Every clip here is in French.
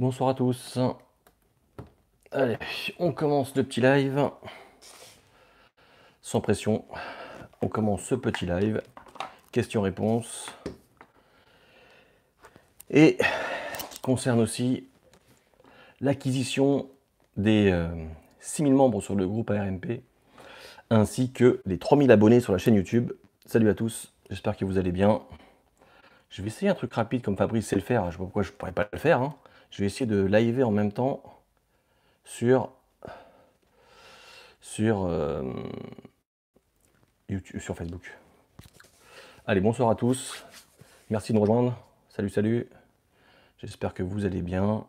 Bonsoir à tous. Allez, on commence le petit live. Sans pression, on commence ce petit live. Questions-réponses. Et concerne aussi l'acquisition des 6000 euh, membres sur le groupe ARMP, ainsi que les 3000 abonnés sur la chaîne YouTube. Salut à tous, j'espère que vous allez bien. Je vais essayer un truc rapide comme Fabrice sait le faire. Hein, je ne pourquoi je pourrais pas le faire. Hein. Je vais essayer de liver en même temps sur, sur, euh, YouTube, sur Facebook. Allez, bonsoir à tous. Merci de nous rejoindre. Salut, salut. J'espère que vous allez bien.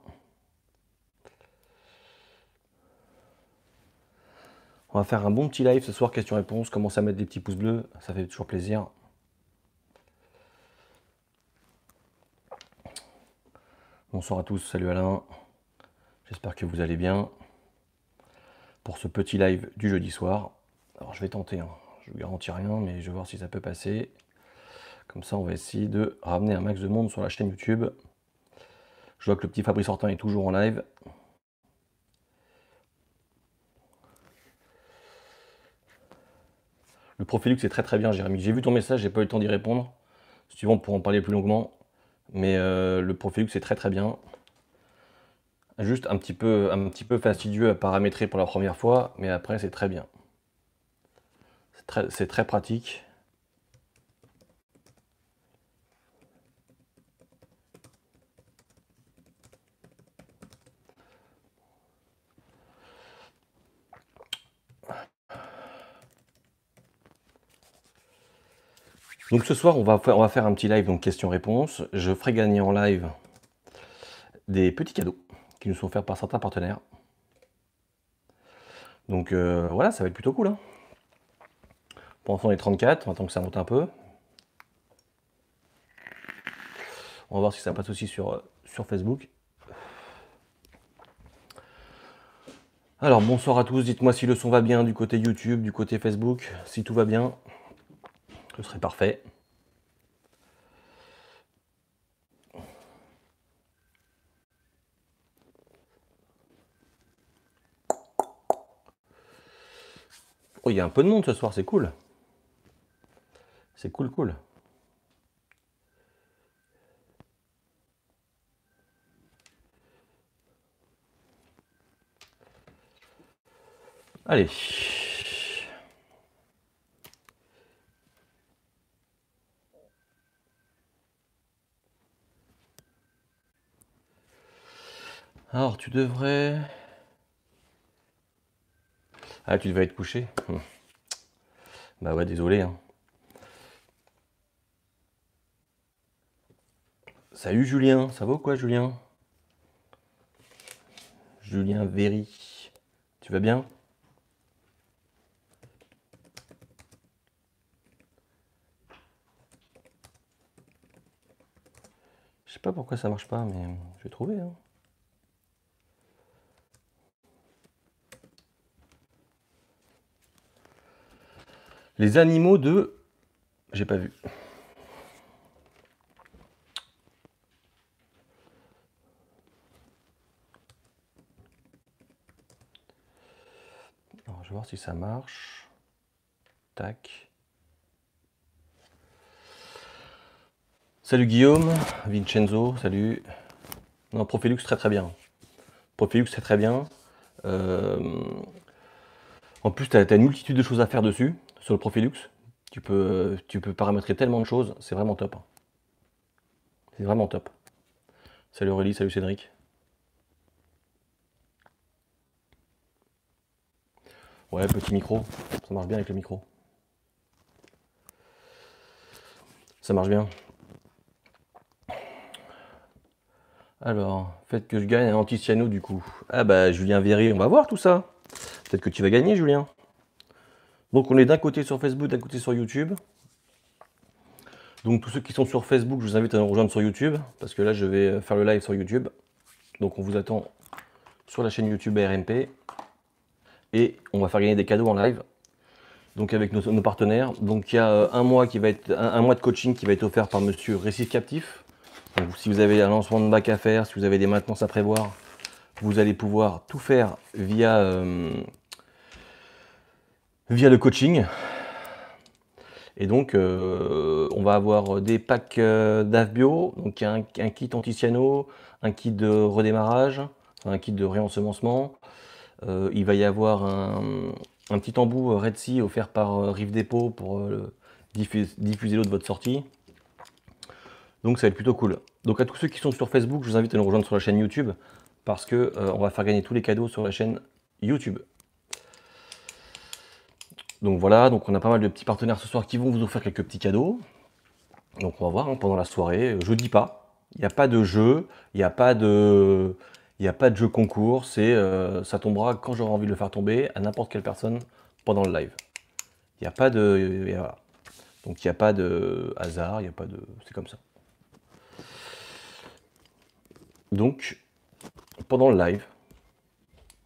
On va faire un bon petit live ce soir, Questions, réponses, Commencez à mettre des petits pouces bleus, ça fait toujours plaisir. Bonsoir à tous, salut Alain, j'espère que vous allez bien pour ce petit live du jeudi soir. Alors je vais tenter, hein. je vous garantis rien, mais je vais voir si ça peut passer. Comme ça on va essayer de ramener un max de monde sur la chaîne YouTube. Je vois que le petit Fabrice Hortin est toujours en live. Le Profilux c'est très très bien Jérémy, j'ai vu ton message, j'ai pas eu le temps d'y répondre. Si tu on pourra en parler plus longuement. Mais euh, le Profilux c'est très très bien. Juste un petit, peu, un petit peu fastidieux à paramétrer pour la première fois, mais après c'est très bien. C'est très pratique. Donc ce soir, on va faire, un petit live, donc questions-réponses. Je ferai gagner en live des petits cadeaux qui nous sont offerts par certains partenaires. Donc euh, voilà, ça va être plutôt cool. Hein. Pour l'instant, on est 34, on que ça monte un peu. On va voir si ça passe aussi sur, euh, sur Facebook. Alors bonsoir à tous, dites-moi si le son va bien du côté YouTube, du côté Facebook, si tout va bien ce serait parfait. Oh, il y a un peu de monde ce soir, c'est cool. C'est cool, cool. Allez. Alors, tu devrais... Ah, tu devais être couché. Bah ouais, désolé. Hein. Salut Julien, ça va ou quoi Julien Julien Véry, tu vas bien Je sais pas pourquoi ça marche pas, mais je vais trouver. Hein. Les animaux de... J'ai pas vu. je vais voir si ça marche. Tac. Salut Guillaume, Vincenzo, salut. Non, Profilux très très bien. Profilux très très bien. Euh, en plus, tu as, une multitude de choses à faire dessus sur le Profilux, tu peux, tu peux paramétrer tellement de choses, c'est vraiment top. Hein. C'est vraiment top. Salut Aurélie, salut Cédric. Ouais, petit micro, ça marche bien avec le micro. Ça marche bien. Alors, faites que je gagne un anti-ciano du coup. Ah bah Julien Véry, on va voir tout ça. Peut-être que tu vas gagner Julien. Donc on est d'un côté sur Facebook, d'un côté sur YouTube. Donc tous ceux qui sont sur Facebook, je vous invite à nous rejoindre sur YouTube, parce que là je vais euh, faire le live sur YouTube. Donc on vous attend sur la chaîne YouTube RMP. Et on va faire gagner des cadeaux en live. Donc avec nos, partenaires. Donc il y a euh, un mois qui va être un, mois de coaching qui va être offert par Monsieur Récif Captif. Donc, si vous avez un lancement de bac à faire, si vous avez des maintenances à prévoir, vous allez pouvoir tout faire via euh, via le coaching. Et donc, euh, on va avoir des packs euh, d'Avbio, donc un, un kit Anticiano, un kit de redémarrage, un kit de réensemencement. Euh, il va y avoir un, petit embout Red Sea offert par Rive Dépôt pour diffuser, l'eau de votre sortie. Donc ça va être plutôt cool. Donc à tous ceux qui sont sur Facebook, je vous invite à nous rejoindre sur la chaîne YouTube parce que on va faire gagner tous les cadeaux sur la chaîne YouTube. Donc voilà, donc on a pas mal de petits partenaires ce soir qui vont vous offrir quelques petits cadeaux. Donc on va voir hein, pendant la soirée. Euh, je dis pas, il n'y a pas de jeu, il n'y a pas de, il a pas de jeu concours. C'est, euh, ça tombera quand j'aurai envie de le faire tomber à n'importe quelle personne pendant le live. Il n'y a pas de, donc il n'y a pas de hasard, il n'y a pas de, c'est comme ça. Donc pendant le live,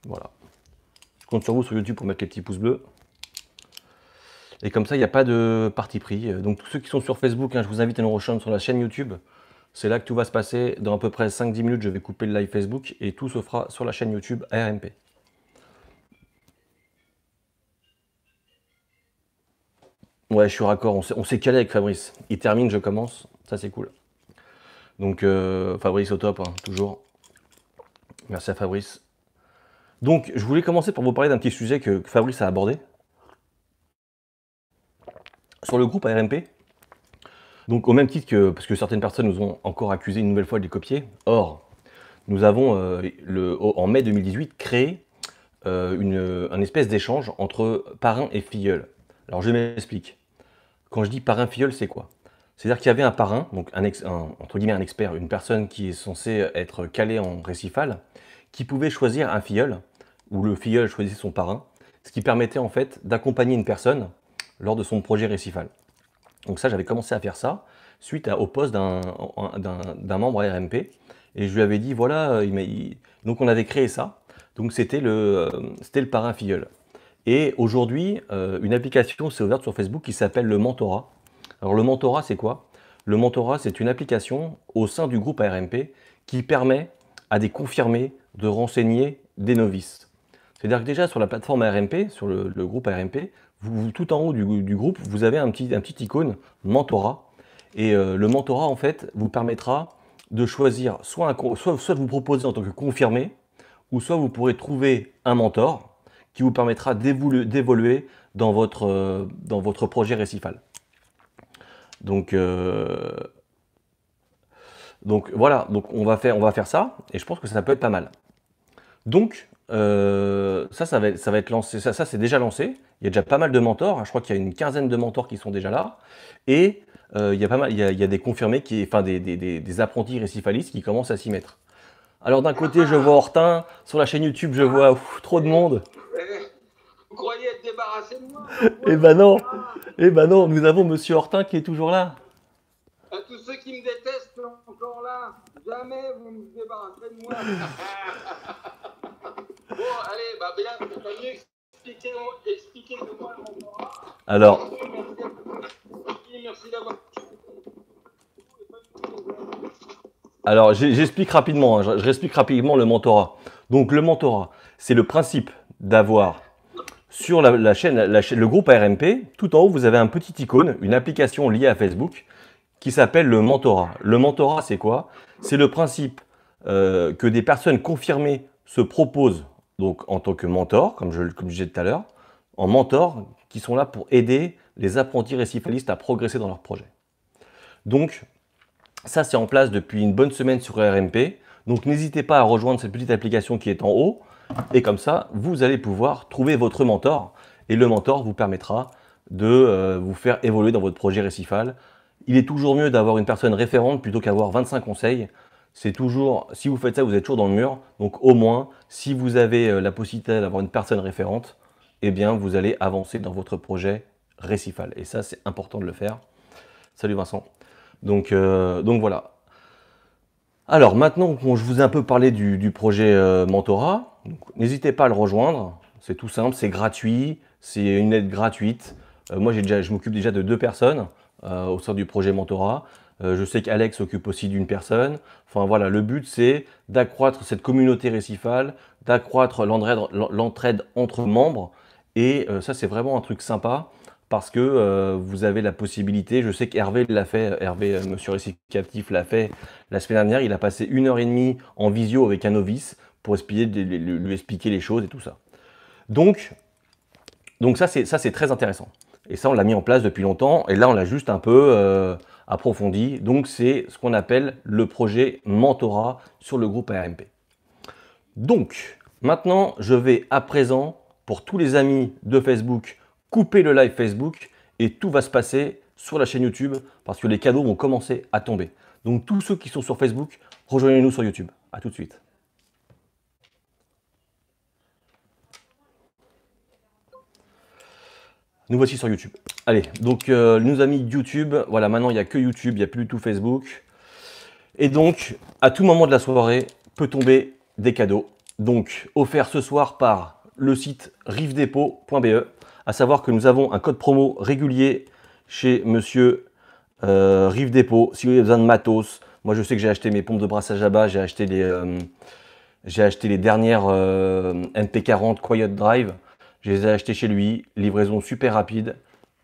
voilà. Je compte sur vous sur YouTube pour mettre les petits pouces bleus. Et comme ça, il n'y a pas de parti pris. Donc tous ceux qui sont sur Facebook, hein, je vous invite à nous rejoindre sur la chaîne YouTube. C'est là que tout va se passer. Dans à peu près 5-10 minutes, je vais couper le live Facebook et tout se fera sur la chaîne YouTube RMP. Ouais, je suis raccord. On s'est calé avec Fabrice. Il termine, je commence. Ça, c'est cool. Donc, euh, Fabrice au top, hein, toujours. Merci à Fabrice. Donc, je voulais commencer pour vous parler d'un petit sujet que Fabrice a abordé, sur le groupe ARMP, donc au même titre que, parce que certaines personnes nous ont encore accusé une nouvelle fois de les copier, or, nous avons euh, en mai 2018 créé euh, une, un espèce d'échange entre parrain et filleul. Alors je m'explique. Quand je dis parrain-filleul, c'est quoi C'est-à-dire qu'il y avait un parrain, donc un, entre guillemets un expert, une personne qui est censée être calée en récifal, qui pouvait choisir un filleul, ou le filleul choisit son parrain, ce qui permettait en fait d'accompagner une personne lors de son projet récifal. Donc ça, j'avais commencé à faire ça suite au poste d'un membre RMP. Et je lui avais dit, voilà, euh, il donc on avait créé ça. Donc c'était le, euh, le parrain filleul. Et aujourd'hui, euh, une application s'est ouverte sur Facebook qui s'appelle le mentorat. Alors le mentorat, c'est quoi Le mentorat, c'est une application au sein du groupe RMP qui permet à des confirmés de renseigner des novices. C'est-à-dire que déjà sur la plateforme RMP, sur le, le groupe RMP, tout en haut du, groupe, vous avez un petit, un petit icône mentorat. Et euh, le mentorat, en fait, vous permettra de choisir soit, un, soit, soit vous proposer en tant que confirmé, ou soit vous pourrez trouver un mentor qui vous permettra d'évoluer dans votre, euh, dans votre projet récifal. Donc, euh, donc voilà, donc on, va faire, on va faire ça, et je pense que ça peut être pas mal. Donc, euh, ça, ça va, ça va être lancé. Ça, c'est déjà lancé. Il y a déjà pas mal de mentors. Je crois qu'il y a une quinzaine de mentors qui sont déjà là. Et euh, il y a pas mal, il y a, des confirmés, qui, enfin des, des, apprentis récifalistes qui commencent à s'y mettre. Alors d'un côté, je vois Hortin. Sur la chaîne YouTube, je vois trop de monde. Vous croyez être débarrassé de moi Eh ben non. Eh ben non. Nous avons Monsieur Hortin qui est toujours là. À tous ceux qui me détestent encore là, jamais vous vous débarrasserez de moi. allez, bah, Alors. Alors, j'explique rapidement, hein. je réexplique rapidement le mentorat. Donc, le mentorat, c'est le principe d'avoir sur la, chaîne, le groupe RMP, tout en haut, vous avez un petit icône, une application liée à Facebook qui s'appelle le mentorat. Le mentorat, c'est quoi C'est le principe euh, que des personnes confirmées se proposent donc en tant que mentor, comme je, disais tout à l'heure, en mentor, qui sont là pour aider les apprentis récifalistes à progresser dans leur projet. Donc, ça, c'est en place depuis une bonne semaine sur RMP. Donc, n'hésitez pas à rejoindre cette petite application qui est en haut. Et comme ça, vous allez pouvoir trouver votre mentor. Et le mentor vous permettra de euh, vous faire évoluer dans votre projet récifal. Il est toujours mieux d'avoir une personne référente plutôt qu'avoir 25 conseils c'est toujours, si vous faites ça, vous êtes toujours dans le mur. Donc au moins, si vous avez euh, la possibilité d'avoir une personne référente, eh bien, vous allez avancer dans votre projet récifal. Et ça, c'est important de le faire. Salut Vincent. Donc, euh, donc voilà. Alors maintenant, que je vous ai un peu parlé du, projet euh, Mentora, mentorat. N'hésitez pas à le rejoindre. C'est tout simple, c'est gratuit, c'est une aide gratuite. Moi, moi, déjà, je m'occupe déjà de deux personnes au sein du projet mentorat. Euh, je sais qu'Alex s'occupe aussi d'une personne. Enfin voilà, le but c'est d'accroître cette communauté récifale, d'accroître l'entraide entre membres. Et euh, ça c'est vraiment un truc sympa parce que euh, vous avez la possibilité, je sais qu'Hervé l'a fait, Hervé, monsieur récif captif, l'a fait la semaine dernière, il a passé une heure et demie en visio avec un novice pour expliquer, lui expliquer les choses et tout ça. Donc, donc ça c'est très intéressant. Et ça on l'a mis en place depuis longtemps, et là on l'a juste un peu approfondi Donc c'est ce qu'on appelle le projet mentorat sur le groupe rmp Donc maintenant, je vais à présent, pour tous les amis de Facebook, couper le live Facebook et tout va se passer sur la chaîne YouTube parce que les cadeaux vont commencer à tomber. Donc tous ceux qui sont sur Facebook, rejoignez-nous sur YouTube. A tout de suite. Nous voici sur YouTube. Allez, donc nous euh, nos amis YouTube, voilà, maintenant il n'y a que YouTube, il n'y a plus du tout Facebook. Et donc, à tout moment de la soirée, peut tomber des cadeaux. Donc, offerts ce soir par le site rivedepot.be. À savoir que nous avons un code promo régulier chez monsieur euh, Rivedepot. Si vous avez besoin de matos, moi je sais que j'ai acheté mes pompes de brassage à bas, j'ai acheté euh, j'ai acheté les dernières MP40 Quiet Drive. Je les ai achetés chez lui, livraison super rapide,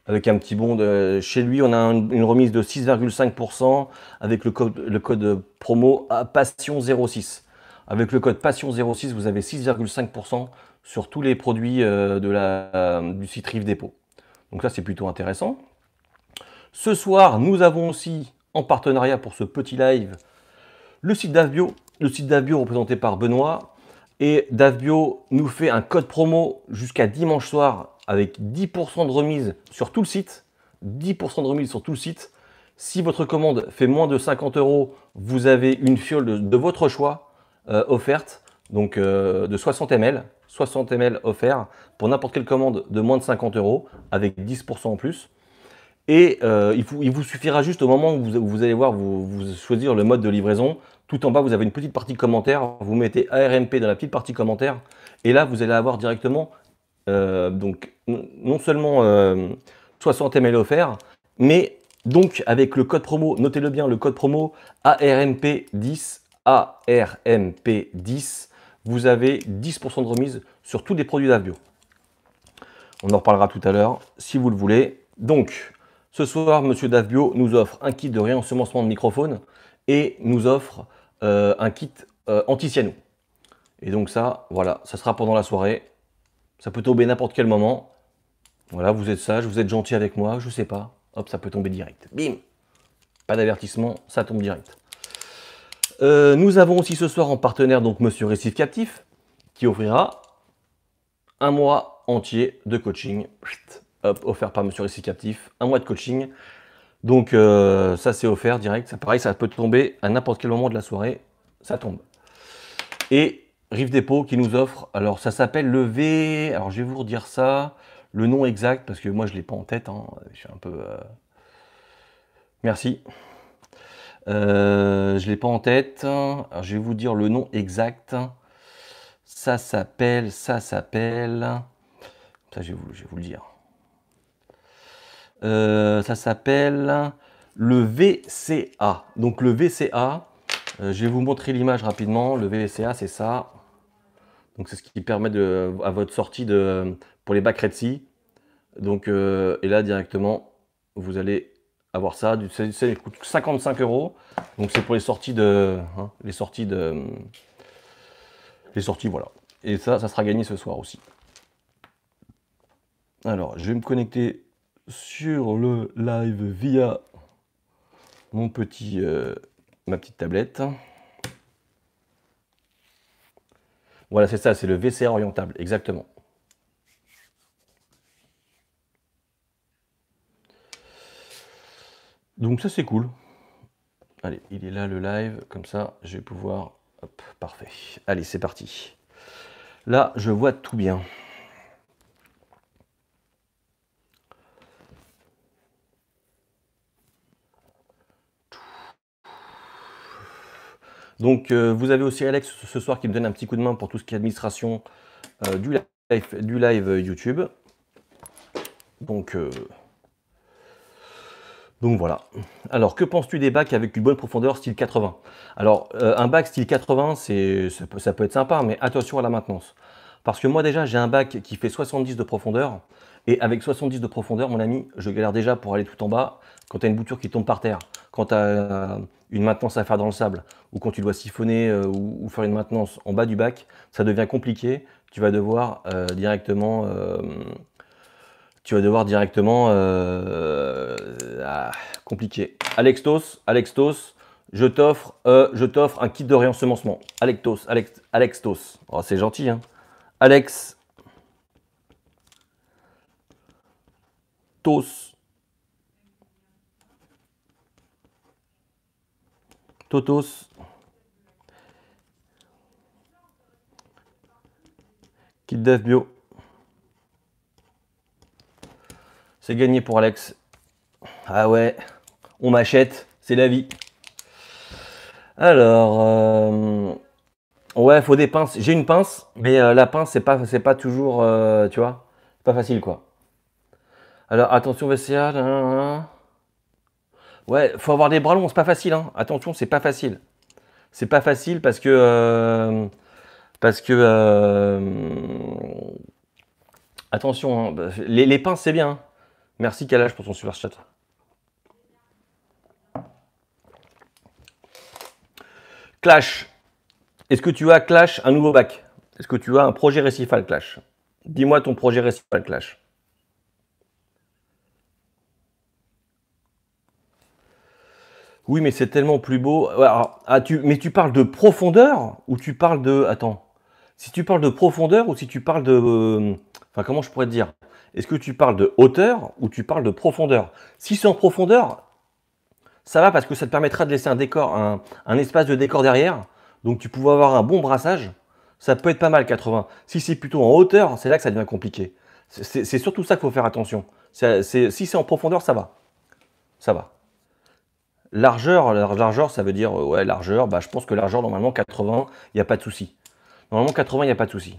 avec un petit bond. Chez lui, on a une remise de 6,5% avec le code, promo Passion06. Avec le code Passion06, vous avez 6,5% sur tous les produits euh, de la, euh, du site Rive Dépôt. Donc là, c'est plutôt intéressant. Ce soir, nous avons aussi, en partenariat pour ce petit live, le site d'Avbio. Le site d'Avbio représenté par Benoît, et DAFBio nous fait un code promo jusqu'à dimanche soir avec 10% de remise sur tout le site. 10% de remise sur tout le site. Si votre commande fait moins de 50 euros, vous avez une fiole de, votre choix euh, offerte, donc euh, de 60 ml, 60 ml offert pour n'importe quelle commande de moins de 50 euros avec 10% en plus. Et euh, il, vous, suffira juste au moment où vous, allez voir, vous, choisir le mode de livraison, tout en bas, vous avez une petite partie commentaire. Vous mettez ARMP dans la petite partie commentaire. Et là, vous allez avoir directement, euh, donc, non seulement 60 euh, ml offerts, mais donc avec le code promo, notez-le bien, le code promo ARMP10, ARMP10, vous avez 10% de remise sur tous les produits d'Avbio. On en reparlera tout à l'heure si vous le voulez. Donc, ce soir, Monsieur Davbio nous offre un kit de réensemencement de microphone et nous offre euh, un kit euh, anti-ciano. Et donc ça, voilà, ça sera pendant la soirée. Ça peut tomber n'importe quel moment. Voilà, vous êtes sage, vous êtes gentil avec moi, je sais pas. Hop, ça peut tomber direct. Bim Pas d'avertissement, ça tombe direct. Euh, nous avons aussi ce soir en partenaire donc Monsieur Récif Captif, qui offrira un mois entier de coaching. hop, offert par Monsieur Récif Captif, un mois de coaching donc euh, ça c'est offert direct. Ça pareil, ça peut tomber à n'importe quel moment de la soirée, ça tombe. Et Rive Dépôt qui nous offre, alors ça s'appelle le V, alors je vais vous redire ça, le nom exact, parce que moi je ne l'ai pas en tête, hein. je suis un peu... Euh, merci. Euh, je ne l'ai pas en tête, alors, je vais vous dire le nom exact. Ça s'appelle, ça s'appelle... Ça je vous, je vais vous le dire. Euh, ça s'appelle le VCA. Donc le VCA, euh, je vais vous montrer l'image rapidement. Le VCA, c'est ça. Donc c'est ce qui permet de, à votre sortie de, pour les bacs Redsi. Donc euh, et là directement, vous allez avoir ça. Ça coûte 55 euros. Donc c'est pour les sorties de, hein, les sorties de, les sorties voilà. Et ça, ça sera gagné ce soir aussi. Alors, je vais me connecter sur le live via mon petit, euh, ma petite tablette. Voilà, c'est ça, c'est le VCR orientable, exactement. Donc ça, c'est cool. Allez, il est là le live, comme ça, je vais pouvoir... Hop, parfait. Allez, c'est parti. Là, je vois tout bien. Donc, euh, vous avez aussi Alex ce soir qui me donne un petit coup de main pour tout ce qui est administration euh, du, live, euh, YouTube. Donc, voilà. Alors, que penses-tu des bacs avec une bonne profondeur style 80 Alors, un bac style 80, ça peut être sympa, mais attention à la maintenance. Parce que moi déjà, j'ai un bac qui fait 70 de profondeur. Et avec 70 de profondeur, mon ami, je galère déjà pour aller tout en bas. Quand tu as une bouture qui tombe par terre, quand tu as euh, une maintenance à faire dans le sable, ou quand tu dois siphonner euh, ou, faire une maintenance en bas du bac, ça devient compliqué. Tu vas devoir euh, directement... tu vas devoir directement... Ah, compliqué. Alextos, Alextos, je t'offre je t'offre un kit de réensemencement. Alextos, Alex, Alextos. Oh, c'est gentil, hein Alex, Totos. Totos. KID Dev Bio. C'est gagné pour Alex. Ah ouais, on m'achète, c'est la vie. Alors, euh, ouais, faut des pinces. J'ai une pince, mais euh, la pince, c'est pas, c'est pas toujours, euh, tu vois, pas facile quoi. Alors, attention VCA. Ouais, hein, hein. Ouais, faut avoir des bras longs, c'est pas facile. Hein. Attention, c'est pas facile. C'est pas facile parce que. Euh, parce que. Euh, attention, bah, les, pins, c'est bien. Merci Kalash pour ton super chat. Clash. Est-ce que tu as Clash un nouveau bac Est-ce que tu as un projet récifal Clash Dis-moi ton projet récifal Clash. Oui, mais c'est tellement plus beau. Ah, mais tu parles de profondeur ou tu parles de. Attends. Si tu parles de profondeur ou si tu parles de. Euh, enfin, comment je pourrais te dire Est-ce que tu parles de hauteur ou tu parles de profondeur Si c'est en profondeur, ça va parce que ça te permettra de laisser un décor, un, espace de décor derrière. Donc, tu pouvais avoir un bon brassage. Ça peut être pas mal, 80. Si c'est plutôt en hauteur, c'est là que ça devient compliqué. C'est surtout ça qu'il faut faire attention. si c'est en profondeur, ça va. Ça va. Largeur, largeur, ça veut dire, ouais, largeur, bah, je pense que largeur, normalement, 80, il n'y a pas de souci. Normalement, 80, il n'y a pas de souci.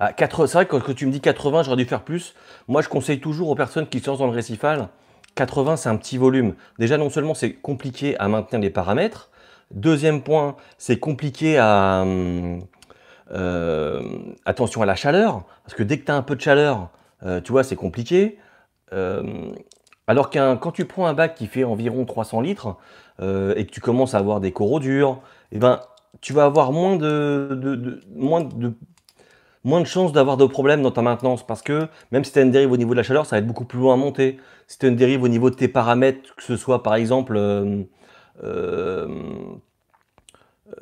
Ah, c'est vrai que quand tu me dis 80, j'aurais dû faire plus. Moi, je conseille toujours aux personnes qui sortent dans le récifal, 80, c'est un petit volume. Déjà, non seulement c'est compliqué à maintenir les paramètres, deuxième point, c'est compliqué à... Euh, euh, attention à la chaleur, parce que dès que tu as un peu de chaleur, euh, tu vois, c'est compliqué. alors qu'un quand tu prends un bac qui fait environ 300 litres et que tu commences à avoir des coraux durs, eh ben, tu vas avoir moins de moins de moins de chances d'avoir de problèmes dans ta maintenance parce que même si tu as une dérive au niveau de la chaleur, ça va être beaucoup plus loin à monter. Si tu as une dérive au niveau de tes paramètres, que ce soit par exemple euh, euh,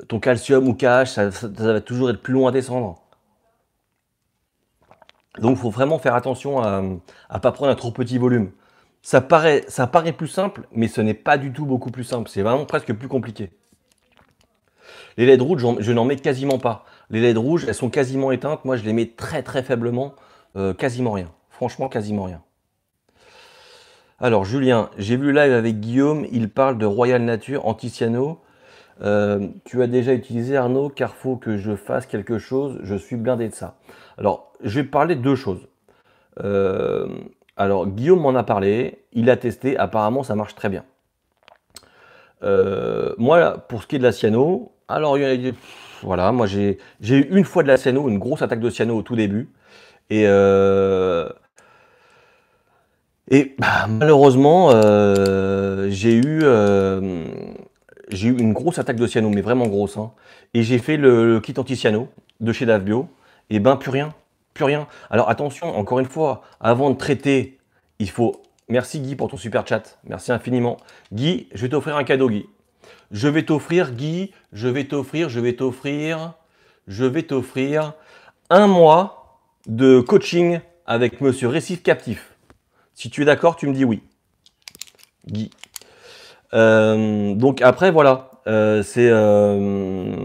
ton calcium ou KH, ça, va toujours être plus loin à descendre. Donc il faut vraiment faire attention à ne pas prendre un trop petit volume. Ça paraît, ça paraît plus simple, mais ce n'est pas du tout beaucoup plus simple. C'est vraiment presque plus compliqué. Les LED routes, je n'en mets quasiment pas. Les LED rouges, elles sont quasiment éteintes. Moi, je les mets très très faiblement, euh, quasiment rien. Franchement, quasiment rien. Alors, Julien, j'ai vu live avec Guillaume, il parle de Royal Nature Anticiano. Euh, tu as déjà utilisé Arnaud, car faut que je fasse quelque chose, je suis blindé de ça. Alors, je vais parler de deux choses. Euh, alors, Guillaume m'en a parlé, il a testé, apparemment ça marche très bien. Euh, moi, pour ce qui est de la Ciano... alors il y a, voilà, moi j'ai eu une fois de la cyano, une grosse attaque de cyano au tout début. Et, euh, bah, malheureusement, euh, euh, j'ai eu, une grosse attaque de cyano, mais vraiment grosse. Hein. Et j'ai fait le, kit anti-cyano de chez Davbio. Et ben plus rien, plus rien. Alors attention, encore une fois, avant de traiter, il faut... Merci Guy pour ton super chat, merci infiniment. Guy, je vais t'offrir un cadeau Guy. Je vais t'offrir, Guy, je vais t'offrir, je vais t'offrir, je vais t'offrir un mois de coaching avec Monsieur Récif Captif. Si tu es d'accord, tu me dis oui. Guy. Euh, donc après, voilà. Euh, c'est. Euh,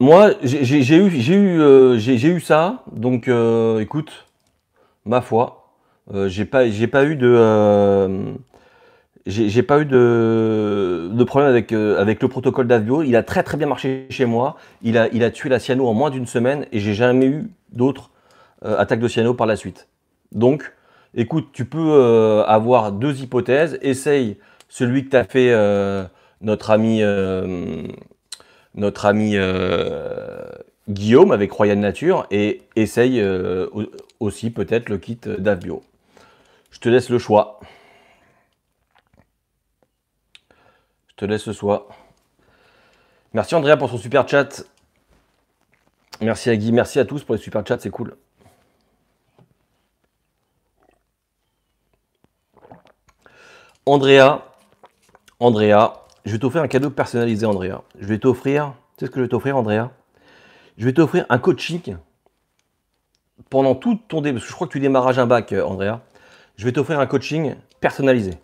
moi, j'ai eu, eu, eu ça. Donc écoute, ma foi. j'ai pas, pas eu de j'ai pas eu de, problème avec, euh, avec le protocole d'AvBio. Il a très très bien marché chez moi. Il a, il a tué la cyano en moins d'une semaine et j'ai jamais eu d'autres euh, attaques de cyano par la suite. Donc, écoute, tu peux euh, avoir deux hypothèses. Essaye celui que as fait notre ami, notre ami Guillaume avec Royal Nature et essaye aussi peut-être le kit d'AvBio. Je te laisse le choix. laisse ce soir. Merci Andrea pour son super chat. Merci à Guy, merci à tous pour les super chats, c'est cool. Andrea, Andrea, je vais t'offrir un cadeau personnalisé, Andrea. Je vais t'offrir, tu ce que je vais t'offrir, Andrea Je vais t'offrir un coaching pendant tout ton début, parce que je crois que tu démarrages un bac, euh, Andrea. Je vais t'offrir un coaching personnalisé.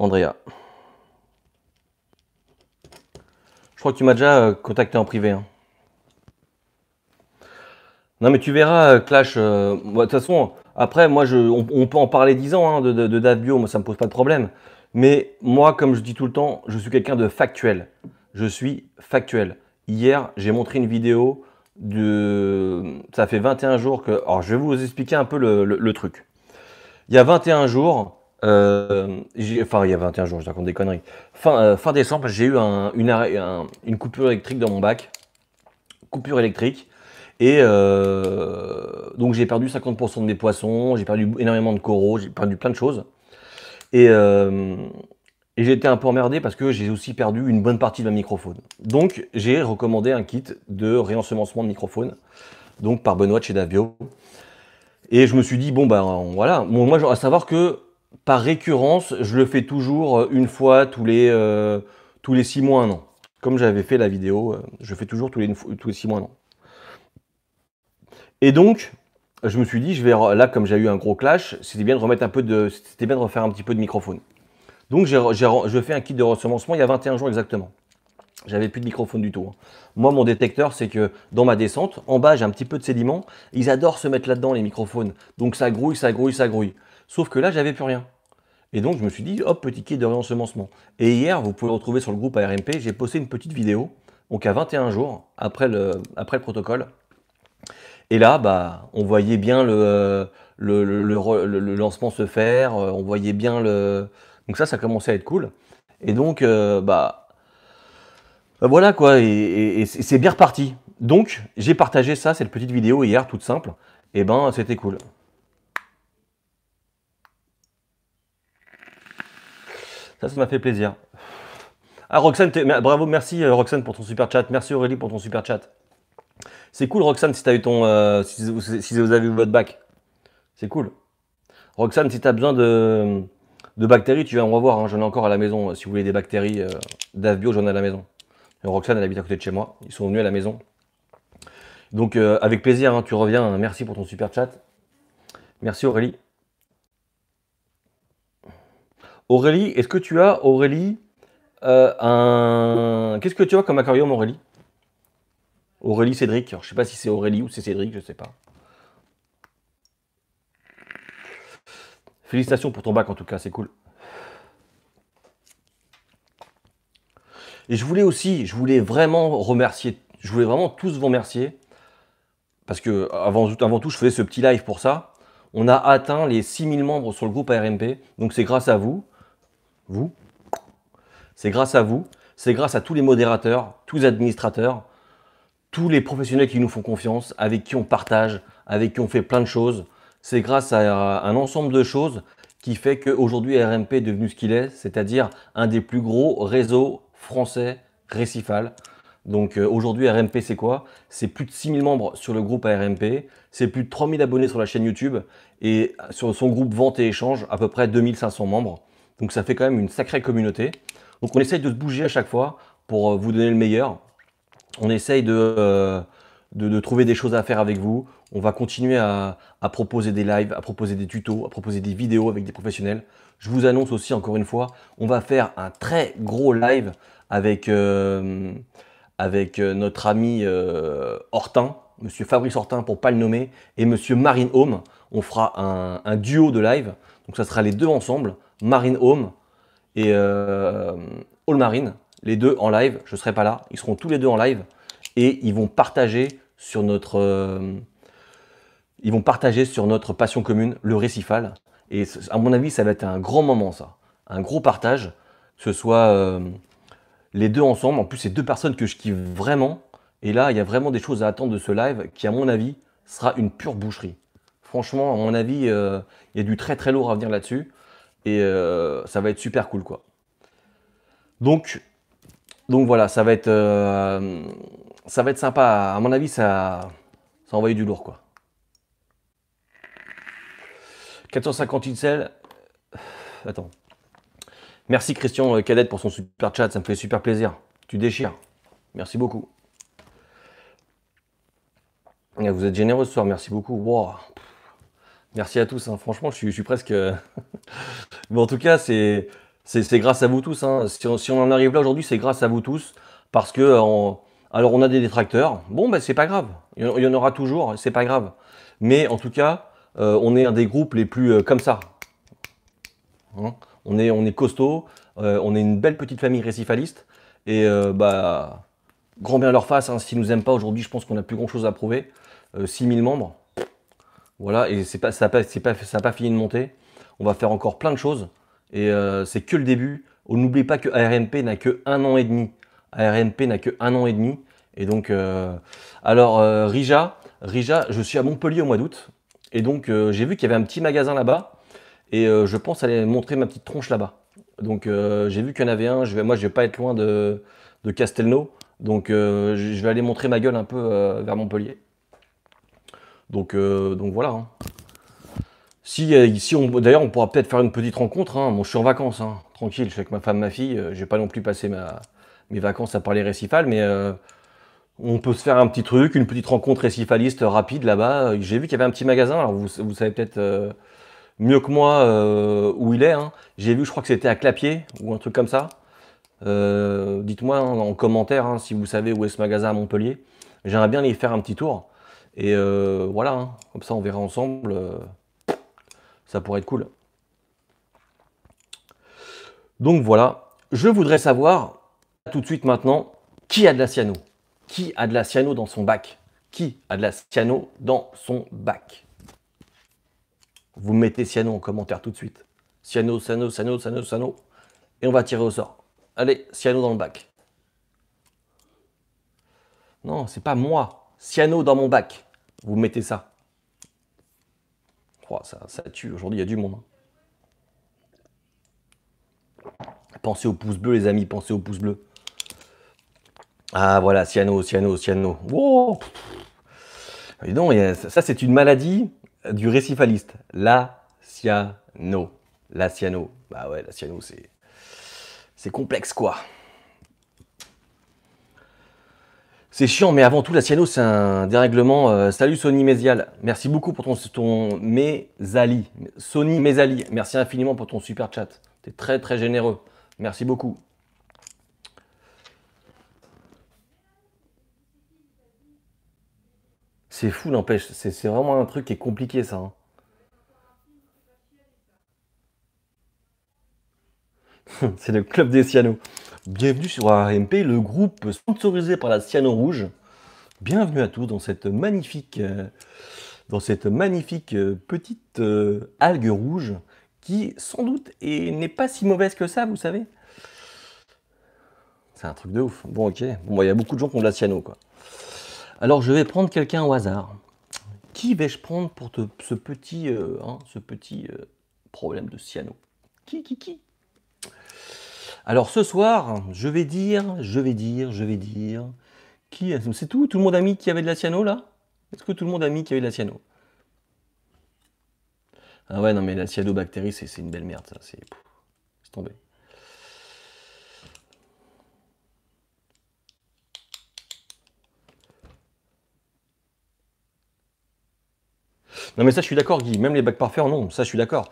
Andrea. Je crois que tu m'as déjà euh, contacté en privé. Hein. Non mais tu verras, euh, Clash, euh, de toute façon, après, moi, on, peut en parler 10 ans hein, de, date bio, ça ne me pose pas de problème. Mais moi, comme je dis tout le temps, je suis quelqu'un de factuel. Je suis factuel. Hier, j'ai montré une vidéo de... Ça fait 21 jours que... Alors, je vais vous expliquer un peu le, le truc. Il y a 21 jours, euh, enfin, il y a 21 jours, je raconte des conneries. Fin, euh, décembre, j'ai eu une, une, coupure électrique dans mon bac. Coupure électrique. Et euh, donc, j'ai perdu 50% de mes poissons, j'ai perdu énormément de coraux, j'ai perdu plein de choses. Et, j'ai été un peu emmerdé parce que j'ai aussi perdu une bonne partie de ma microphone Donc, j'ai recommandé un kit de réensemencement de microphone donc par Benoît chez Davio. Et je me suis dit, bon, ben voilà. moi moi, à savoir que par récurrence, je le fais toujours euh, une fois tous les, euh, tous les six mois, un an. Comme j'avais fait la vidéo, euh, je fais toujours tous les, six mois, un an. Et donc, je me suis dit, je vais, là, comme j'ai eu un gros clash, c'était bien de remettre un peu de, c'était bien de refaire un petit peu de microphone. Donc, je fais un kit de resemencement. il y a 21 jours exactement. J'avais plus de microphone du tout. Hein. Moi, mon détecteur, c'est que dans ma descente, en bas, j'ai un petit peu de sédiments. Ils adorent se mettre là-dedans, les microphones. Donc, ça grouille, ça grouille, ça grouille. Sauf que là, j'avais plus rien. Et donc, je me suis dit, hop, petit kit de réensemencement. Et hier, vous pouvez retrouver sur le groupe ARMP, j'ai posté une petite vidéo, donc à 21 jours après le, après le protocole. Et là, bah, on voyait bien le, euh, le, lancement se faire, euh, on voyait bien le. Donc, ça, ça commençait à être cool. Et donc, euh, bah, bah, Voilà quoi, et, c'est bien reparti. Donc, j'ai partagé ça, cette petite vidéo hier, toute simple. Et ben, c'était cool. Ça, ça m'a fait plaisir. Ah, Roxane, bravo, merci euh, Roxane pour ton super chat. Merci Aurélie pour ton super chat. C'est cool, Roxane, si, as eu ton, euh, si, vous avez eu votre bac. C'est cool. Roxane, si tu as besoin de, bactéries, tu viens me revoir. Hein. j'en ai encore à la maison. Si vous voulez des bactéries euh, d'Avbio, j'en ai à la maison. Euh, Roxane, elle habite à côté de chez moi. Ils sont venus à la maison. Donc, avec plaisir, hein, tu reviens. Merci pour ton super chat. Merci Aurélie. Aurélie, est-ce que tu as, Aurélie, euh, un. Qu'est-ce que tu as comme aquarium, Aurélie Aurélie Cédric. je ne sais pas si c'est Aurélie ou c'est Cédric, je ne sais pas. Félicitations pour ton bac, en tout cas, c'est cool. Et je voulais aussi, je voulais vraiment remercier, je voulais vraiment tous vous remercier, parce que avant, avant tout, je faisais ce petit live pour ça. On a atteint les 6000 membres sur le groupe ARMP, donc c'est grâce à vous vous. C'est grâce à vous, c'est grâce à tous les modérateurs, tous les administrateurs, tous les professionnels qui nous font confiance, avec qui on partage, avec qui on fait plein de choses. C'est grâce à un ensemble de choses qui fait qu'aujourd'hui RMP est devenu ce qu'il est, c'est-à-dire un des plus gros réseaux français récifal. Donc euh, aujourd'hui, RMP, c'est quoi C'est plus de 6000 membres sur le groupe RMP, c'est plus de 3000 abonnés sur la chaîne YouTube et euh, sur son groupe Vente et Échange, à peu près 2500 membres. Donc ça fait quand même une sacrée communauté. Donc on essaye de se bouger à chaque fois pour euh, vous donner le meilleur. On essaye euh, de, trouver des choses à faire avec vous. On va continuer à, proposer des lives, à proposer des tutos, à proposer des vidéos avec des professionnels. Je vous annonce aussi encore une fois, on va faire un très gros live avec, euh, avec notre ami Hortin, Monsieur Fabrice Hortin pour ne pas le nommer, et Monsieur Marine Home. On fera un duo de live. Donc ça sera les deux ensemble. Marine Home et euh, All Marine, les deux en live. Je ne serai pas là. Ils seront tous les deux en live et ils vont partager sur notre, euh, ils vont partager sur notre passion commune, le récifal. Et à mon avis, ça va être un grand moment, ça. Un gros partage, que ce soit euh, les deux ensemble. En plus, c'est deux personnes que je kiffe vraiment. Et là, il y a vraiment des choses à attendre de ce live qui, à mon avis, sera une pure boucherie. Franchement, à mon avis, il y a du très très lourd à venir là-dessus. Et euh, ça va être super cool, quoi. Donc, donc voilà, ça va être, euh, ça va être sympa. À mon avis, ça, ça envoie du lourd, quoi. 450 sel. Attends. Merci Christian euh, Cadette pour son super chat, ça me fait super plaisir. Tu déchires. Merci beaucoup. Ah, vous êtes généreux ce soir, merci beaucoup. Merci à tous. Hein. Franchement, je suis, presque. Euh, Mais en tout cas, c'est grâce à vous tous. Hein. Si, on, en arrive là aujourd'hui, c'est grâce à vous tous. Parce que, euh, alors, on a des détracteurs. Bon, ben, c'est pas grave. Il y en aura toujours. C'est pas grave. Mais en tout cas, euh, on est un des groupes les plus comme ça. Hein. on, est, on est costaud. on est une belle petite famille récifaliste. Et bah, grand bien leur face. S'ils nous aiment pas aujourd'hui, je pense qu'on a plus grand chose à prouver. 6000 membres. Voilà, et c'est pas, ça n'a pas, pas, fini de monter. On va faire encore plein de choses. Et euh, c'est que le début. On n'oublie pas que ARMP n'a que un an et demi. ARMP n'a que un an et demi. Et donc, euh, alors euh, Rija, Rija, je suis à Montpellier au mois d'août. Et donc, j'ai vu qu'il y avait un petit magasin là-bas. Et je pense aller montrer ma petite tronche là-bas. Donc, j'ai vu qu'il y en avait un. Je vais, moi, je ne vais pas être loin de, de Castelnau. Donc, je vais aller montrer ma gueule un peu vers Montpellier. Donc, euh, donc voilà. Hein. Si, euh, si on, d'ailleurs, on pourra peut-être faire une petite rencontre. moi hein. je suis en vacances, hein. tranquille, je suis avec ma femme, ma fille. Euh, je n'ai pas non plus passé mes vacances à parler récifal, mais on peut se faire un petit truc, une petite rencontre récifaliste rapide là-bas. J'ai vu qu'il y avait un petit magasin. Alors vous, savez peut-être mieux que moi où il est. J'ai vu, je crois que c'était à Clapier ou un truc comme ça. Dites-moi en commentaire si vous savez où est ce magasin à Montpellier. J'aimerais bien y faire un petit tour. Et euh, voilà, hein. comme ça on verra ensemble. Euh, ça pourrait être cool. Donc voilà, je voudrais savoir tout de suite maintenant qui a de la cyano Qui a de la cyano dans son bac Qui a de la cyano dans son bac Vous mettez cyano en commentaire tout de suite. Cyano, cyano, cyano, cyano, cyano. Et on va tirer au sort. Allez, cyano dans le bac. Non, c'est pas moi cyano dans mon bac. Vous mettez ça. ça, ça tue. Aujourd'hui, il y a du monde. Hein. Pensez au pouce bleu, les amis. Pensez au pouce bleu. Ah, voilà, cyano, cyano, cyano. ça, c'est une maladie euh, du récifaliste. La cyano. La cyano. Bah ouais, la cyano, c'est... C'est complexe, quoi. C'est chiant, mais avant tout, la Ciano, c'est un dérèglement. Euh, salut Sony Mézial, merci beaucoup pour ton, ton Mézali. Sony Mézali, merci infiniment pour ton super chat. T'es très très généreux. Merci beaucoup. C'est fou, n'empêche. C'est vraiment un truc qui est compliqué, ça. Hein. c'est le club des Ciano. Bienvenue sur RMP, le groupe sponsorisé par la Cyano Rouge. Bienvenue à tous dans cette magnifique, euh, dans cette magnifique euh, petite euh, algue rouge qui, sans doute, n'est pas si mauvaise que ça, vous savez. C'est un truc de ouf. Bon, ok. Bah, il y a beaucoup de gens qui ont de la Cyano, quoi. Alors, je vais prendre quelqu'un au hasard. Qui vais-je prendre pour ce petit, hein, ce petit problème de Cyano Qui, qui, qui alors ce soir, je vais dire, je vais dire, je vais dire. Qui C'est tout Tout le monde a mis qui avait de la Ciano là Est-ce que tout le monde a mis qui avait de la Ciano Ah ouais, non mais la bactérie, c'est une belle merde, ça. C'est tombé. Non mais ça je suis d'accord Guy, même les bacs parfaits non ça je suis d'accord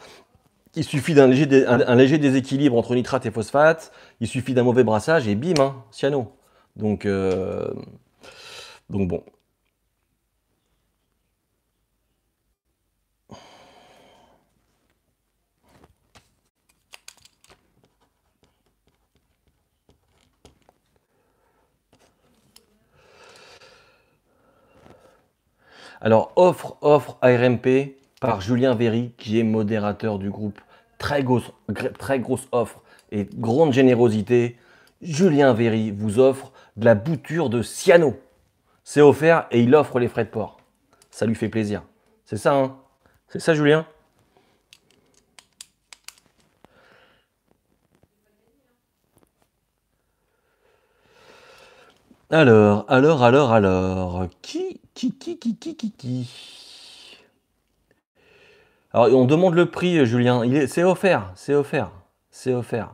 il suffit d'un léger, déséquilibre entre nitrate et phosphate, il suffit d'un mauvais brassage et bim, hein, cyano. Donc, euh, donc bon. Alors, offre, offre ARMP, par Julien Véry, qui est modérateur du groupe. Très grosse, offre et grande générosité. Julien Véry vous offre de la bouture de Ciano. C'est offert et il offre les frais de port. Ça lui fait plaisir. C'est ça, hein C'est ça, Julien Alors, alors, alors, alors, qui, qui, qui, qui, qui, qui, qui alors, on demande le prix, Julien. C'est offert, c'est offert, c'est offert.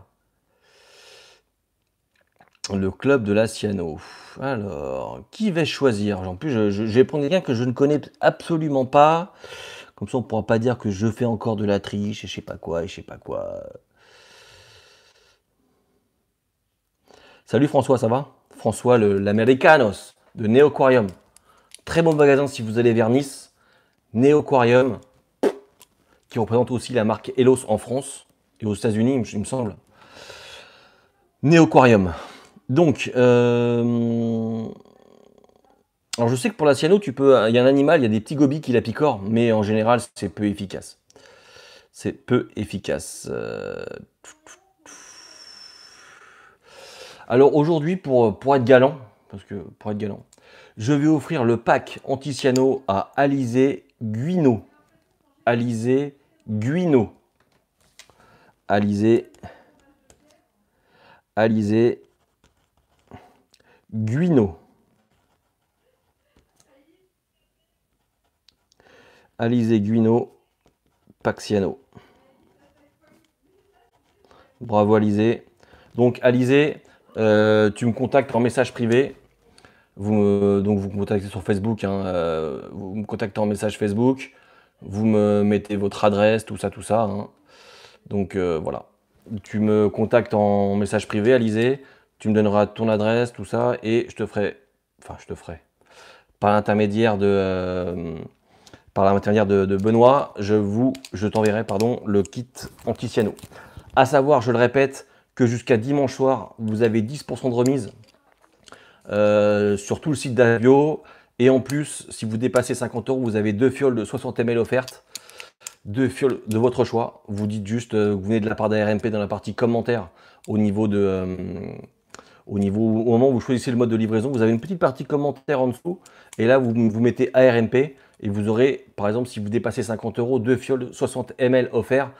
Le club de la Ciano. Alors, qui vais-je choisir En plus, je, vais prendre quelqu'un que je ne connais absolument pas. Comme ça, on ne pourra pas dire que je fais encore de la triche et je sais pas quoi, et je sais pas quoi. Salut François, ça va François, l'Americanos de Neoquarium. Très bon magasin si vous allez vers Nice. Neoquarium qui représente aussi la marque Elos en France et aux États-Unis, il me semble. Néoquarium. Donc, euh, alors je sais que pour la cyano, tu peux, il y a un animal, il y a des petits gobies qui la picorent, mais en général, c'est peu efficace. C'est peu efficace. Euh. Alors aujourd'hui, pour, pour être galant, parce que pour être galant, je vais offrir le pack anti-cyano à Alizé Guino. Alizé Guino. Alizé. Alizé. Guino. Alizé Guino. Paxiano. Bravo Alizé. Donc Alizé, euh, tu me contactes en message privé. donc vous me contactez sur Facebook, hein, euh, vous me contactez en message Facebook. Vous me mettez votre adresse, tout ça, tout ça. Hein. Donc euh, voilà. Tu me contactes en message privé, Alizé. Tu me donneras ton adresse, tout ça, et je te ferai. Enfin, je te ferai. Par l'intermédiaire de. Euh, par l'intermédiaire de, Benoît, je vous, je t'enverrai pardon le kit anti-cyano. À savoir, je le répète, que jusqu'à dimanche soir, vous avez 10% de remise euh, sur tout le site d'Avio. Et en plus, si vous dépassez 50 euros, vous avez deux fioles de 60 ml offertes, deux fioles de votre choix. Vous dites juste que euh, vous venez de la part d'ARMP dans la partie commentaire au niveau de. Euh, au, niveau, au moment où vous choisissez le mode de livraison, vous avez une petite partie commentaire en dessous. Et là, vous, vous mettez ARMP et vous aurez, par exemple, si vous dépassez 50 euros, deux fioles de 60 ml offertes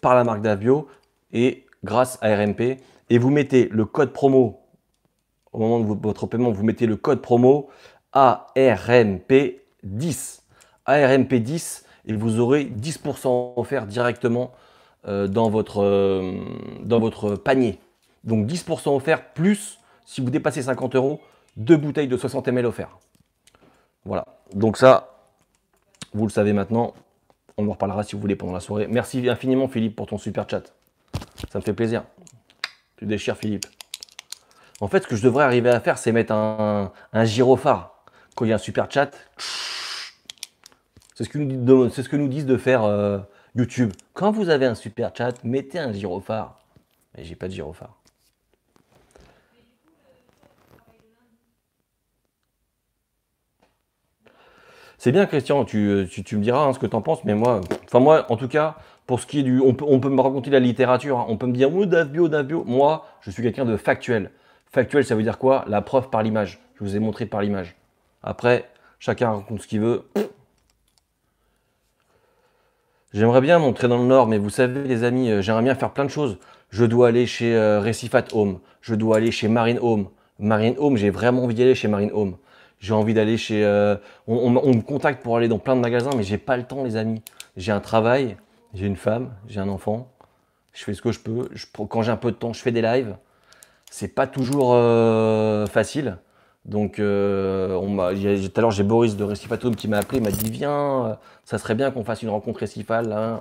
par la marque Davio et grâce à ARMP. Et vous mettez le code promo au moment de votre paiement, vous mettez le code promo ARMP10. ARMP10 et vous aurez 10% offert directement euh, dans, votre, euh, dans votre panier. Donc 10% offert plus, si vous dépassez 50 euros, deux bouteilles de 60 ml offert Voilà. Donc ça, vous le savez maintenant. On en reparlera si vous voulez pendant la soirée. Merci infiniment Philippe pour ton super chat. Ça me fait plaisir. Tu déchires Philippe. En fait, ce que je devrais arriver à faire, c'est mettre un, un gyrophare quand il y a un super chat, c'est ce, que nous, ce que nous disent de faire euh, YouTube. Quand vous avez un super chat, mettez un gyrophare. Mais j'ai pas de gyrophare. C'est bien Christian, tu, euh, me diras hein, ce que tu en penses, mais moi, enfin moi, en tout cas, pour ce qui est du. On peut, me raconter la littérature, hein. on peut me dire oh, bio, d'un bio. Moi, je suis quelqu'un de factuel. Factuel, ça veut dire quoi La preuve par l'image. Je vous ai montré par l'image. Après, chacun raconte ce qu'il veut. J'aimerais bien montrer dans le Nord, mais vous savez, les amis, euh, j'aimerais bien faire plein de choses. Je dois aller chez euh, Recifat Home. Je dois aller chez Marine Home. Marine Home, j'ai vraiment envie d'aller chez Marine Home. J'ai envie d'aller chez. Euh, on, me contacte pour aller dans plein de magasins, mais j'ai pas le temps, les amis. J'ai un travail, j'ai une femme, j'ai un enfant. Je fais ce que je peux. quand j'ai un peu de temps, je fais des lives. C'est pas toujours facile. Donc, euh, tout à l'heure, j'ai Boris de Home qui m'a appelé, il m'a dit Viens, euh, ça serait bien qu'on fasse une rencontre récifale.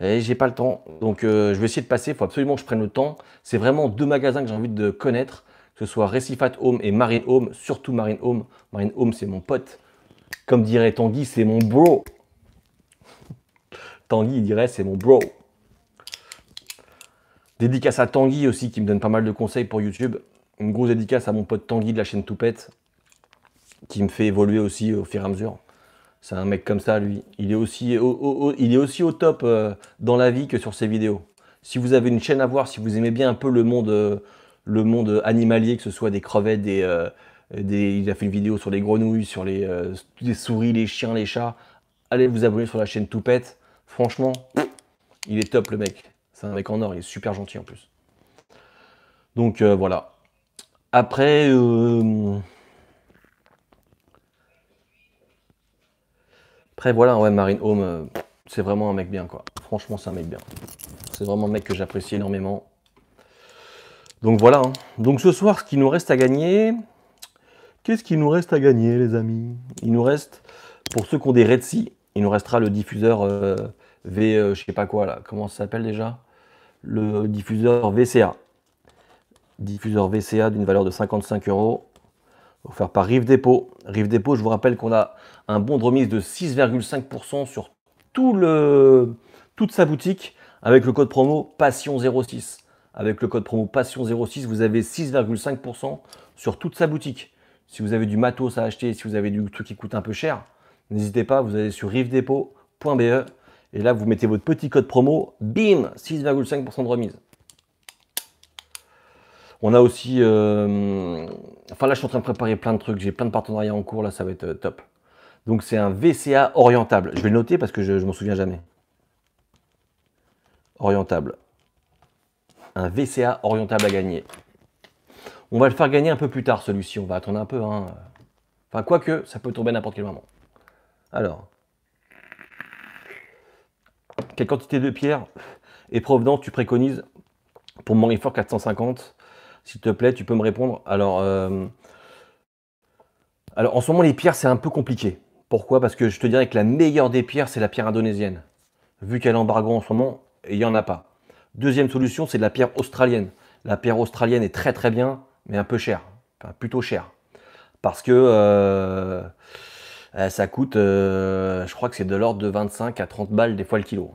Et j'ai pas le temps. Donc, euh, je vais essayer de passer. Il faut absolument que je prenne le temps. C'est vraiment deux magasins que j'ai envie de connaître que ce soit Recifat Home et Marine Home, surtout Marine Home. Marine Home, c'est mon pote. Comme dirait Tanguy, c'est mon bro. Tanguy, il dirait, c'est mon bro. Dédicace à Tanguy aussi, qui me donne pas mal de conseils pour YouTube une grosse dédicace à mon pote Tanguy de la chaîne Toupette, qui me fait évoluer aussi au fur et à mesure. C'est un mec comme ça, lui. Il est aussi au, il est aussi au top euh, dans la vie que sur ses vidéos. Si vous avez une chaîne à voir, si vous aimez bien un peu le monde, euh, le monde animalier, que ce soit des crevettes, euh, des, il a fait une vidéo sur les grenouilles, sur les, les, souris, les chiens, les chats, allez vous abonner sur la chaîne Toupette. Franchement, il est top le mec. C'est un mec en or, il est super gentil en plus. Donc voilà, après, euh, après voilà, ouais, Marine Home, euh, c'est vraiment un mec bien, quoi. Franchement, c'est un mec bien. C'est vraiment un mec que j'apprécie énormément. Donc voilà. Hein. Donc ce soir, ce qu'il nous reste à gagner, qu'est-ce qu'il nous reste à gagner, les amis Il nous reste, pour ceux qui ont des Red il nous restera le diffuseur euh, V, je sais pas quoi là. Comment ça s'appelle déjà Le diffuseur VCA diffuseur VCA d'une valeur de 55 euros, offert par Rive Dépôt. Rive Dépôt, je vous rappelle qu'on a un bon de remise de 6,5% sur tout le, toute sa boutique avec le code promo Passion06. Avec le code promo Passion06, vous avez 6,5% sur toute sa boutique. Si vous avez du matos à acheter, si vous avez du truc qui coûte un peu cher, n'hésitez pas, vous allez sur rivedepot.be et là vous mettez votre petit code promo, bim, 6,5% de remise. On a aussi. Euh, enfin, là, je suis en train de préparer plein de trucs. J'ai plein de partenariats en cours. Là, ça va être euh, top. Donc, c'est un VCA orientable. Je vais le noter parce que je, ne m'en souviens jamais. Orientable. Un VCA orientable à gagner. On va le faire gagner un peu plus tard, celui-ci. On va attendre un peu. Hein. Enfin, quoique, ça peut tomber n'importe quel moment. Alors. Quelle quantité de pierre et provenance tu préconises pour mon effort 450 s'il te plaît, tu peux me répondre. Alors, euh, alors en ce moment, les pierres, c'est un peu compliqué. Pourquoi Parce que je te dirais que la meilleure des pierres, c'est la pierre indonésienne. Vu qu'elle est embargo en ce moment, il n'y en a pas. Deuxième solution, c'est de la pierre australienne. La pierre australienne est très très bien, mais un peu chère. Enfin, plutôt chère. Parce que euh, eh, ça coûte, euh, je crois que c'est de l'ordre de 25 à 30 balles des fois le kilo.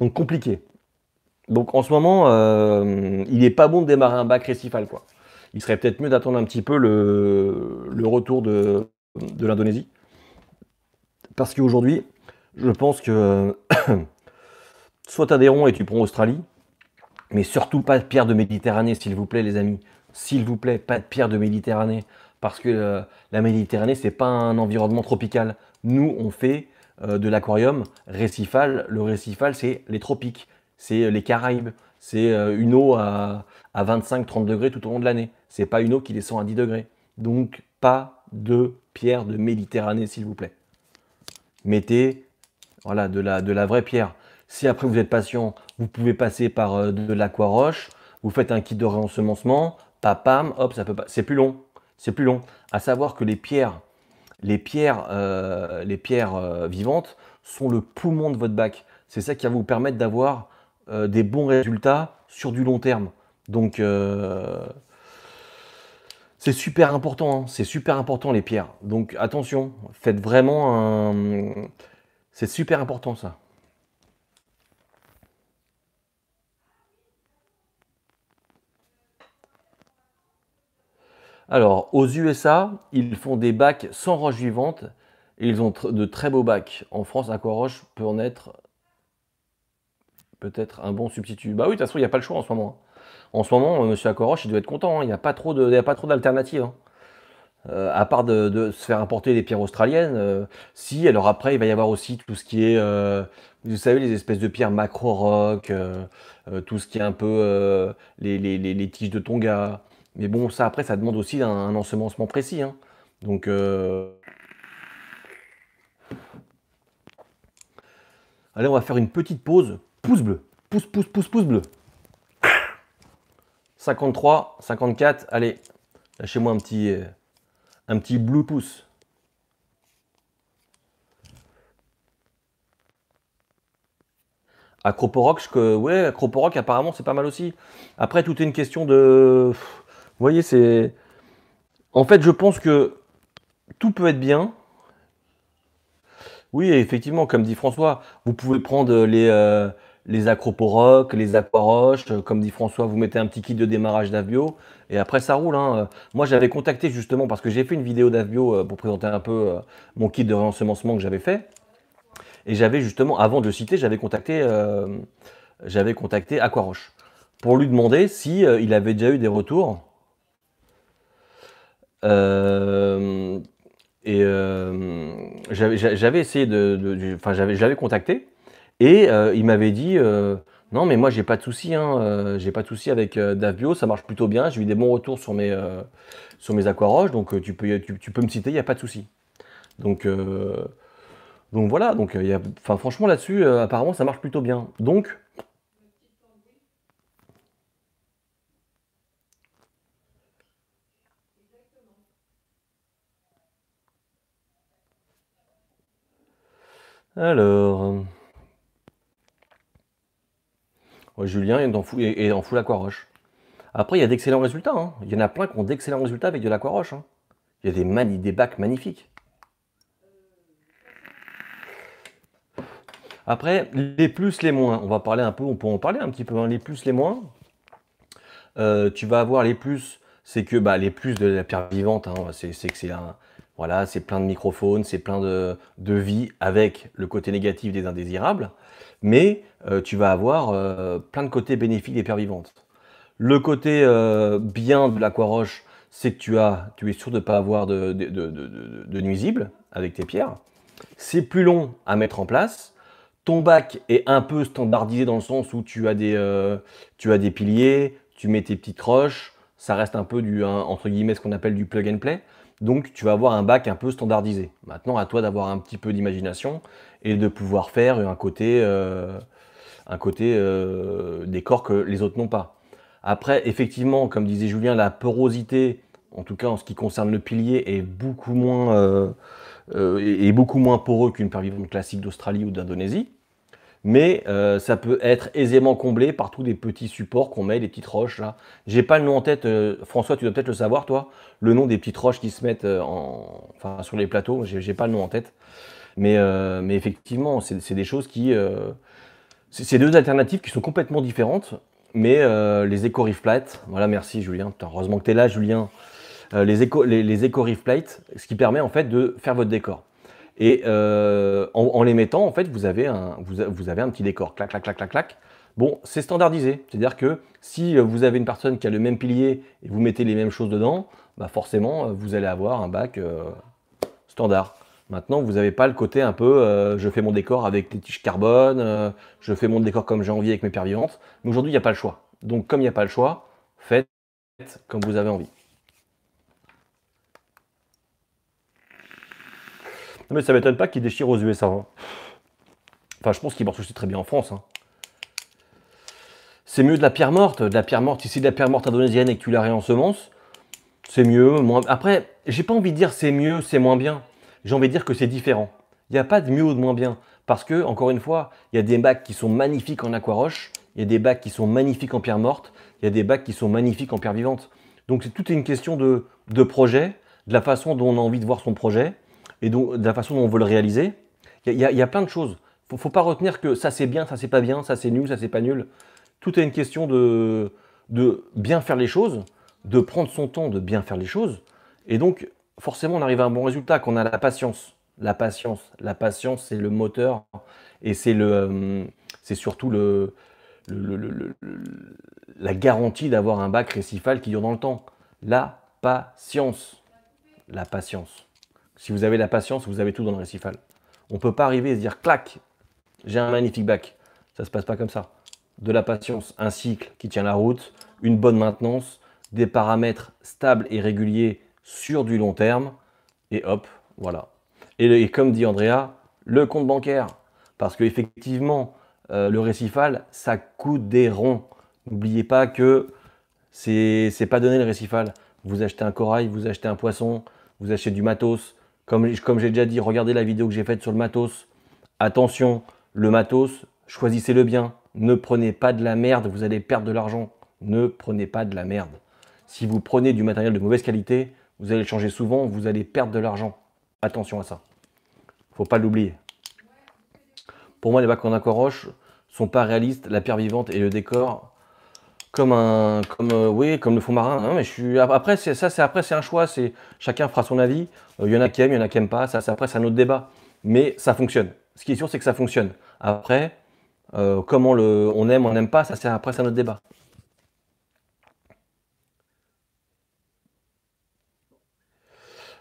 Donc compliqué. Donc en ce moment, euh, il n'est pas bon de démarrer un bac récifal. Quoi. Il serait peut-être mieux d'attendre un petit peu le, retour de, l'Indonésie. Parce qu'aujourd'hui, je pense que soit tu des ronds et tu prends Australie, mais surtout pas de pierre de Méditerranée, s'il vous plaît, les amis. S'il vous plaît, pas de pierre de Méditerranée. Parce que euh, la Méditerranée, c'est pas un environnement tropical. Nous, on fait euh, de l'aquarium récifal. Le récifal, c'est les tropiques c'est euh, les Caraïbes. C'est euh, une eau à, 25-30 degrés tout au long de l'année. C'est pas une eau qui descend à 10 degrés. Donc, pas de pierre de Méditerranée, s'il vous plaît. Mettez voilà, de, la, de la vraie pierre. Si après vous êtes patient, vous pouvez passer par euh, de, l'aquaroche, vous faites un kit de réensemencement, papam, hop, ça peut pas. C'est plus long. C'est plus long. À savoir que les pierres, les pierres, les pierres vivantes sont le poumon de votre bac. C'est ça qui va vous permettre d'avoir euh, des bons résultats sur du long terme. Donc, euh, c'est super important, hein. c'est super important les pierres. Donc attention, faites vraiment un... C'est super important ça. Alors, aux USA, ils font des bacs sans roche vivante et ils ont de très beaux bacs. En France, Aquaroche peut en être peut-être un bon substitut. Bah oui, de toute façon, il n'y a pas le choix en ce moment. Hein. En ce moment, euh, M. Akoroche, il doit être content. Hein. Il n'y a pas trop d'alternatives. Hein. Euh, à part de, se faire importer des pierres australiennes, euh, si, alors après, il va y avoir aussi tout ce qui est, vous savez, les espèces de pierres macro-rock, tout ce qui est un peu les, tiges de Tonga. Mais bon, ça, après, ça demande aussi un, ensemencement précis. Donc. Allez, on va faire une petite pause pouce bleu. Pouce, pouce, pouce, pouce bleu. 53, 54, allez, lâchez-moi un petit, euh, un petit blue pouce. Acroporoc, que, ouais, Acroporoc, apparemment, c'est pas mal aussi. Après, tout est une question de... Vous voyez, c'est... En fait, je pense que tout peut être bien. Oui, effectivement, comme dit François, vous pouvez prendre les... Euh, les acroporocs, les aquaroches. Euh, comme dit François, vous mettez un petit kit de démarrage d'Avbio et après ça roule. Hein. Euh, moi, j'avais contacté justement parce que j'ai fait une vidéo d'Avbio euh, pour présenter un peu mon kit de réensemencement que j'avais fait. Et j'avais justement, avant de le citer, j'avais contacté, contacté Aquaroche pour lui demander si il avait déjà eu des retours. et j'avais essayé de, enfin j'avais, je contacté et euh, il m'avait dit euh, Non, mais moi, j'ai pas de soucis, hein, euh, j'ai pas de souci avec Davio ça marche plutôt bien. J'ai eu des bons retours sur mes, sur mes aquaroches, donc tu, peux, tu, peux me citer, il n'y a pas de soucis. Donc, donc voilà, donc, y a, franchement, là-dessus, apparemment, ça marche plutôt bien. Donc. Alors... Julien est en fout l'aquaroche. Après, il y a d'excellents résultats. Hein. Il y en a plein qui ont d'excellents résultats avec de l'aquaroche. Hein. Il y a des, bacs magnifiques. Après, les plus, les moins. On va parler un peu, on peut en parler un petit peu. Hein. Les plus, les moins. Euh, tu vas avoir les plus, c'est que bah, les plus de la pierre vivante, c'est que c'est un, voilà, c'est plein de microphones, c'est plein de, vie avec le côté négatif des indésirables, mais euh, tu vas avoir euh, plein de côtés bénéfiques des pervivantes. Le côté euh, bien de l'aquaroche, c'est que tu, es sûr de ne pas avoir de, nuisibles avec tes pierres. C'est plus long à mettre en place. Ton bac est un peu standardisé dans le sens où tu as des, piliers, tu mets tes petites croches, ça reste un peu du, entre guillemets, ce qu'on appelle du plug and play. Donc tu vas avoir un bac un peu standardisé. Maintenant, à toi d'avoir un petit peu d'imagination et de pouvoir faire un côté, euh, un côté euh, décor que les autres n'ont pas. Après, effectivement, comme disait Julien, la porosité, en tout cas en ce qui concerne le pilier, est beaucoup moins, euh, est beaucoup moins poreux qu'une pervivante classique d'Australie ou d'Indonésie mais euh, ça peut être aisément comblé par tous des petits supports qu'on met, des petites roches là. J'ai pas le nom en tête, euh, François, tu dois peut-être le savoir toi, le nom des petites roches qui se mettent euh, sur les plateaux, j'ai pas le nom en tête. Mais, effectivement, c'est des choses qui. c'est deux alternatives qui sont complètement différentes, mais les éco Reef voilà, merci Julien, heureusement que tu es là Julien, les éco les, Eco ce qui permet en fait de faire votre décor. Et euh, en, les mettant, en fait, vous avez un, vous, avez un petit décor. Clac, clac, clac, clac, clac. Bon, c'est standardisé. C'est-à-dire que si euh, vous avez une personne qui a le même pilier et vous mettez les mêmes choses dedans, bah forcément, euh, vous allez avoir un bac standard. Maintenant, vous n'avez pas le côté un peu je fais mon décor avec des tiges carbone, je fais mon décor comme j'ai envie avec mes pervivantes. Mais aujourd'hui, il n'y a pas le choix. Donc, comme il n'y a pas le choix, faites comme vous avez envie. Non, mais ça m'étonne pas qu'il déchire aux USA. Hein. Enfin, je pense qu'il marche aussi très bien en France. Hein. C'est mieux de la pierre morte, de la pierre morte. Ici, de la pierre morte indonésienne et que tu la réensemences, c'est mieux. Moins... Après, j'ai pas envie de dire c'est mieux, c'est moins bien. J'ai envie de dire que c'est différent. Il n'y a pas de mieux ou de moins bien. Parce que, encore une fois, il y a des bacs qui sont magnifiques en aquaroche, il y a des bacs qui sont magnifiques en pierre morte, il y a des bacs qui sont magnifiques en pierre vivante. Donc c'est toute une question de projet, de la façon dont on a envie de voir son projet, et donc de la façon dont on veut le réaliser. Il y, a plein de choses. Il ne faut pas retenir que ça c'est bien, ça c'est pas bien, ça c'est nul, ça c'est pas nul. Tout est une question de, bien faire les choses, de prendre son temps de bien faire les choses. Et donc, forcément, on arrive à un bon résultat quand on a la patience. La patience, la patience, c'est le moteur et c'est le, euh, c'est surtout le, la garantie d'avoir un bac récifal qui dure dans le temps. La patience, la patience. Si vous avez la patience, vous avez tout dans le récifal. On ne peut pas arriver et se dire clac, j'ai un magnifique bac. Ça ne se passe pas comme ça. De la patience, un cycle qui tient la route, une bonne maintenance, des paramètres stables et réguliers sur du long terme, et hop, voilà. Et, comme dit Andrea, le compte bancaire. Parce qu'effectivement, effectivement, euh, le récifal, ça coûte des ronds. N'oubliez pas que c'est pas donné le récifal. Vous achetez un corail, vous achetez un poisson, vous achetez du matos, comme, j'ai déjà dit, regardez la vidéo que j'ai faite sur le matos. Attention, le matos, choisissez-le bien. Ne prenez pas de la merde, vous allez perdre de l'argent. Ne prenez pas de la merde. Si vous prenez du matériel de mauvaise qualité, vous allez le changer souvent, vous allez perdre de l'argent. Attention à ça. Faut pas l'oublier. Pour moi, les bacs en ne sont pas réalistes. La pierre vivante et le décor comme un comme euh, oui comme le fond marin mais je suis après c'est ça c'est après c'est un choix c'est chacun fera son avis euh, il y en a qui aiment il y en a qui n'aiment pas ça après c'est un autre débat mais ça fonctionne ce qui est sûr c'est que ça fonctionne après euh, comment le on aime on n'aime pas ça c'est après c'est un autre débat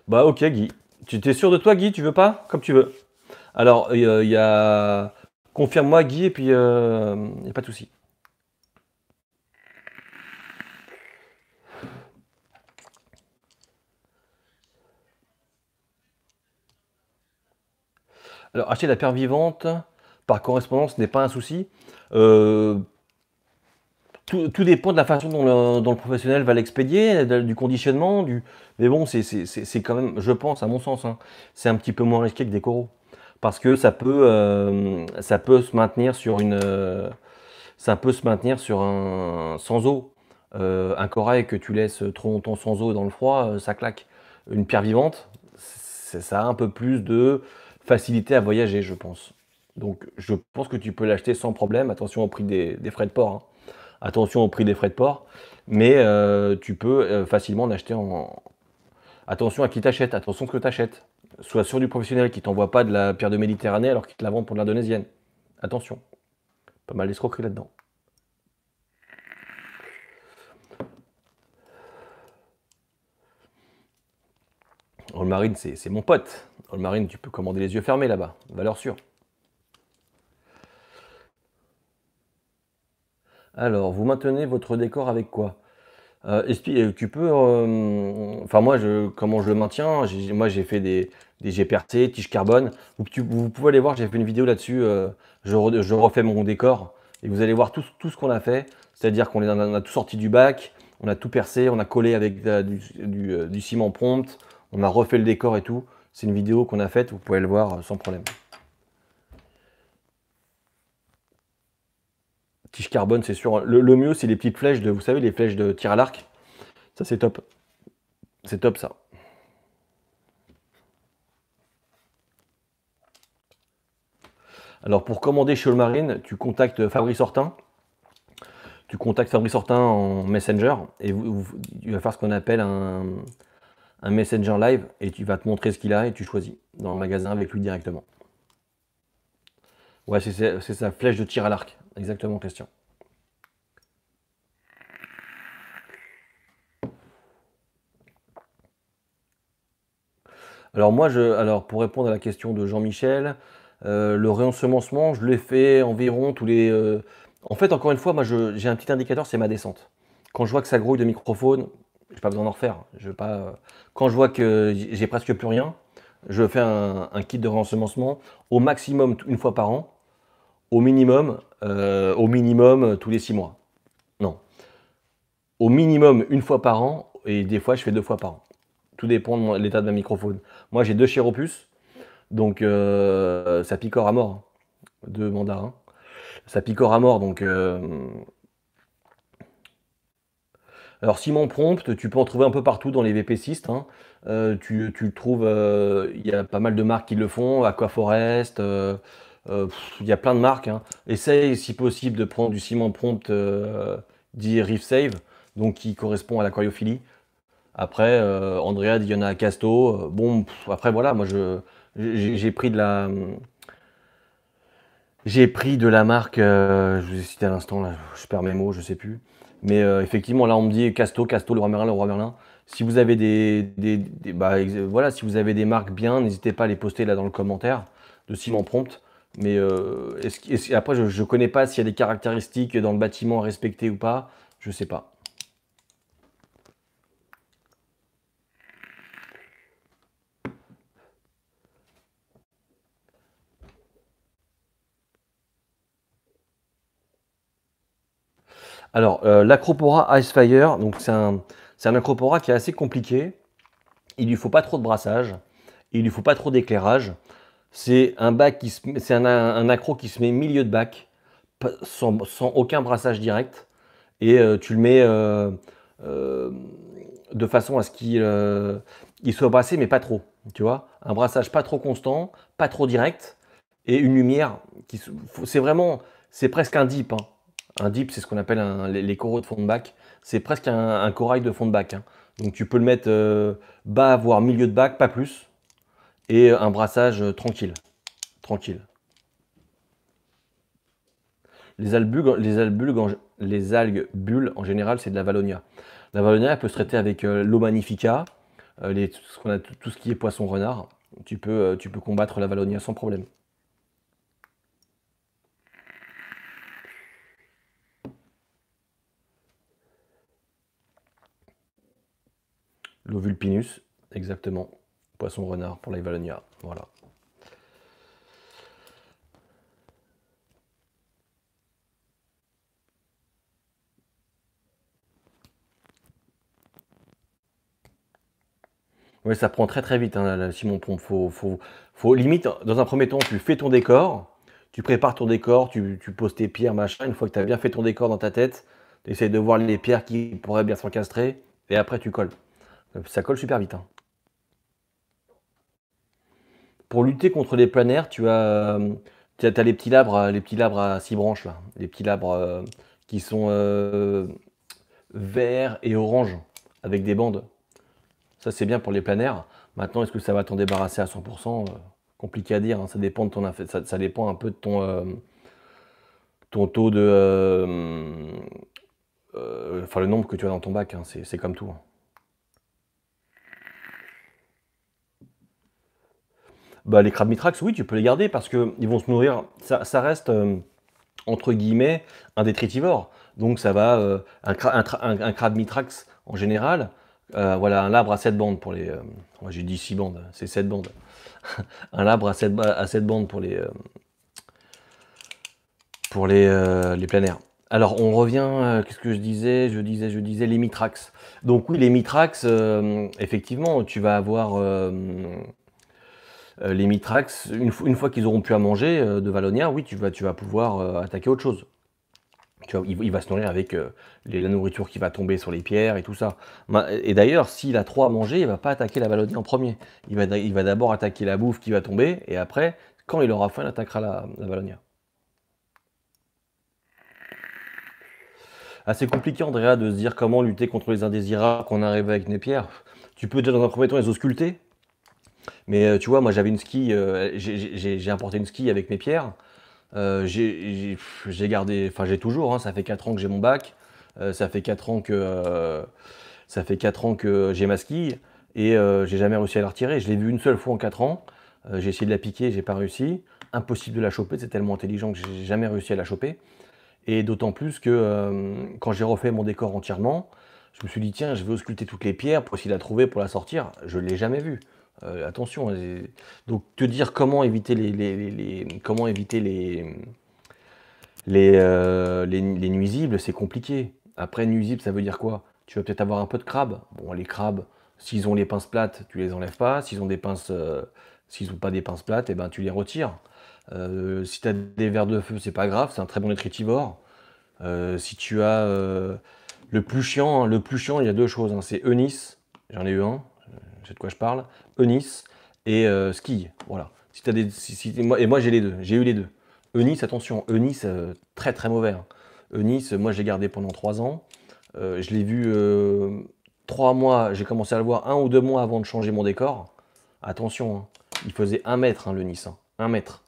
bah ok Guy tu t'es sûr de toi Guy tu veux pas comme tu veux alors il y a confirme-moi Guy et puis il n'y a pas de souci Alors, acheter la pierre vivante par correspondance n'est pas un souci. Euh, tout, dépend de la façon dont le, professionnel va l'expédier, du conditionnement. Du... Mais bon, c'est quand même, je pense, à mon sens, hein, c'est un petit peu moins risqué que des coraux. Parce que ça peut, euh, ça peut se maintenir sur une. Euh, ça peut se maintenir sur un sans eau. un corail que tu laisses trop longtemps sans eau dans le froid, ça claque. Une pierre vivante, c'est ça un peu plus de facilité à voyager, je pense. Donc je pense que tu peux l'acheter sans problème. Attention au prix des, frais de port. Hein. Attention au prix des frais de port. Mais euh, tu peux euh, facilement l'acheter en. Attention à qui t'achète. attention à ce que t'achètes. Sois sûr du professionnel qui t'envoie pas de la pierre de Méditerranée alors qu'il te la vend pour de l'indonésienne. Attention. Pas mal d'escroquerie là-dedans. Le Marine, c'est mon pote. Dans marine, tu peux commander les yeux fermés là-bas, valeur sûre. Alors, vous maintenez votre décor avec quoi euh, euh, tu peux. Euh, enfin, moi, je, comment je le maintiens Moi, j'ai fait des, des GPRC, tiges carbone. Vous, pouvez aller voir, j'ai fait une vidéo là-dessus. je, refais mon décor et vous allez voir tout, ce qu'on a fait. C'est-à-dire qu'on a tout sorti du bac, on a tout percé, on a collé avec du, du ciment prompt, on a refait le décor et tout. C'est une vidéo qu'on a faite, vous pouvez le voir euh, sans problème. Tige carbone, c'est sûr. Le, mieux, c'est les petites flèches de, vous savez, les flèches de tir à l'arc. Ça, c'est top. C'est top, ça. Alors pour commander chez Marine, tu contactes Fabrice Hortin. Tu contactes Fabrice Hortin en Messenger et il va faire ce qu'on appelle un, un Messenger live et tu vas te montrer ce qu'il a et tu choisis dans le magasin avec lui directement. Ouais, c'est sa flèche de tir à l'arc. Exactement, question. Alors moi, je, alors pour répondre à la question de Jean-Michel, euh, le réensemencement, je l'ai fait environ tous les... Euh, en fait, encore une fois, moi, j'ai un petit indicateur, c'est ma descente. Quand je vois que ça grouille de microphone, j'ai pas besoin d'en refaire. Je pas, euh, quand je vois que j'ai presque plus rien, je fais un, kit de rensemencement au maximum une fois par an, au minimum, euh, au minimum euh, tous les six mois. Non. Au minimum une fois par an, et des fois je fais deux fois par an. Tout dépend de l'état de ma microphone. Moi j'ai deux Chiropus, donc ça picore à mort, hein, deux mandarins. Hein. Ça picore à mort, donc alors ciment Prompt, tu peux en trouver un peu partout dans les vp hein. euh, tu, le trouves, euh, il y a pas mal de marques qui le font, Aquaforest, euh, il y a plein de marques. Hein. Essaye si possible de prendre du ciment prompt dit Reef donc qui correspond à l'aquariophilie. Après, Andrea dit il y en a à Casto. Bon, après voilà, moi j'ai pris de la. J'ai pris de la marque, je vous ai cité à l'instant, je perds mes mots, je sais plus. Mais euh, effectivement, là, on me dit Casto, Casto, le roi Merlin, le roi Merlin. Si vous avez des, bah, voilà, si vous avez des marques bien, n'hésitez pas à les poster là dans le commentaire de Simon Prompt. Mais euh, après, je ne connais pas s'il y a des caractéristiques dans le bâtiment à respecter ou pas. Je ne sais pas. Alors, euh, l'Acropora Icefire, donc c'est un, Acropora qui est assez compliqué. Il lui faut pas trop de brassage, il lui faut pas trop d'éclairage. C'est un bac qui un, accro qui se met milieu de bac, sans, aucun brassage direct, et euh, tu le mets euh, de façon à ce qu'il soit brassé, mais pas trop. Tu vois, un brassage pas trop constant, pas trop direct, et une lumière qui, c'est vraiment, c'est presque un dip. Hein. Un dip, c'est ce qu'on appelle les, coraux de fond de bac. C'est presque un, corail de fond de bac. Hein. Donc tu peux le mettre euh, bas, voire milieu de bac, pas plus. Et euh, un brassage euh, tranquille. Tranquille. Les algues, bulles, en général, c'est de la valonia. La valonia, elle peut se traiter avec l'eau magnifica, tout, ce a, ce qui est poisson renard. Tu peux, tu peux combattre la valonia sans problème. L'ovulpinus, exactement. Poisson renard pour la Voilà. Oui, ça prend très très vite, hein, Simon Pompe. Faut, faut, limite, dans un premier temps, tu fais ton décor, tu prépares ton décor, tu, tu poses tes pierres, machin. Une fois que tu as bien fait ton décor dans ta tête, tu essaies de voir les pierres qui pourraient bien s'encastrer, et après tu colles. Ça colle super vite. Hein. Pour lutter contre les planaires, tu as, euh, les petits labres, les petits labres à six branches là, les petits labres euh, qui sont euh, verts et orange avec des bandes. Ça c'est bien pour les planaires. Maintenant, est-ce que ça va t'en débarrasser à 100% Compliqué à dire. Hein. Ça dépend de ton ça, dépend un peu de ton ton taux de enfin le nombre que tu as dans ton bac. Hein. C'est comme tout. Bah, les crabes mitrax, oui, tu peux les garder parce qu'ils vont se nourrir. Ça, reste, euh, entre guillemets, un détritivore. Donc, ça va. Euh, un, crabe mitrax, en général, euh, voilà, un labre à 7 bandes pour les. moi, j'ai dit 6 bandes, c'est 7 bandes. un labre à 7, à bandes pour les. pour les, les planaires. Alors, on revient, qu'est-ce que je disais Je disais, je disais les mitrax. Donc oui, les mitrax, effectivement, tu vas avoir... Euh, les mitrax, une, fois qu'ils auront pu à manger euh, de Valonia, oui, tu vas, tu vas pouvoir euh, attaquer autre chose. Tu il, va se nourrir avec la nourriture qui va tomber sur les pierres et tout ça. Et d'ailleurs, s'il a trop à manger, il va pas attaquer la Valonia en premier. Il va, il va d'abord attaquer la bouffe qui va tomber, et après, quand il aura faim, il attaquera la, Valonia. assez compliqué, Andrea, de se dire comment lutter contre les indésirables qu'on arrive avec pierres. Tu peux déjà dans un premier temps les ausculter, mais euh, tu vois, moi j'avais une ski, euh, j'ai importé une ski avec mes pierres. Euh, j'ai gardé, enfin j'ai toujours, hein, ça fait 4 ans que j'ai mon bac, ça fait 4 ans que, ça fait ans que j'ai ma ski et j'ai jamais réussi à la retirer. Je l'ai vue une seule fois en 4 ans, j'ai essayé de la piquer, j'ai pas réussi. Impossible de la choper, c'est tellement intelligent que j'ai jamais réussi à la choper. Et d'autant plus que quand j'ai refait mon décor entièrement, je me suis dit tiens, je vais ausculter toutes les pierres pour essayer de la trouver, pour la sortir. Je ne l'ai jamais vu euh, attention. Hein, donc te dire comment éviter les, comment éviter euh, les nuisibles, c'est compliqué. Après nuisible, ça veut dire quoi Tu vas peut-être avoir un peu de crabes. Bon, les crabes, s'ils ont les pinces plates, tu les enlèves pas. S'ils ont des pinces, euh, s'ils ont pas des pinces plates, et eh ben tu les retires. si tu as des vers de feu, c'est pas grave, c'est un très bon détritivore. si tu as le plus chiant, le plus chiant, il y a deux choses. Hein. c'est Eunice, j'en ai eu un, je sais de quoi je parle. Eunice et euh, Ski. Voilà. Si as des, moi, et moi, j'ai les deux. J'ai eu les deux. Eunice, attention, Eunice, euh, très très mauvais. Hein. Eunice, moi, j'ai gardé pendant trois ans. Euh, je l'ai vu 3 mois, j'ai commencé à le voir un ou deux mois avant de changer mon décor. Attention, hein, il faisait un mètre, le Nice. 1 mètre.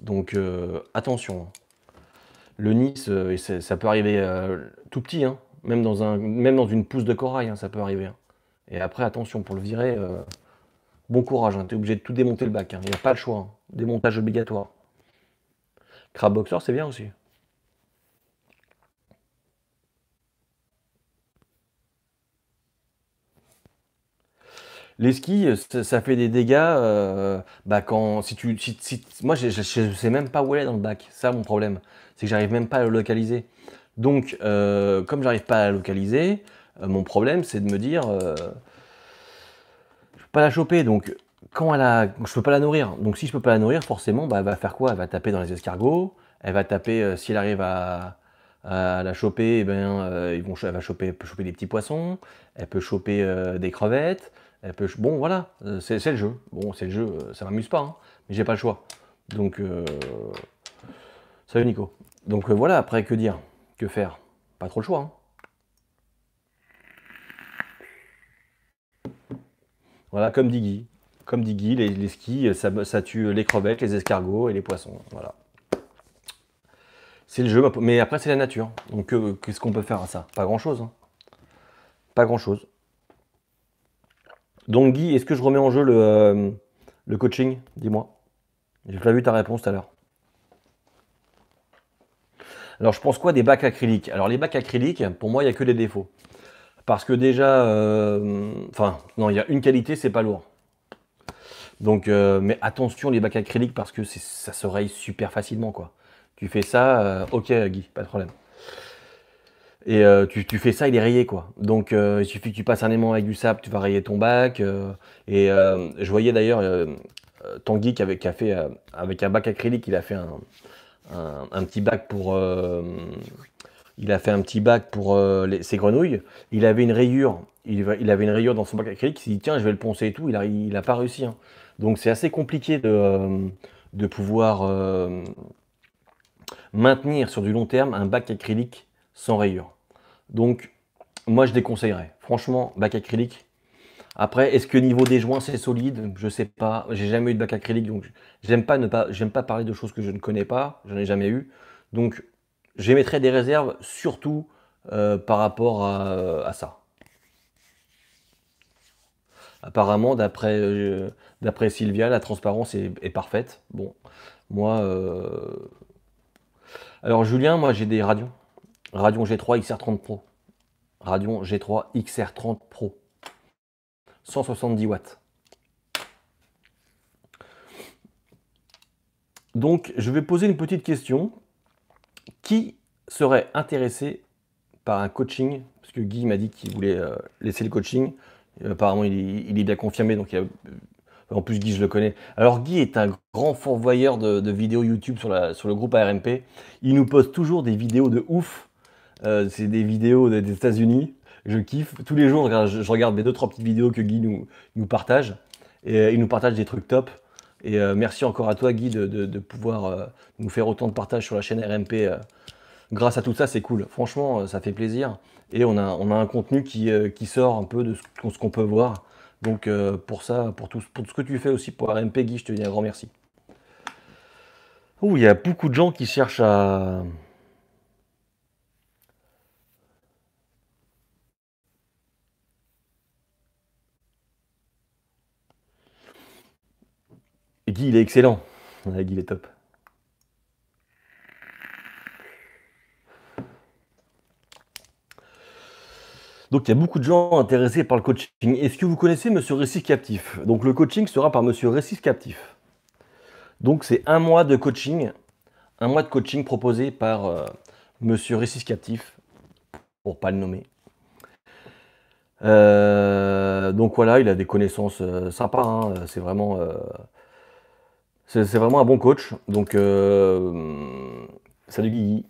Donc, attention. Hein. Le Nice, ça, peut arriver tout petit, même, dans un, même dans une pousse de corail, ça peut arriver. Et après, attention, pour le virer, Bon courage, hein, tu es obligé de tout démonter le bac. Hein. Il n'y a pas le choix. Hein. démontage obligatoire. Crabboxer, c'est bien aussi. Les skis, euh, ça, fait des dégâts euh, bah, quand si tu moi je, ne sais même pas où elle est dans le bac, ça mon problème, c'est que j'arrive même pas à le localiser. Donc euh, comme j'arrive pas à la localiser, mon problème c'est de me dire la choper. Donc, quand elle a, je peux pas la nourrir. Donc, si je peux pas la nourrir, forcément, bah, elle va faire quoi Elle va taper dans les escargots. Elle va taper, euh, s'il arrive à, la choper, et eh ben euh, ils vont, elle va choper, choper des petits poissons. Elle peut choper euh, des crevettes. Elle peut, bon, voilà, c'est le jeu. Bon, c'est le jeu, ça m'amuse pas, hein. mais j'ai pas le choix. Donc, salut Nico. Donc voilà, après, que dire Que faire Pas trop le choix. Hein. Voilà, comme dit Guy. Comme dit Guy, les, skis, euh, ça, tue les crevettes, les escargots et les poissons. Voilà. C'est le jeu, mais après, c'est la nature. Donc, euh, qu'est-ce qu'on peut faire à ça Pas grand-chose. Hein. Pas grand-chose. Donc, Guy, est-ce que je remets en jeu le, euh, le coaching Dis-moi. J'ai pas vu ta réponse tout à l'heure. Alors, je pense quoi des bacs acryliques Alors, les bacs acryliques, pour moi, il n'y a que des défauts. Parce que déjà, euh, enfin, non, il y a une qualité, c'est pas lourd. Donc, euh, mais attention les bacs acryliques parce que ça se raye super facilement, quoi. Tu fais ça, euh, ok Guy, pas de problème. Et tu, fais ça, il est rayé quoi. Donc il suffit que tu passes un aimant avec du sable, tu vas rayer ton bac. et je voyais d'ailleurs Tanguy qui, avait, avec un bac acrylique, il a fait un petit bac pour il a fait un petit bac pour euh, ses grenouilles. Il avait une rayure. Il, avait une rayure dans son bac acrylique. Il s'est dit tiens, je vais le poncer et tout. Il n'a a pas réussi. Hein. Donc c'est assez compliqué de, euh, pouvoir euh, maintenir sur du long terme un bac acrylique sans rayure. Donc moi je déconseillerais. Franchement, bac acrylique. Après, est-ce que niveau des joints c'est solide Je ne sais pas. J'ai jamais eu de bac acrylique, donc j'aime pas ne pas j'aime pas parler de choses que je ne connais pas. n'en ai jamais eu. Donc j'émettrais des réserves surtout euh, par rapport à, ça. Apparemment, euh, d'après Sylvia, la transparence est, parfaite. Bon, moi... Euh, alors Julien, moi j'ai des radios Radion G3 XR30 Pro. Radion G3 XR30 Pro. 170 watts. Donc, je vais poser une petite question qui serait intéressé par un coaching Parce que Guy m'a dit qu'il voulait euh, laisser le coaching. Euh, apparemment, il, il, est bien confirmé, donc euh, en plus, Guy, je le connais. Alors, Guy est un grand fourvoyeur de, vidéos YouTube sur, le groupe ARMP. Il nous poste toujours des vidéos de ouf. c'est des vidéos des États-Unis. Je kiffe. Tous les jours, je regarde, mes deux, trois petites vidéos que Guy nous, partage. Et il nous partage des trucs top. Et merci encore à toi, Guy, de, pouvoir nous faire autant de partages sur la chaîne RMP grâce à tout ça, c'est cool. Franchement, euh, ça fait plaisir. Et on a, on a un contenu qui, euh, sort un peu de ce qu'on peut voir. Donc euh, pour ça, pour tout, pour ce que tu fais aussi pour RMP, Guy, je te dis un grand merci. Ouh, il y a beaucoup de gens qui cherchent à... Guy, il est excellent. Guy, il est top. Donc il y a beaucoup de gens intéressés par le coaching. Est-ce que vous connaissez Monsieur Récis Captif Donc le coaching sera par Monsieur Récis Captif. Donc c'est un mois de coaching, un mois de coaching proposé par euh, Monsieur Captif, pour pas le nommer. Euh, donc voilà, il a des connaissances euh, sympas. Hein. C'est vraiment, c'est vraiment un bon coach. Donc salut Guigui.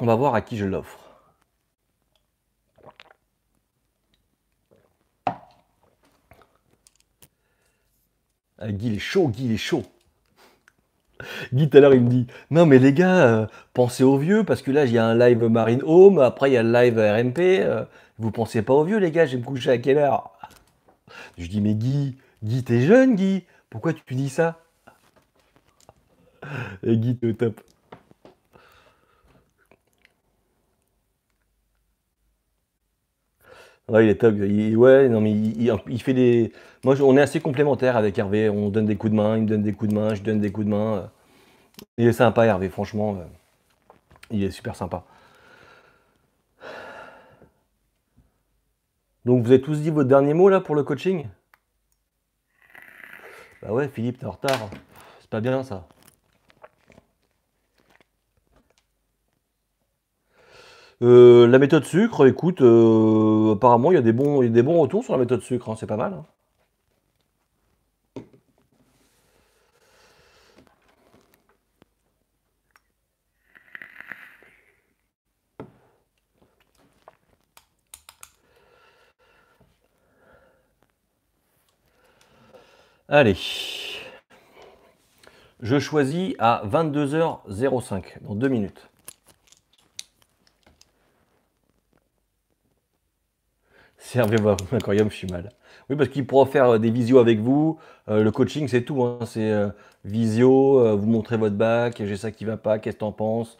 On va voir à qui je l'offre. Guy, il est chaud, Guy, il est chaud. Guy, tout à l'heure, il me dit Non, mais les gars, euh, pensez aux vieux, parce que là, il y a un live Marine Home, après, il y a le live RMP. Euh, vous pensez pas aux vieux, les gars, J'ai me coucher à quelle heure Je dis Mais Guy, Guy, t'es jeune, Guy, pourquoi tu dis ça Et Guy, t'es au top. Ouais, il est top. ouais, non, mais il, fait des. Moi, on est assez complémentaires avec Hervé. On donne des coups de main, il me donne des coups de main, je donne des coups de main. Il est sympa, Hervé, franchement. Il est super sympa. Donc, vous avez tous dit votre dernier mot là pour le coaching Bah ouais, Philippe, t'es en retard. C'est pas bien ça. Euh, la méthode sucre, écoute, euh, apparemment, il y, a des bons, y des bons retours sur la méthode sucre, hein, c'est pas mal. Hein. Allez. Je choisis à 22h05, dans deux minutes. Servez-moi quand aquarium, je suis mal. Oui, parce qu'il pourra faire euh, des visios avec vous. Euh, le coaching, c'est tout. Hein. C'est euh, visio, vous montrez votre bac, j'ai ça qui va pas, qu'est-ce que tu en penses,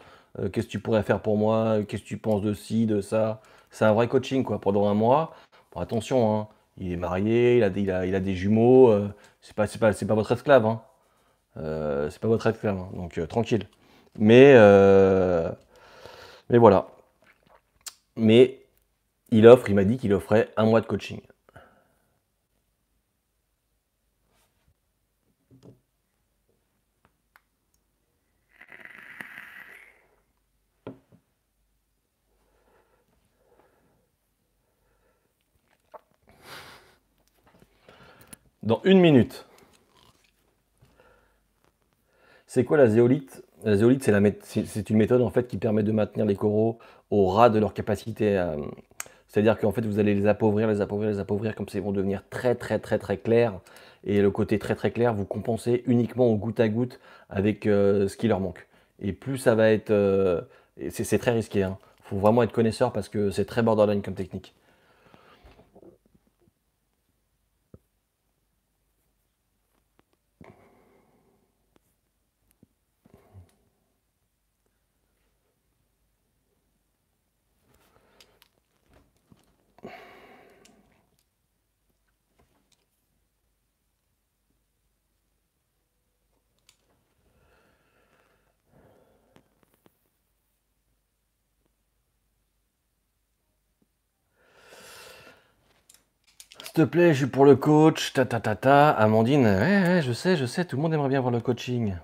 qu'est-ce que tu pourrais faire pour moi, qu'est-ce que tu penses de ci, de ça. C'est un vrai coaching, quoi, pendant un mois. attention, hein. il est marié, il a des, il a, il a des jumeaux. c'est pas, pas, pas, votre esclave. Hein. c'est pas votre esclave, hein. donc tranquille. Mais, mais voilà. Mais il offre, il m'a dit qu'il offrait un mois de coaching. Dans une minute. C'est quoi la zéolite La zéolite, c'est une méthode en fait qui permet de maintenir les coraux au ras de leur capacité à, c'est-à-dire qu'en fait, vous allez les appauvrir, les appauvrir, les appauvrir, comme ça, ils vont devenir très, très, très, très clairs. Et le côté très, très clair, vous compensez uniquement au goutte à goutte avec euh, ce qui leur manque. Et plus ça va être. Euh, c'est très risqué. Il hein. faut vraiment être connaisseur parce que c'est très borderline comme technique. te plaît, je suis pour le coach, ta ta ta Amandine, eh, eh, je sais, je sais, tout le monde aimerait bien voir le coaching.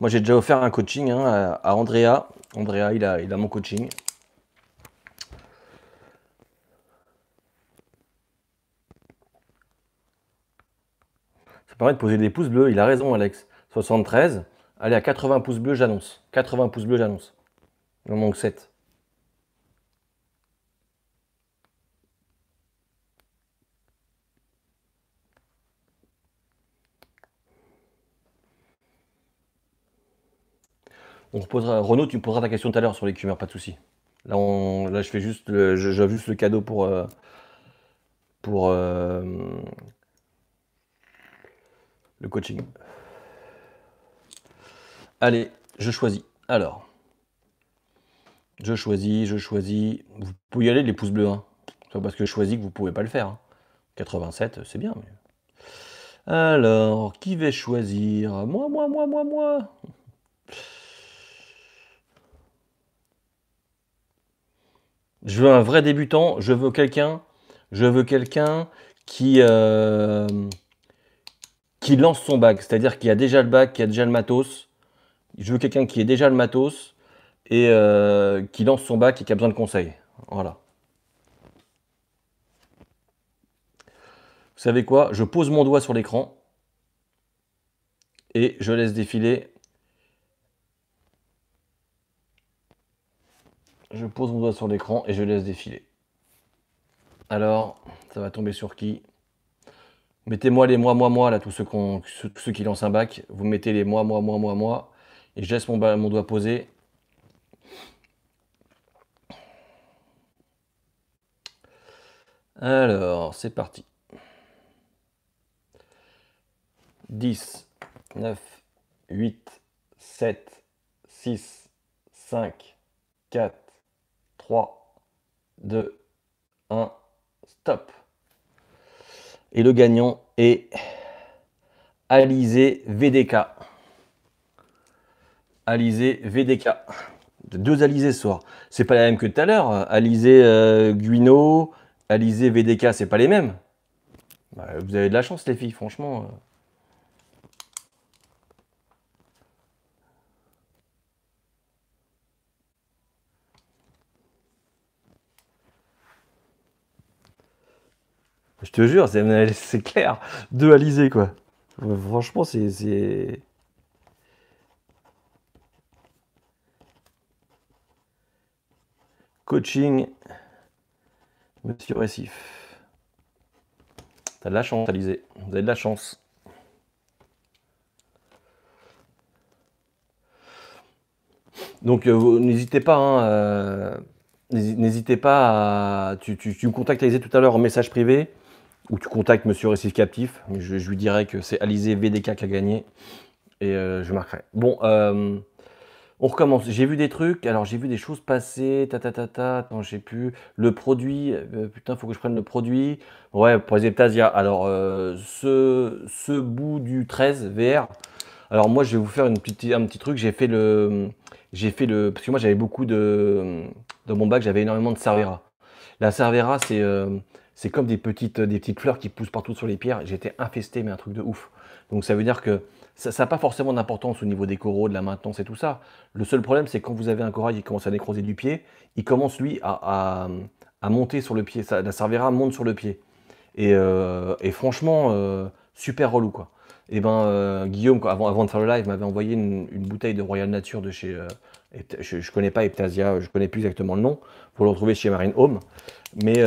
Moi, j'ai déjà offert un coaching hein, à Andrea. Andrea, il a, il a mon coaching. Ça permet de poser des pouces bleus. Il a raison, Alex. 73. Allez, à 80 pouces bleus, j'annonce. 80 pouces bleus, j'annonce. Il en manque 7. On reposera, Renaud, tu me poseras ta question tout à l'heure sur les pas de souci. Là, là je fais juste le, je, juste le cadeau pour. Euh, pour. Euh, le coaching. Allez, je choisis. Alors. Je choisis, je choisis. Vous pouvez y aller, les pouces bleus. Hein. C'est parce que je choisis que vous ne pouvez pas le faire. 87, hein. c'est bien. Alors, qui vais choisir Moi, moi, moi, moi, moi. Je veux un vrai débutant, je veux quelqu'un, je veux quelqu'un qui, euh, qui lance son bac, c'est-à-dire qui a déjà le bac, qui a déjà le matos. Je veux quelqu'un qui a déjà le matos et euh, qui lance son bac et qui a besoin de conseils. Voilà. Vous savez quoi Je pose mon doigt sur l'écran et je laisse défiler Je pose mon doigt sur l'écran et je laisse défiler. Alors, ça va tomber sur qui Mettez-moi les moi, moi, moi, là, tous ceux, qui lancent un bac. Vous mettez les moi, moi, moi, moi, moi. Et je laisse mon, mon doigt poser. Alors, c'est parti. 10, 9, 8, 7, 6, 5, 4, 3, 2, 1, stop. Et le gagnant est Alizé VDK. Alizé VDK. Deux Alizé ce soir. C'est pas la même que tout à l'heure. Alizé euh, Guino, Alizé VDK, c'est pas les mêmes. Bah, vous avez de la chance les filles, franchement. Je te jure, c'est clair. Deux alizés, quoi. Franchement, c'est. Coaching, Monsieur Récif. T'as de la chance, Alizé. Vous avez de la chance. Donc, euh, n'hésitez pas. Hein, euh, n'hésitez pas à. Tu, me contactes, tout à l'heure en message privé ou tu contactes Monsieur Récif Captif. Je, lui dirais que c'est Alizé VDK qui a gagné. Et euh, je marquerai. Bon, euh, on recommence. J'ai vu des trucs. Alors, j'ai vu des choses passer. Ta ta ta ta. j'ai plus. Le produit. Euh, putain, faut que je prenne le produit. Ouais, pour les Eptasia. Alors, ce, ce bout du 13 VR. Alors, moi, je vais vous faire une petite, un petit truc. J'ai fait le. J'ai fait le. Parce que moi, j'avais beaucoup de. Dans mon bac, j'avais énormément de Cervera. La Cervera, c'est c'est comme des petites, des petites fleurs qui poussent partout sur les pierres. J'étais infesté, mais un truc de ouf. Donc ça veut dire que ça n'a pas forcément d'importance au niveau des coraux, de la maintenance et tout ça. Le seul problème, c'est quand vous avez un corail qui commence à nécroser du pied, il commence lui à, monter sur le pied. Ça, la cervera monte sur le pied. Et, euh, franchement, euh, super relou quoi. Et eh ben euh, Guillaume, avant, avant, de faire le live, m'avait envoyé une, bouteille de Royal Nature de chez. je, ne connais pas Eptasia, je ne connais plus exactement le nom. Vous le retrouvez chez Marine Home. Mais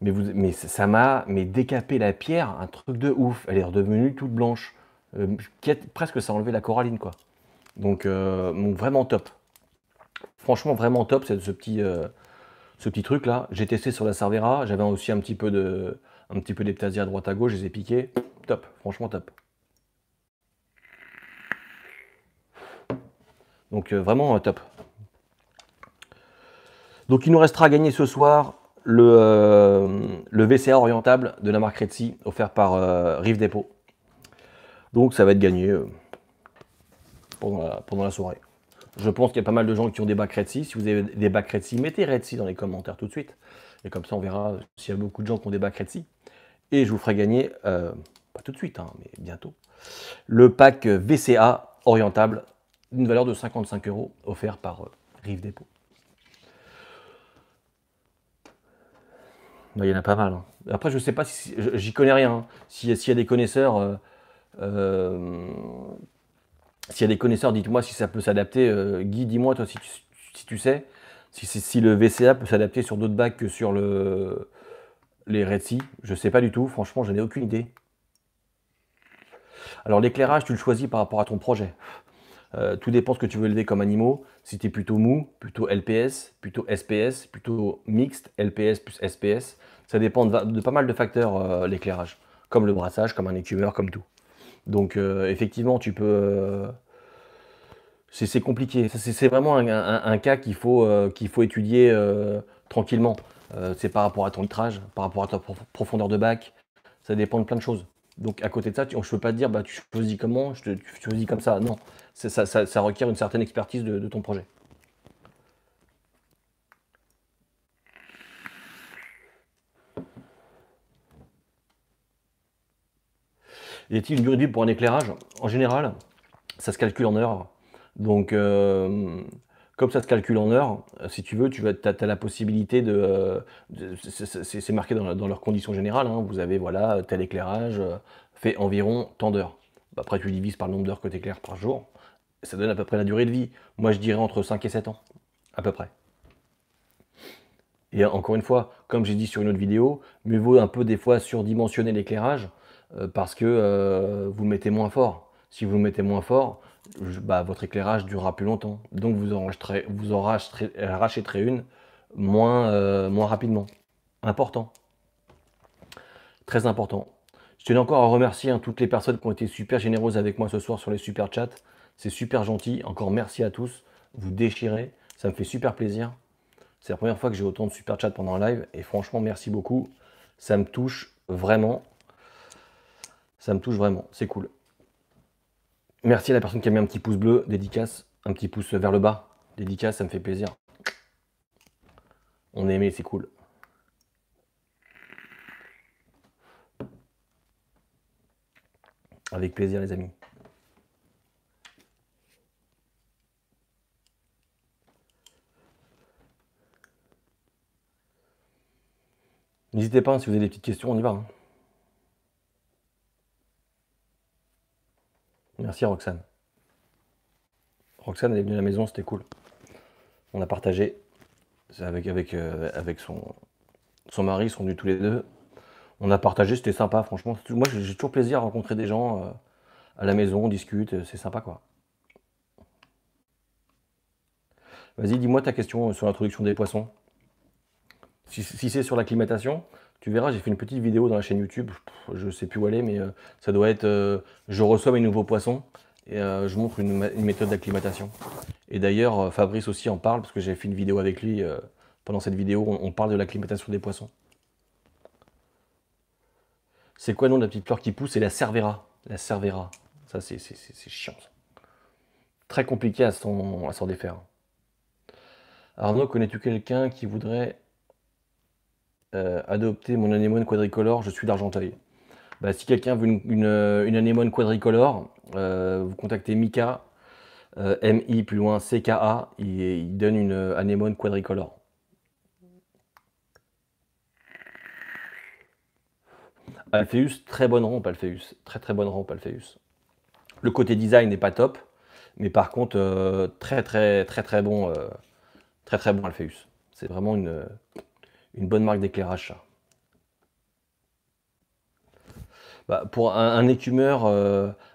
mais, vous, mais ça m'a mais décapé la pierre, un truc de ouf. Elle est redevenue toute blanche. Euh, presque ça a enlevé la coralline, quoi. Euh, donc, vraiment top. Franchement, vraiment top, ce petit, euh, ce petit truc-là. J'ai testé sur la Cervera. J'avais aussi un petit peu de un petit peu à droite à gauche. Je les ai piqués. Top, franchement top. Donc vraiment top. Donc il nous restera à gagner ce soir le, euh, VCA orientable de la marque Redsi, offert par euh, Rive Dépôt Donc ça va être gagné euh, pendant, la, soirée. Je pense qu'il y a pas mal de gens qui ont des bacs Redsi. Si vous avez des bacs Redsi, mettez Redsi dans les commentaires tout de suite. Et comme ça, on verra s'il y a beaucoup de gens qui ont des bacs Redsi. Et je vous ferai gagner, pas tout de suite, hein, mais bientôt, le pack VCA orientable d'une valeur de 55 euros offert par Rive Depot. Bah, il y en a pas mal. Hein. Après, je sais pas si. J'y connais rien. Hein. S'il y a des connaisseurs. Euh, euh, s'il y a des connaisseurs, dites-moi si ça peut s'adapter. Euh, Guy, dis-moi, toi, si tu, sais. Si, si, le VCA peut s'adapter sur d'autres bacs que sur le, les Red Sea. Je sais pas du tout. Franchement, je n'ai aucune idée. Alors, l'éclairage, tu le choisis par rapport à ton projet. Euh, tout dépend ce que tu veux élever comme animaux. Si tu es plutôt mou, plutôt LPS, plutôt SPS, plutôt mixte, LPS plus SPS. Ça dépend de, pas mal de facteurs, euh, l'éclairage, comme le brassage, comme un écumeur, comme tout. Donc euh, effectivement, tu peux... c'est compliqué. C'est vraiment un, cas qu'il faut, étudier tranquillement. c'est par rapport à ton litrage, par rapport à ta profondeur de bac. Ça dépend de plein de choses. Donc à côté de ça, je ne peux pas te dire, bah, tu choisis comment, tu choisis comme ça. Non, ça, requiert une certaine expertise de, ton projet. Y a-t-il une durée de pour un éclairage En général, ça se calcule en heures. Donc, euh, comme ça se calcule en heures, si tu veux, tu as, la possibilité de. c'est marqué dans, leurs conditions générales. Hein. vous avez, voilà, tel éclairage euh, fait environ tant d'heures. Bah, après, tu divises par le nombre d'heures que tu éclaires par jour ça donne à peu près la durée de vie. Moi, je dirais entre 5 et 7 ans, à peu près. Et encore une fois, comme j'ai dit sur une autre vidéo, mieux vaut un peu des fois surdimensionner l'éclairage euh, parce que euh, vous le mettez moins fort. Si vous le mettez moins fort, bah, votre éclairage durera plus longtemps. Donc vous en, vous en rachèterez une euh, moins, rapidement. Important. Très important. Je tiens encore à remercier hein, toutes les personnes qui ont été super généreuses avec moi ce soir sur les super chats. C'est super gentil. Encore merci à tous. Vous déchirez. Ça me fait super plaisir. C'est la première fois que j'ai autant de super chats pendant un live. Et franchement, merci beaucoup. Ça me touche vraiment. Ça me touche vraiment. C'est cool. Merci à la personne qui a mis un petit pouce bleu, dédicace, un petit pouce vers le bas, dédicace, ça me fait plaisir. On est aimé, c'est cool. Avec plaisir les amis. N'hésitez pas, hein, si vous avez des petites questions, on y va. Hein. Merci Roxane. Roxane, elle est venue à la maison, c'était cool. On a partagé avec, avec, euh, avec son, son mari, ils sont venus tous les deux. On a partagé, c'était sympa, franchement. Moi, j'ai toujours plaisir à rencontrer des gens euh, à la maison, on discute, euh, c'est sympa, quoi. Vas-y, dis-moi ta question sur l'introduction des poissons. Si, c'est sur l'acclimatation, tu verras, j'ai fait une petite vidéo dans la chaîne YouTube, je ne sais plus où aller, mais euh, ça doit être euh, je reçois mes nouveaux poissons et euh, je montre une, méthode d'acclimatation. Et d'ailleurs, Fabrice aussi en parle parce que j'ai fait une vidéo avec lui. pendant cette vidéo, on, parle de l'acclimatation des poissons. C'est quoi non, la petite fleur qui pousse C'est la cervera. La cervera. Ça, c'est chiant. Très compliqué à s'en défaire. Arnaud, connais-tu quelqu'un qui voudrait Adoptez euh, adopter mon anémone quadricolore, je suis d'Argenteuil. Bah, si quelqu'un veut une, anémone quadricolore, euh, vous contactez Mika, euh, M-I plus loin C-K-A, il, donne une anémone quadricolore. Alpheus, très bonne rampe Alpheus, très très bonne rampe Alpheus. Le côté design n'est pas top, mais par contre très très très très bon, très très bon Alpheus. C'est vraiment une une bonne marque d'éclairage. Bah, pour un, écumeur,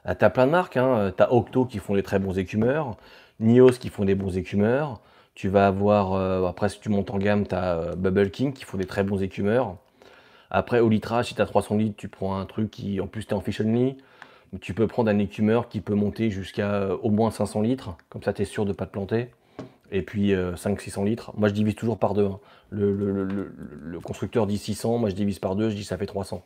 à tu as plein de marques. Hein. Tu as Octo qui font des très bons écumeurs, Nios qui font des bons écumeurs. Tu vas avoir, euh, après si tu montes en gamme, tu as euh, Bubble King qui font des très bons écumeurs. Après, au litrage, si tu as 300 litres, tu prends un truc qui, en plus, tu es en fish only. Tu peux prendre un écumeur qui peut monter jusqu'à euh, au moins 500 litres. Comme ça, tu es sûr de ne pas te planter et puis 5 euh, 500-600 litres. Moi, je divise toujours par deux. Hein. Le, constructeur dit 600, moi je divise par deux, je dis ça fait 300.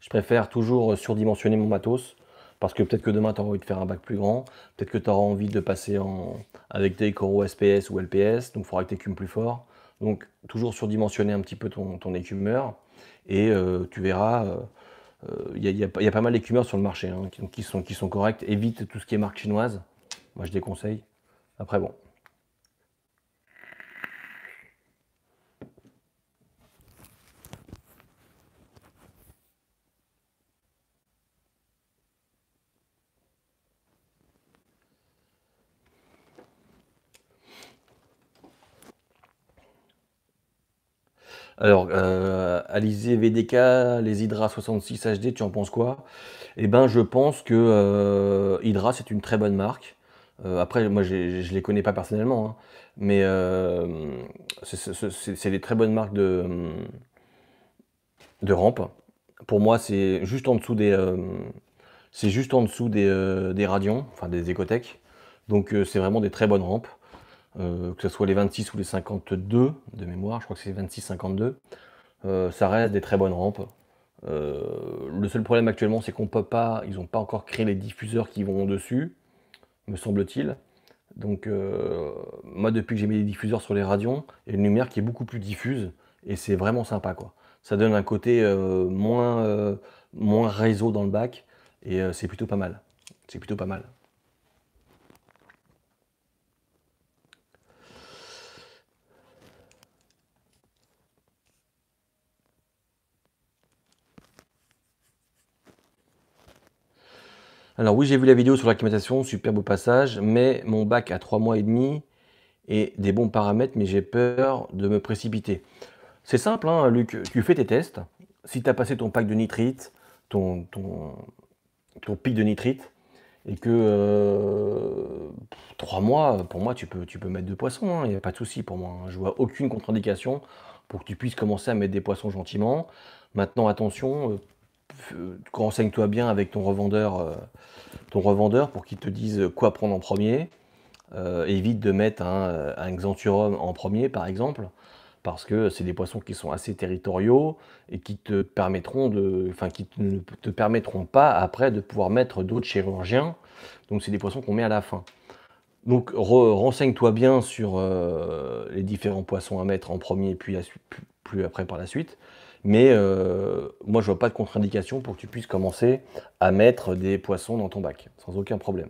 Je préfère toujours euh, surdimensionner mon matos parce que peut-être que demain tu auras envie de faire un bac plus grand, peut-être que tu auras envie de passer en... avec des coraux SPS ou LPS, donc il faudra que tu écumes plus fort. Donc toujours surdimensionner un petit peu ton, écumeur et euh, tu verras. il y, a pas mal d'écumeurs sur le marché hein, qui sont corrects. Évite tout ce qui est marque chinoise. Moi, je déconseille. Après, bon, Alors, euh, Alizé VDK, les Hydra 66 HD, tu en penses quoi Eh ben, je pense que euh, Hydra, c'est une très bonne marque. Euh, après, moi, je ne les connais pas personnellement, hein, mais c'est des très bonnes marques de, hum, de rampe. Pour moi, c'est juste en dessous des, c'est juste en dessous des, Radions, enfin des Ecotech. Donc, c'est vraiment des très bonnes rampes. Euh, que ce soit les 26 ou les 52 de mémoire, je crois que c'est 26-52, euh, ça reste des très bonnes rampes. Euh, le seul problème actuellement, c'est qu'on peut pas, ils n'ont pas encore créé les diffuseurs qui vont dessus, me semble-t-il. Donc moi depuis que j'ai mis des diffuseurs sur les radions, il y a une lumière qui est beaucoup plus diffuse et c'est vraiment sympa quoi. Ça donne un côté moins, moins réseau dans le bac et c'est plutôt pas mal. C'est plutôt pas mal. Alors oui, j'ai vu la vidéo sur l'acclimatation, super beau passage, mais mon bac à 3 mois et demi et des bons paramètres, mais j'ai peur de me précipiter. C'est simple, hein, Luc, tu fais tes tests. Si tu as passé ton pack de nitrite, ton, pic de nitrite, et que 3 euh, mois, pour moi, tu peux, tu peux mettre deux poissons, il hein, n'y a pas de souci pour moi. Hein. Je vois aucune contre-indication pour que tu puisses commencer à mettre des poissons gentiment. Maintenant, attention, euh, euh, renseigne-toi bien avec ton revendeur, euh, ton revendeur pour qu'il te dise quoi prendre en premier. Euh, évite de mettre un, un en premier, par exemple, parce que c'est des poissons qui sont assez territoriaux et qui te permettront de, qui ne te permettront pas après de pouvoir mettre d'autres chirurgiens. Donc, c'est des poissons qu'on met à la fin. Donc, renseigne-toi bien sur les différents poissons à mettre en premier, puis, puis après par la suite. Mais euh, moi, je vois pas de contre-indication pour que tu puisses commencer à mettre des poissons dans ton bac, sans aucun problème.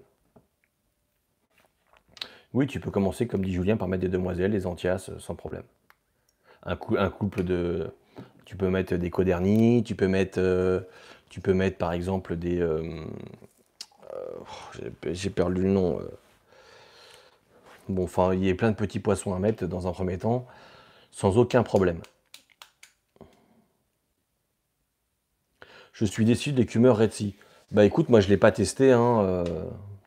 Oui, tu peux commencer, comme dit Julien, par mettre des demoiselles, des antias, euh, sans problème. Un, couple de... Tu peux mettre des codernies, tu peux mettre, euh, tu peux mettre par exemple des... Oh, j'ai perdu le nom. Bon, enfin, il y a plein de petits poissons à mettre dans un premier temps, sans aucun problème. Je suis déçu des cumeurs Red Bah écoute, moi je ne l'ai pas testé. Hein, euh,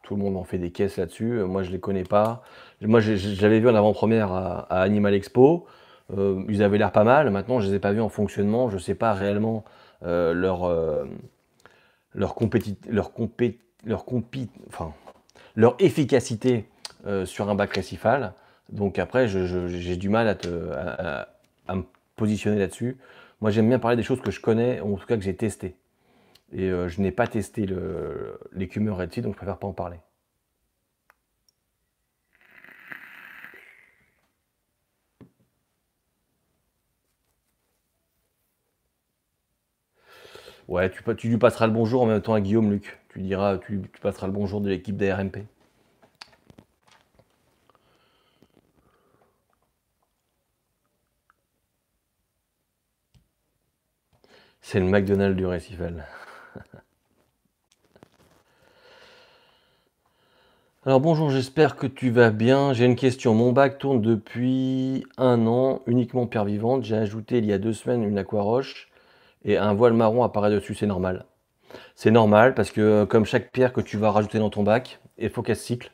tout le monde en fait des caisses là-dessus. Euh, moi je ne les connais pas. Moi j'avais vu en avant-première à, Animal Expo. Euh, ils avaient l'air pas mal. Maintenant je ne les ai pas vus en fonctionnement. Je ne sais pas réellement leur, leur, compéti leur, compé leur, compite, enfin, leur efficacité sur un bac récifal. Donc après, j'ai du mal à, te, à, me positionner là-dessus. Moi, j'aime bien parler des choses que je connais, en tout cas que j'ai testées. Et euh, je n'ai pas testé l'écumeur Red Sea, donc je préfère pas en parler. Ouais, tu, lui passeras le bonjour en même temps à Guillaume, Luc. Tu diras, tu, tu passeras le bonjour de l'équipe RMP. C'est le McDonald's du récifal. Alors bonjour, j'espère que tu vas bien. J'ai une question. Mon bac tourne depuis un an uniquement pierre vivante. J'ai ajouté il y a deux semaines une aquaroche et un voile marron apparaît dessus. C'est normal. C'est normal parce que euh, comme chaque pierre que tu vas rajouter dans ton bac, il faut qu'elle se cycle.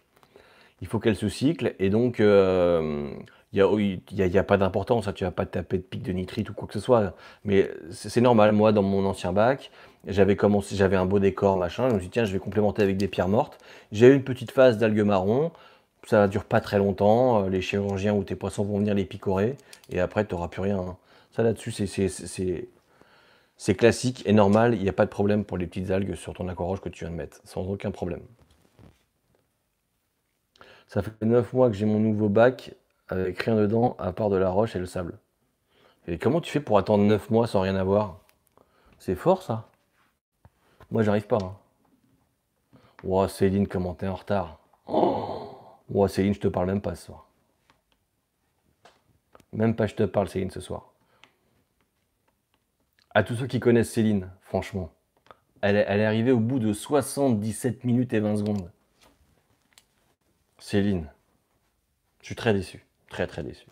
Il faut qu'elle se cycle et donc euh, il n'y a, pas d'importance. Hein. Tu vas pas taper de pic de nitrite ou quoi que ce soit. Mais c'est normal. Moi, dans mon ancien bac, j'avais commencé, j'avais un beau décor, machin. Je me suis dit, tiens, je vais complémenter avec des pierres mortes. J'ai eu une petite phase d'algues marron. Ça dure pas très longtemps. Euh, les chirurgiens ou tes poissons vont venir les picorer. Et après, tu n'auras plus rien. Hein. Ça, là-dessus, c'est classique et normal. Il n'y a pas de problème pour les petites algues sur ton aquaroche que tu viens de mettre. Sans aucun problème. Ça fait 9 mois que j'ai mon nouveau bac avec rien dedans à part de la roche et le sable. Et comment tu fais pour attendre 9 mois sans rien avoir C'est fort ça moi, j'arrive pas. Hein. Céline, comment t'es en retard. Oh, Céline, je te parle même pas ce soir. Même pas je te parle, Céline, ce soir. À tous ceux qui connaissent Céline, franchement, elle est, arrivée au bout de 77 minutes et 20 secondes. Céline, je suis très déçu. Très, très déçu.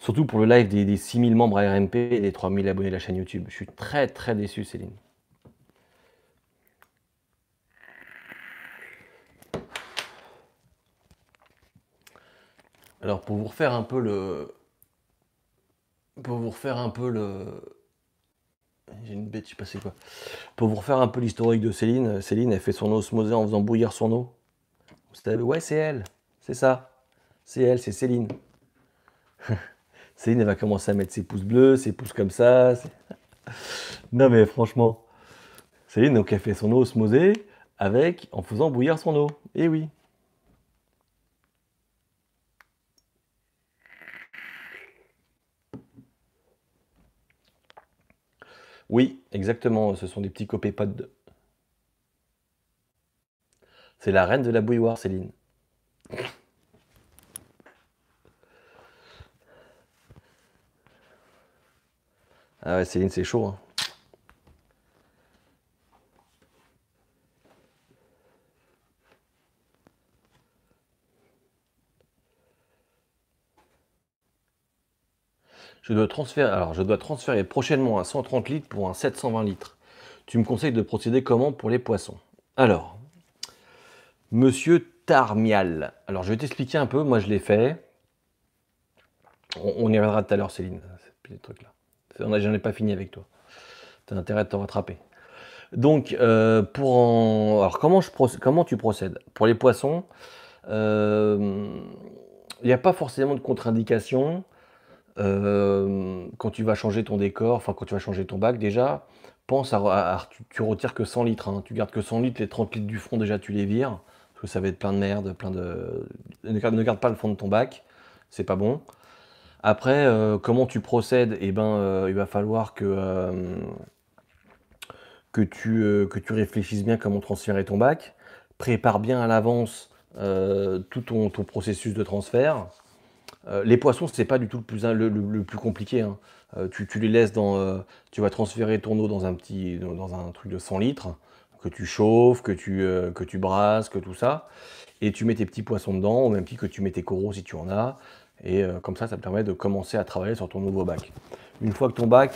Surtout pour le live des, des 6000 membres à RMP et des 3000 abonnés de la chaîne YouTube. Je suis très, très déçu, Céline. Alors pour vous refaire un peu le. Pour vous refaire un peu le. J'ai une bête, je sais pas c'est quoi. Pour vous refaire un peu l'historique de Céline, Céline, elle fait son osmosée en faisant bouillir son eau. Ouais, c'est elle, c'est ça. C'est elle, c'est Céline. Céline, elle va commencer à mettre ses pouces bleus, ses pouces comme ça. non mais franchement, Céline, donc elle fait son osmosé avec, en faisant bouillir son eau. Eh oui, Oui, exactement, ce sont des petits copépodes. C'est la reine de la bouilloire, Céline. Ah ouais, Céline, c'est chaud. Hein. je dois transférer, alors je dois transférer prochainement un 130 litres pour un 720 litres. Tu me conseilles de procéder comment pour les poissons Alors, Monsieur Tarmial. Alors je vais t'expliquer un peu, moi je l'ai fait. On, y reviendra tout à l'heure, Céline, ces là Je n'en ai pas fini avec toi. as intérêt de t'en rattraper. Donc, euh, pour Alors, comment, je comment tu procèdes Pour les poissons, euh, il n'y a pas forcément de contre-indication. Euh, quand tu vas changer ton décor, enfin quand tu vas changer ton bac déjà, pense à, tu, retires que 100 litres, hein. tu gardes que 100 litres, les 30 litres du fond déjà tu les vires, parce que ça va être plein de merde, plein de... Ne garde, pas le fond de ton bac, c'est pas bon. Après, euh, comment tu procèdes Eh ben, euh, il va falloir que, que, tu, réfléchisses bien comment transférer ton bac, prépare bien à l'avance tout ton, processus de transfert, euh, les poissons, ce n'est pas du tout le plus, compliqué. Hein. Euh, tu, les laisses dans. Euh, tu vas transférer ton eau dans un petit. dans, un truc de 100 litres, que tu chauffes, que tu, que tu brasses, que tout ça. Et tu mets tes petits poissons dedans, au même titre que tu mets tes coraux si tu en as. Et comme ça, ça te permet de commencer à travailler sur ton nouveau bac. Une fois que ton bac,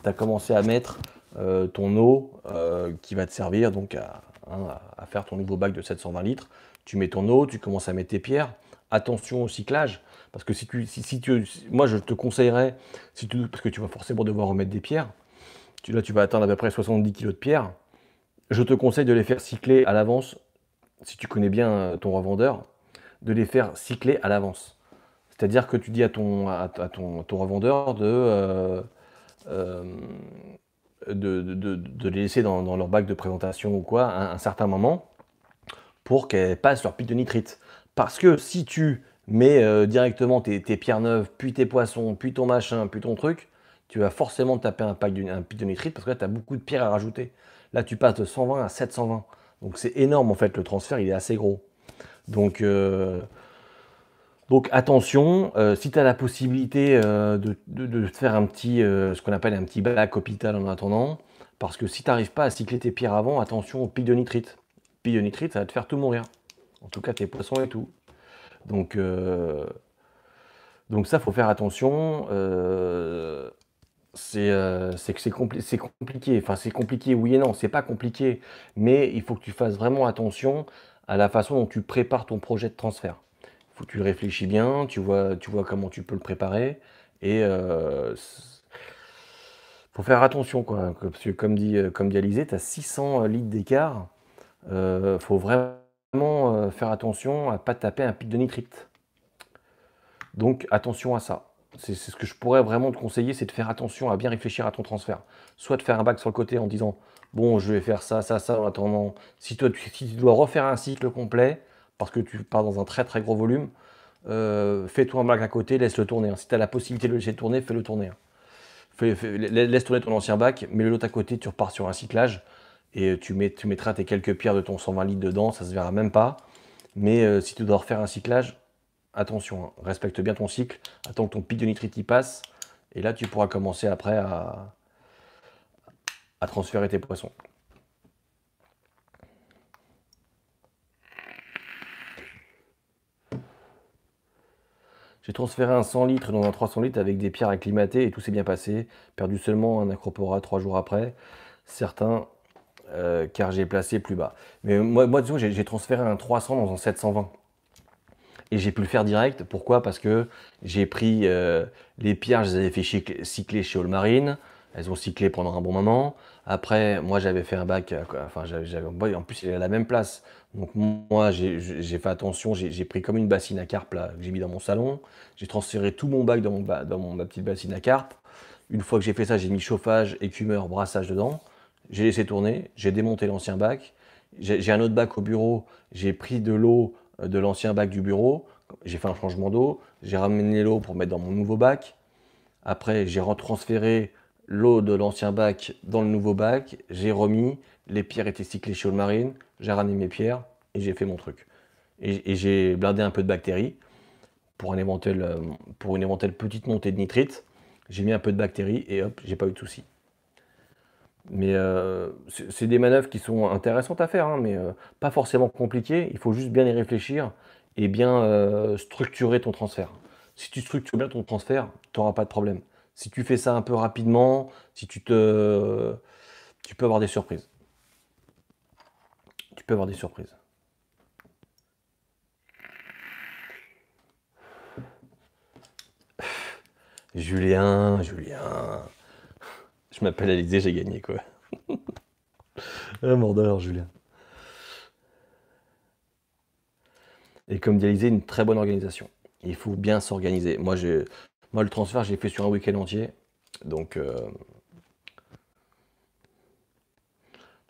tu as commencé à mettre ton eau qui va te servir donc à hein, faire ton nouveau bac de 720 litres, tu mets ton eau, tu commences à mettre tes pierres. Attention au cyclage parce que si tu, si, tu, moi je te conseillerais, parce que tu vas forcément devoir remettre des pierres, tu, là tu vas atteindre à peu près 70 kg de pierres, je te conseille de les faire cycler à l'avance, si tu connais bien euh, ton revendeur, de les faire cycler à l'avance. C'est-à-dire que tu dis à ton, ton, revendeur euh, euh, de, de, les laisser dans, leur bac de présentation ou quoi à un, certain moment pour qu'elles passent leur pic de nitrite. Parce que si tu mais euh, directement, tes, pierres neuves, puis tes poissons, puis ton machin, puis ton truc, tu vas forcément taper un pack de, un de nitrite parce que là, tu as beaucoup de pierres à rajouter. Là, tu passes de 120 à 720. Donc, c'est énorme en fait. Le transfert, il est assez gros. Donc, euh, attention, euh, si tu as la possibilité de, faire un petit, ce qu'on appelle un petit bac hôpital en attendant, parce que si tu n'arrives pas à cycler tes pierres avant, attention au pic de nitrite. Pic de nitrite, ça va te faire tout mourir. En tout cas, tes poissons et tout. Donc, euh, donc ça, faut faire attention. Euh, c'est euh, c'est compliqué. Enfin, c'est compliqué, oui et non, c'est pas compliqué. Mais il faut que tu fasses vraiment attention à la façon dont tu prépares ton projet de transfert. Il faut que tu réfléchis bien, tu vois, tu vois comment tu peux le préparer. Et euh, faut faire attention, quoi. Parce que comme dit, comme dit Alizé, tu as 600 litres d'écart. faut vraiment vraiment euh, faire attention à ne pas taper un pic de nitrite. Donc attention à ça. C'est ce que je pourrais vraiment te conseiller, c'est de faire attention à bien réfléchir à ton transfert. Soit de faire un bac sur le côté en disant bon, je vais faire ça, ça, ça en attendant. Si, toi, tu, si tu dois refaire un cycle complet parce que tu pars dans un très très gros volume, euh, fais-toi un bac à côté, laisse-le tourner. Si tu as la possibilité de le laisser tourner, fais-le tourner. laisse tourner ton ancien bac, mets le lot à côté, tu repars sur un cyclage et euh, tu, mettras tes quelques pierres de ton 120 litres dedans, ça se verra même pas. Mais euh, si tu dois refaire un cyclage, attention, hein, respecte bien ton cycle, attends que ton pic de nitrite y passe, et là tu pourras commencer après à, à transférer tes poissons. J'ai transféré un 100 litres dans un 300 litres avec des pierres acclimatées et tout s'est bien passé. Perdu seulement un acropora trois jours après. Certains euh, car j'ai placé plus bas. Mais moi, moi disons, j'ai transféré un 300 dans un 720. Et j'ai pu le faire direct. Pourquoi Parce que j'ai pris euh, les pierres, je les avais fait cycler chez All Marine. Elles ont cyclé pendant un bon moment. Après, moi, j'avais fait un bac. Euh, enfin, j'avais, en plus, il est à la même place. Donc, moi, j'ai, fait attention. J'ai, pris comme une bassine à carpe là, que j'ai mis dans mon salon. J'ai transféré tout mon bac dans, dans ma petite bassine à carpe. Une fois que j'ai fait ça, j'ai mis chauffage, écumeur, brassage dedans j'ai laissé tourner, j'ai démonté l'ancien bac, j'ai un autre bac au bureau, j'ai pris de l'eau euh, de l'ancien bac du bureau, j'ai fait un changement d'eau, j'ai ramené l'eau pour mettre dans mon nouveau bac. Après, j'ai retransféré l'eau de l'ancien bac dans le nouveau bac, j'ai remis, les pierres étaient cyclées chez le marine, j'ai ramené mes pierres et j'ai fait mon truc. Et, j'ai blindé un peu de bactéries pour, un éventuel, euh, pour une éventuelle petite montée de nitrite. J'ai mis un peu de bactéries et hop, j'ai pas eu de soucis. Mais euh, c'est des manœuvres qui sont intéressantes à faire, hein, mais euh, pas forcément compliquées. Il faut juste bien y réfléchir et bien euh, structurer ton transfert. Si tu structures bien ton transfert, tu n'auras pas de problème. Si tu fais ça un peu rapidement, si tu te, tu peux avoir des surprises. Tu peux avoir des surprises. Julien, Julien. Je m'appelle Alizé, j'ai gagné, quoi. Un mordeur, Julien. Et comme dit une très bonne organisation. Il faut bien s'organiser. Moi, Moi, le transfert, j'ai fait sur un week-end entier. Donc, euh,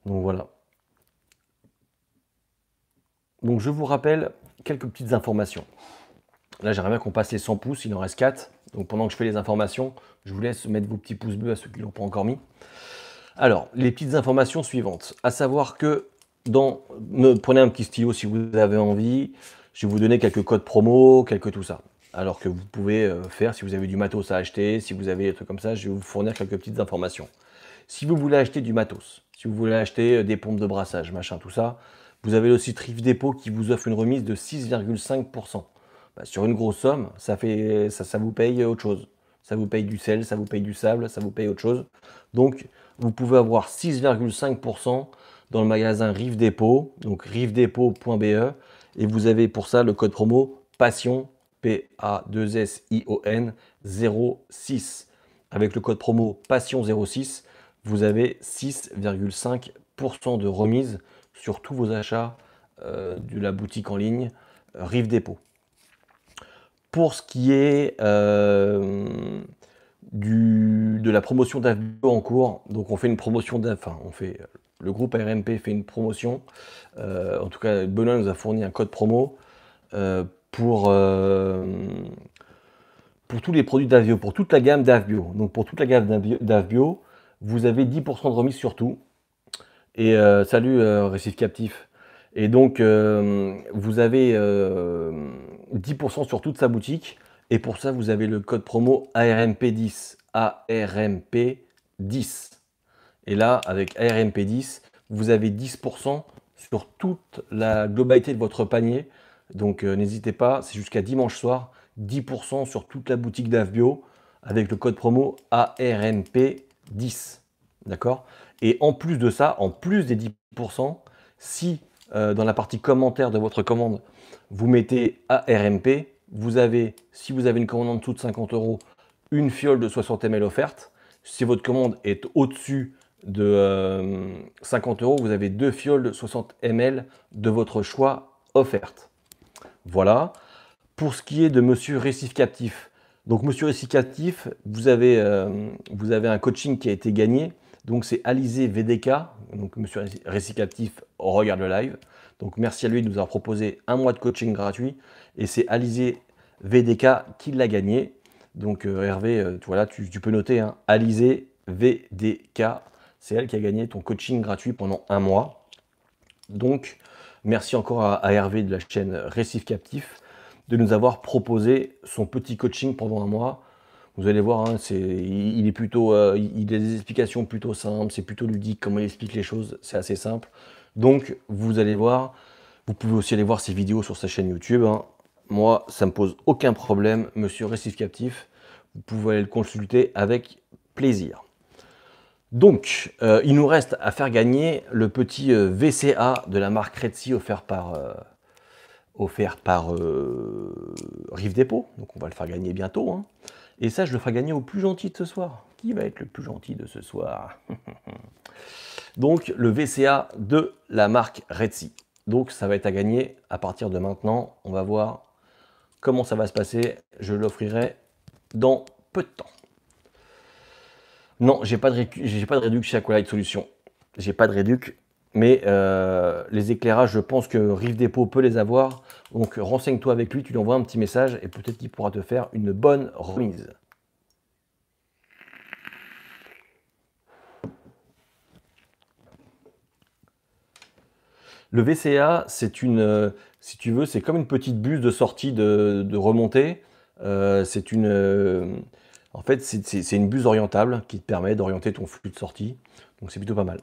Donc voilà. Donc je vous rappelle quelques petites informations. Là, j'aimerais bien qu'on passe les 100 pouces, il en reste 4. Donc pendant que je fais les informations, je vous laisse mettre vos petits pouces bleus à ceux qui ne l'ont pas encore mis. Alors, les petites informations suivantes. À savoir que dans... Prenez un petit stylo si vous avez envie. Je vais vous donner quelques codes promo, quelques tout ça. Alors que vous pouvez euh, faire si vous avez du matos à acheter, si vous avez des trucs comme ça, je vais vous fournir quelques petites informations. Si vous voulez acheter du matos, si vous voulez acheter euh, des pompes de brassage, machin, tout ça, vous avez le site Dépôt qui vous offre une remise de 6,5%. Bah, sur une grosse somme, ça, fait, ça, ça vous paye euh, autre chose ça vous paye du sel, ça vous paye du sable, ça vous paye autre chose. Donc, vous pouvez avoir 6,5% dans le magasin Rive Dépôt, donc rivedépôt.be, et vous avez pour ça le code promo PASSION, p 2 s i o n 06. Avec le code promo PASSION06, vous avez 6,5% de remise sur tous vos achats euh, de la boutique en ligne euh, Rive Dépôt. Pour ce qui est euh, de la promotion d'AFBO e en cours. Donc on fait une promotion d'AF, e, enfin on fait, le groupe RMP fait une promotion. Euh, en tout cas, Benoît nous a fourni un code promo euh, pour, euh, pour tous les produits d'AFBio, e, pour toute la gamme d'AFBio. Donc pour toute la gamme d'AFBio, vous avez 10% de remise sur tout. Et salut Récif Captif. Et donc vous avez 10% sur toute sa boutique. Et pour ça, vous avez le code promo ARMP10. ARMP10. Et là, avec ARMP10, vous avez 10% sur toute la globalité de votre panier. Donc euh, n'hésitez pas, c'est jusqu'à dimanche soir, 10% sur toute la boutique d'Avbio avec le code promo ARMP10. D'accord Et en plus de ça, en plus des 10%, si euh, dans la partie commentaire de votre commande, vous mettez ARMP, vous avez, si vous avez une commande en dessous de 50 euros, une fiole de 60 ml offerte. Si votre commande est au-dessus de 50 euh, euros, vous avez deux fioles de 60 ml de votre choix offertes. Voilà. Pour ce qui est de Monsieur Captif. donc Monsieur Récif vous avez, euh, vous avez un coaching qui a été gagné. Donc c'est Alizé VDK, donc Monsieur Captif, regarde le live. Donc merci à lui de nous avoir proposé un mois de coaching gratuit. Et c'est Alizé VDK qui l'a gagné. Donc euh, Hervé, euh, tu, peux noter, hein. Alizé VDK, c'est elle qui a gagné ton coaching gratuit pendant un mois. Donc merci encore à, Hervé de la chaîne Récif Captif de nous avoir proposé son petit coaching pendant un mois. Vous allez voir, hein, il, est plutôt, euh, il a des explications plutôt simples, c'est plutôt ludique comment il explique les choses, c'est assez simple. Donc, vous allez voir, vous pouvez aussi aller voir ses vidéos sur sa chaîne YouTube. Hein. Moi, ça me pose aucun problème, monsieur Récif Captif. Vous pouvez aller le consulter avec plaisir. Donc, euh, il nous reste à faire gagner le petit euh, VCA de la marque Retsi offert par, euh, offert par Rive Dépôt. Donc, on va le faire gagner bientôt. Hein. Et ça, je le ferai gagner au plus gentil de ce soir qui va être le plus gentil de ce soir Donc le VCA de la marque Redsi. Donc ça va être à gagner à partir de maintenant. On va voir comment ça va se passer. Je l'offrirai dans peu de temps. Non, j'ai pas de j'ai pas de réduc chez Aqualite Solution. J'ai pas de réduc, mais euh, les éclairages, je pense que Rive Dépôt peut les avoir. Donc renseigne-toi avec lui, tu lui envoies un petit message et peut-être qu'il pourra te faire une bonne remise. Le VCA, c'est une, euh, si tu veux, c'est comme une petite buse de sortie de, remontée. Euh, c'est une, euh, en fait, c'est une buse orientable qui te permet d'orienter ton flux de sortie. Donc c'est plutôt pas mal.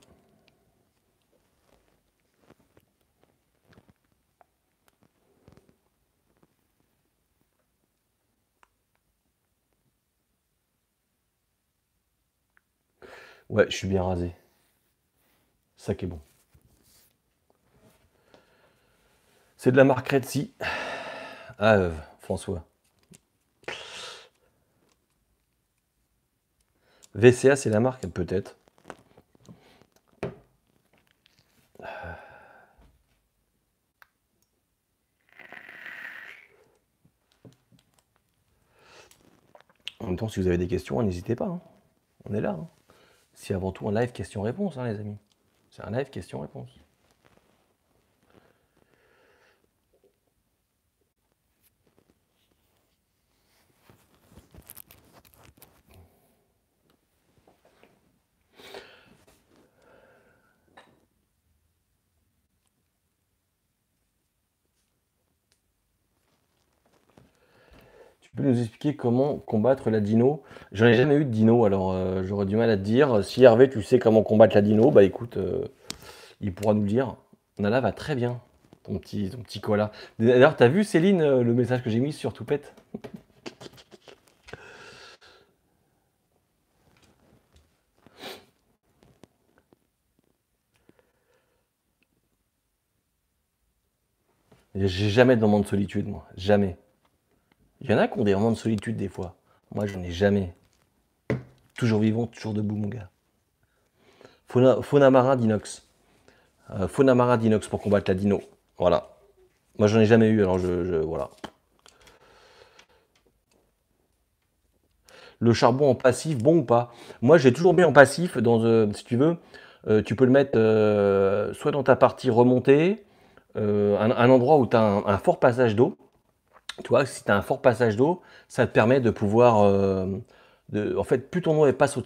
Ouais, je suis bien rasé. Ça qui est bon. C'est de la marque Sea. Ah, euh, François. VCA, c'est la marque, peut-être. En même temps, si vous avez des questions, n'hésitez pas. Hein. On est là. Si hein. C'est avant tout un live question-réponse, hein, les amis. C'est un live question-réponse. nous expliquer comment combattre la dino J'en ai jamais eu de dino, alors euh, j'aurais du mal à te dire. Si Hervé, tu sais comment combattre la dino, bah écoute, euh, il pourra nous le dire. Nala va très bien, ton petit, ton petit koala. D'ailleurs, t'as vu Céline euh, le message que j'ai mis sur Toupette J'ai jamais de moment de solitude, moi. Jamais. Il y en a qui ont des moments de solitude des fois. Moi, je n'en ai jamais. Toujours vivant, toujours debout, mon gars. Fauna, marin d'inox. Euh, fauna marin d'inox pour combattre la dino. Voilà. Moi, j'en ai jamais eu, alors je, Voilà. Le charbon en passif, bon ou pas Moi, j'ai toujours mis en passif, dans, euh, si tu veux. Euh, tu peux le mettre euh, soit dans ta partie remontée, un, endroit où tu as un fort passage d'eau vois, si tu as un fort passage d'eau, ça te permet de pouvoir. Euh, en fait, plus ton eau passe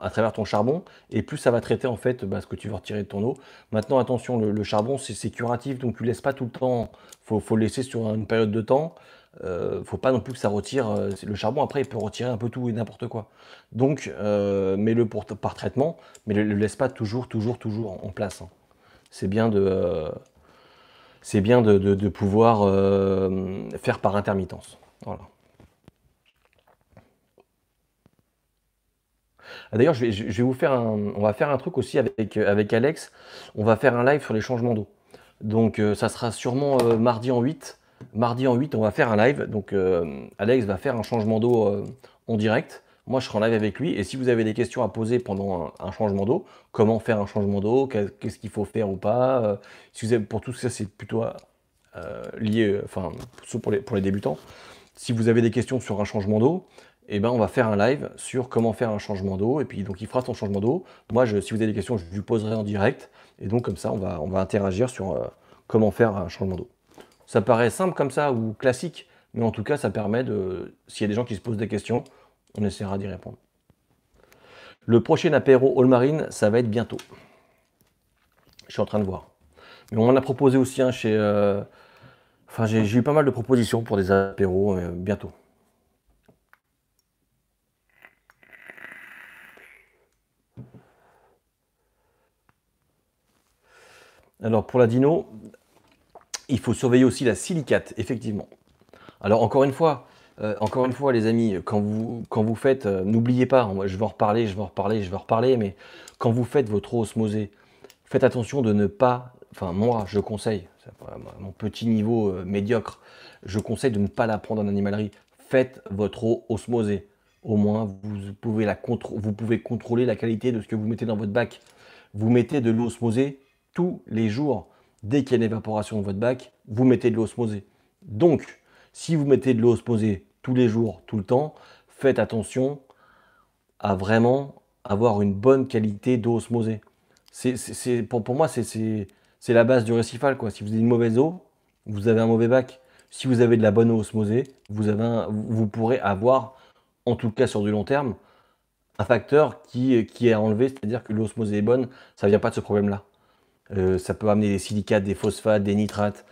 à travers ton charbon, et plus ça va traiter en fait bah, ce que tu veux retirer de ton eau. Maintenant, attention, le, charbon c'est curatif, donc tu laisses pas tout le temps. Faut, le laisser sur une période de temps. ne euh, faut pas non plus que ça retire. Euh, le charbon, après, il peut retirer un peu tout et n'importe quoi. Donc, mets-le par traitement, mais ne le, laisse pas toujours, toujours, toujours en, place. Hein. C'est bien de, c'est bien de, pouvoir euh, faire par intermittence. Ah, d'ailleurs, je vais, vous faire on va faire un truc aussi avec, avec Alex. On va faire un live sur les changements d'eau. Donc, euh, ça sera sûrement euh, mardi en 8. Mardi en 8, on va faire un live. Donc, Alex va faire un changement d'eau en direct. Moi, je serai en live avec lui. Et si vous avez des questions à poser pendant un, changement d'eau, comment faire un changement d'eau, qu'est-ce qu'il faut faire ou pas, euh, pour tout ça, c'est plutôt euh, lié, enfin, pour les, pour les débutants. Si vous avez des questions sur un changement d'eau, eh ben, on va faire un live sur comment faire un changement d'eau. Et puis, donc, il fera son changement d'eau. Moi, si vous avez des questions, je lui poserai en direct. Et donc, comme ça, on va, on va interagir sur euh, comment faire un changement d'eau. Ça paraît simple comme ça ou classique, mais en tout cas, ça permet de, s'il y a des gens qui se posent des questions, on essaiera d'y répondre. Le prochain apéro All Marine, ça va être bientôt. Je suis en train de voir. Mais on en a proposé aussi un chez. Euh, enfin, j'ai eu pas mal de propositions pour des apéros euh, bientôt. Alors pour la dino, il faut surveiller aussi la silicate, effectivement. Alors encore une fois, euh, encore une fois, les amis, quand vous, quand vous faites, euh, n'oubliez pas, hein, je vais en reparler, je vais en reparler, je vais en reparler, mais quand vous faites votre eau osmosée, faites attention de ne pas, enfin moi je conseille, mon petit niveau euh, médiocre, je conseille de ne pas la prendre en animalerie. Faites votre eau osmosée. Au moins, vous pouvez, la vous pouvez contrôler la qualité de ce que vous mettez dans votre bac. Vous mettez de l'eau osmosée tous les jours. Dès qu'il y a une évaporation dans votre bac, vous mettez de l'eau osmosée. Donc, si vous mettez de l'eau osmosée tous les jours, tout le temps, faites attention à vraiment avoir une bonne qualité d'eau osmosée. C'est, pour, moi, c'est, la base du récifal. Si vous avez une mauvaise eau, vous avez un mauvais bac. Si vous avez de la bonne eau osmosée, vous, pourrez avoir, en tout cas sur du long terme, un facteur qui, est enlevé, c'est-à-dire que l'osmosée est bonne, ça ne vient pas de ce problème-là. Euh, ça peut amener des silicates, des phosphates, des nitrates.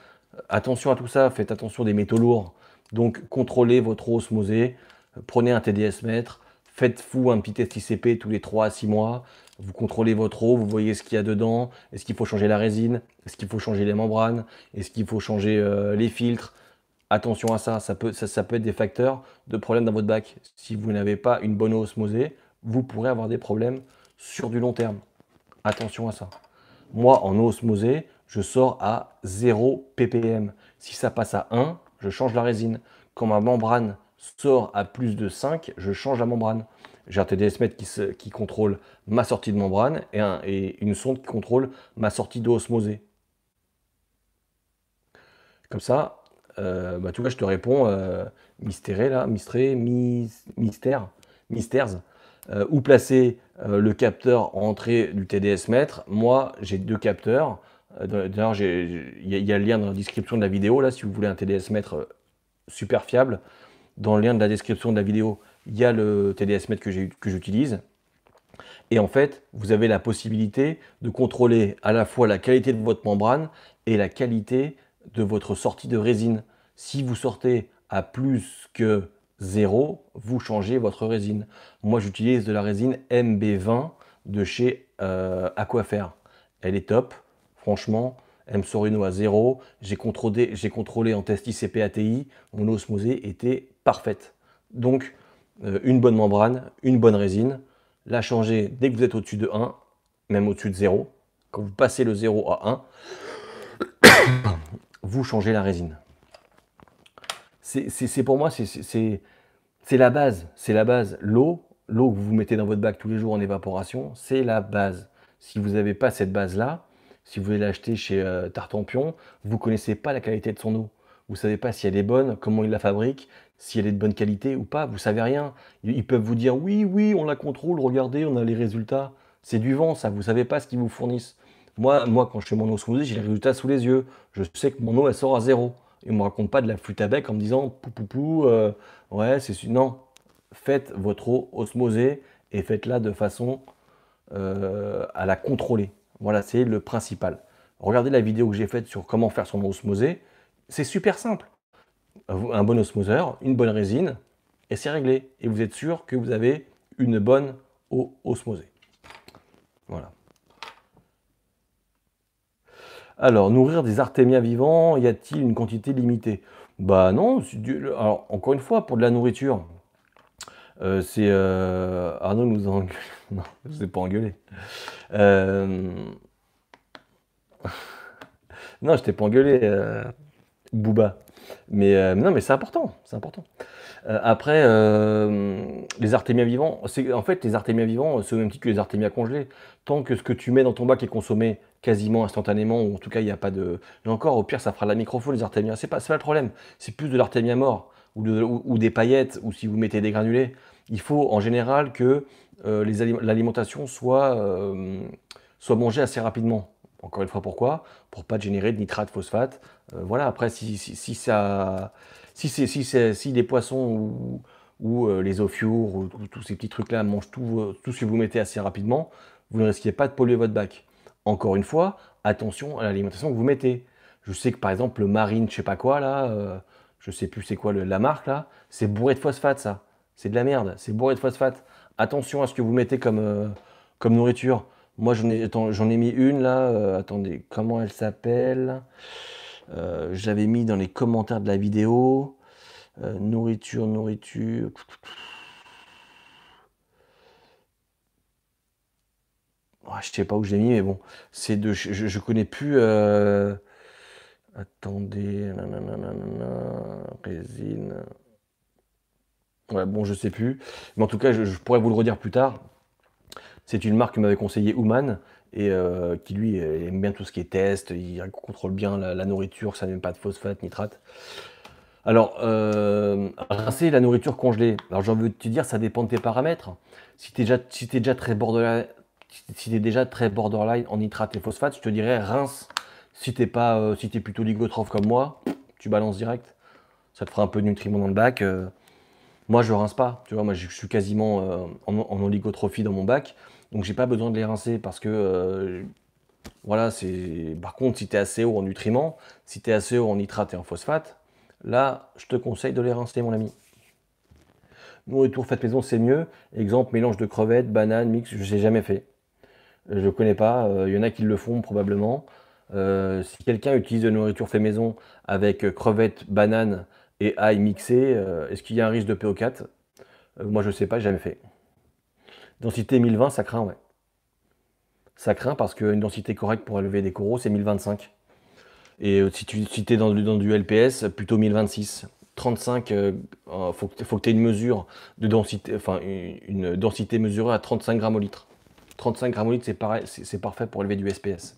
Attention à tout ça, faites attention des métaux lourds. Donc contrôlez votre eau osmosée, euh, prenez un TDS mètre, faites-vous un petit test ICP tous les 3 à 6 mois, vous contrôlez votre eau, vous voyez ce qu'il y a dedans, est-ce qu'il faut changer la résine, est-ce qu'il faut changer les membranes, est-ce qu'il faut changer euh, les filtres. Attention à ça, ça peut, ça, ça peut être des facteurs de problèmes dans votre bac. Si vous n'avez pas une bonne eau osmosée, vous pourrez avoir des problèmes sur du long terme. Attention à ça. Moi, en eau osmosée, je sors à 0 ppm. Si ça passe à 1, je change la résine. Quand ma membrane sort à plus de 5, je change la membrane. J'ai un TDS mètre qui, contrôle ma sortie de membrane et, une sonde qui contrôle ma sortie d'eau Comme ça, euh, bah, tout cas, je te réponds euh, mystéré là, mystéré, mis, mystère, mystères. Euh, où placer euh, le capteur entrée du TDS mètre Moi, j'ai deux capteurs. Euh, d'ailleurs, il y, a le lien dans la description de la vidéo, là, si vous voulez un TDS mètre euh, super fiable. Dans le lien de la description de la vidéo, il y a le TDS mètre que j'utilise. Et en fait, vous avez la possibilité de contrôler à la fois la qualité de votre membrane et la qualité de votre sortie de résine. Si vous sortez à plus que 0, vous changez votre résine. Moi, j'utilise de la résine MB20 de chez euh, Aquafer. Elle est top. Franchement, M. Sorino à 0. J'ai contrôlé, en test ICP ATI. Mon osmosé était parfaite. Donc, euh, une bonne membrane, une bonne résine. La changer dès que vous êtes au-dessus de 1, même au-dessus de 0. Quand vous passez le 0 à 1, vous changez la résine. C'est pour moi, c'est la base. C'est la base. L'eau, l'eau que vous mettez dans votre bac tous les jours en évaporation, c'est la base. Si vous n'avez pas cette base-là, si vous voulez l'acheter chez euh, Tartampion, vous ne connaissez pas la qualité de son eau. Vous ne savez pas si elle est bonne, comment il la fabrique, si elle est de bonne qualité ou pas, vous ne savez rien. Ils peuvent vous dire oui, oui, on la contrôle, regardez, on a les résultats. C'est du vent, ça, vous ne savez pas ce qu'ils vous fournissent. Moi, moi, quand je fais mon osmose, j'ai les résultats sous les yeux. Je sais que mon eau, elle sort à zéro. Ils ne me racontent pas de la flûte à bec en me disant pou euh, ouais, c'est non. Faites votre eau osmosée et faites-la de façon euh, à la contrôler. Voilà, c'est le principal. Regardez la vidéo que j'ai faite sur comment faire son osmosé. C'est super simple. Un bon osmoseur, une bonne résine, et c'est réglé. Et vous êtes sûr que vous avez une bonne eau osmosée. Voilà. Alors, nourrir des artémias vivants, y a-t-il une quantité limitée Bah non, encore une fois, pour de la nourriture, euh, c'est... Euh... Arnaud nous a Non, je ne pas engueulé. Euh, non, je t'ai pas engueulé, euh... Booba. Mais euh, non, mais c'est important, c'est important. Euh, après, les artémias vivants, en fait, les artémias vivants, c'est au même titre que les artémias congelés. Tant que ce que tu mets dans ton bac est consommé quasiment instantanément, ou en tout cas, il n'y a pas de. encore, au pire, ça fera de la microfaune, les artémias. C'est pas, pas le problème. C'est plus de l'artémia mort, ou, des paillettes, ou si vous mettez des granulés. Il faut en général que euh, l'alimentation soit, euh, soit mangée assez rapidement. Encore une fois, pourquoi Pour pas générer de nitrate, phosphate. Euh, voilà, après, si, si, si ça, si, si, si, des poissons ou, les ophiures ou, tous ces petits trucs-là mangent tout, tout ce que vous mettez assez rapidement, vous ne risquez pas de polluer votre bac. Encore une fois, attention à l'alimentation que vous mettez. Je sais que par exemple le marine, je sais pas quoi là, je sais plus c'est quoi le, la marque là, c'est bourré de phosphate ça. C'est de la merde, c'est bourré de phosphate attention à ce que vous mettez comme, euh, comme nourriture. Moi, j'en ai, ai mis une là. Euh, attendez, comment elle s'appelle euh, J'avais mis dans les commentaires de la vidéo. nourriture, nourriture. Je ne sais pas où je l'ai mis, mais bon, je, ne connais plus. Attendez, résine. Ouais, bon, je sais plus. Mais en tout cas, je, pourrais vous le redire plus tard. C'est une marque que m'avait conseillé Human et euh, qui lui euh, aime bien tout ce qui est test, il contrôle bien la, nourriture, ça n'aime pas de phosphate, nitrate. Alors, euh, rincer la nourriture congelée. Alors, j'ai veux te dire, ça dépend de tes paramètres. Si tu es, déjà, si es très borderline, si déjà très borderline en nitrate et phosphate, je te dirais rince. Si t'es pas, es plutôt ligotrophe comme moi, tu balances direct. Ça te fera un peu de nutriments dans le bac. Moi, je rince pas, tu vois, moi je suis quasiment euh, en, oligotrophie dans mon bac, donc j'ai pas besoin de les rincer parce que, euh, voilà, c'est. Par contre, si tu es assez haut en nutriments, si tu es assez haut en nitrate et en phosphate, là, je te conseille de les rincer, mon ami. Nourriture faite maison, c'est mieux. Exemple, mélange de crevettes, bananes, mix, je ne sais jamais fait. Je ne connais pas, il euh, y en a qui le font probablement. si quelqu'un utilise de nourriture faite maison avec crevettes, bananes, et aille mixer. Euh, est-ce qu'il y a un risque de PO4 euh, Moi, je sais pas, j'ai jamais fait. Densité 1020, ça craint, ouais. Ça craint parce qu'une densité correcte pour élever des coraux, c'est 1025. Et euh, si tu es dans, du LPS, plutôt 1026. 35, faut, que tu aies une mesure de densité, enfin une, densité mesurée à 35 grammes au litre. 35 grammes au litre, c'est parfait pour élever du SPS.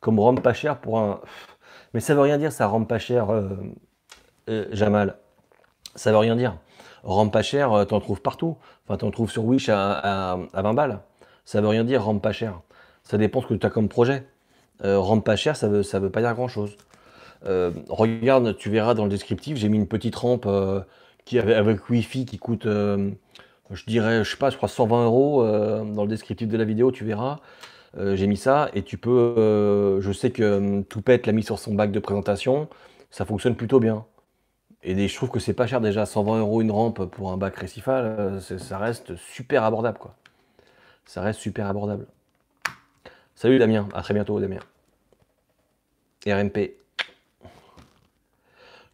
Comme rhum pas cher pour un. Mais ça veut rien dire, ça rampe pas cher, euh, euh, Jamal. Ça veut rien dire. Rampe pas cher, euh, t'en trouves partout. Enfin, t'en trouves sur Wish à, 20 balles. Ça veut rien dire, rampe pas cher. Ça dépend ce que tu as comme projet. Rampe pas cher, ça ne ça veut pas dire grand chose. regarde, tu verras dans le descriptif, j'ai mis une petite rampe qui, avec, avec Wi-Fi qui coûte je dirais, je sais pas, je crois 120 euros dans le descriptif de la vidéo, tu verras. Euh, j'ai mis ça, et tu peux, euh, je sais que euh, Toupette l'a mis sur son bac de présentation, ça fonctionne plutôt bien. Et je trouve que c'est pas cher déjà, 120 euros une rampe pour un bac récifal, ça reste super abordable quoi. Ça reste super abordable. Salut Damien, à très bientôt Damien. RMP.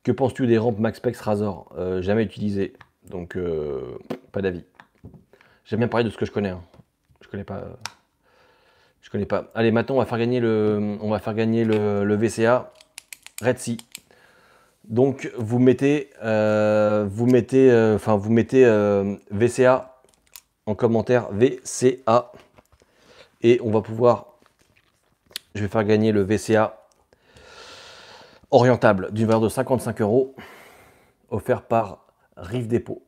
Que penses-tu des rampes Maxpex Razor Jamais utilisées, donc pas d'avis. J'aime bien parler de ce que je connais. Hein. Je connais pas. Je connais pas. Allez, maintenant, on va faire gagner le, on va faire gagner le, VCA Red Sea. Donc, vous mettez, euh, vous mettez, euh, enfin, vous mettez euh, VCA en commentaire, VCA. Et on va pouvoir, je vais faire gagner le VCA orientable d'une valeur de 55 euros offert par Rive Dépôt.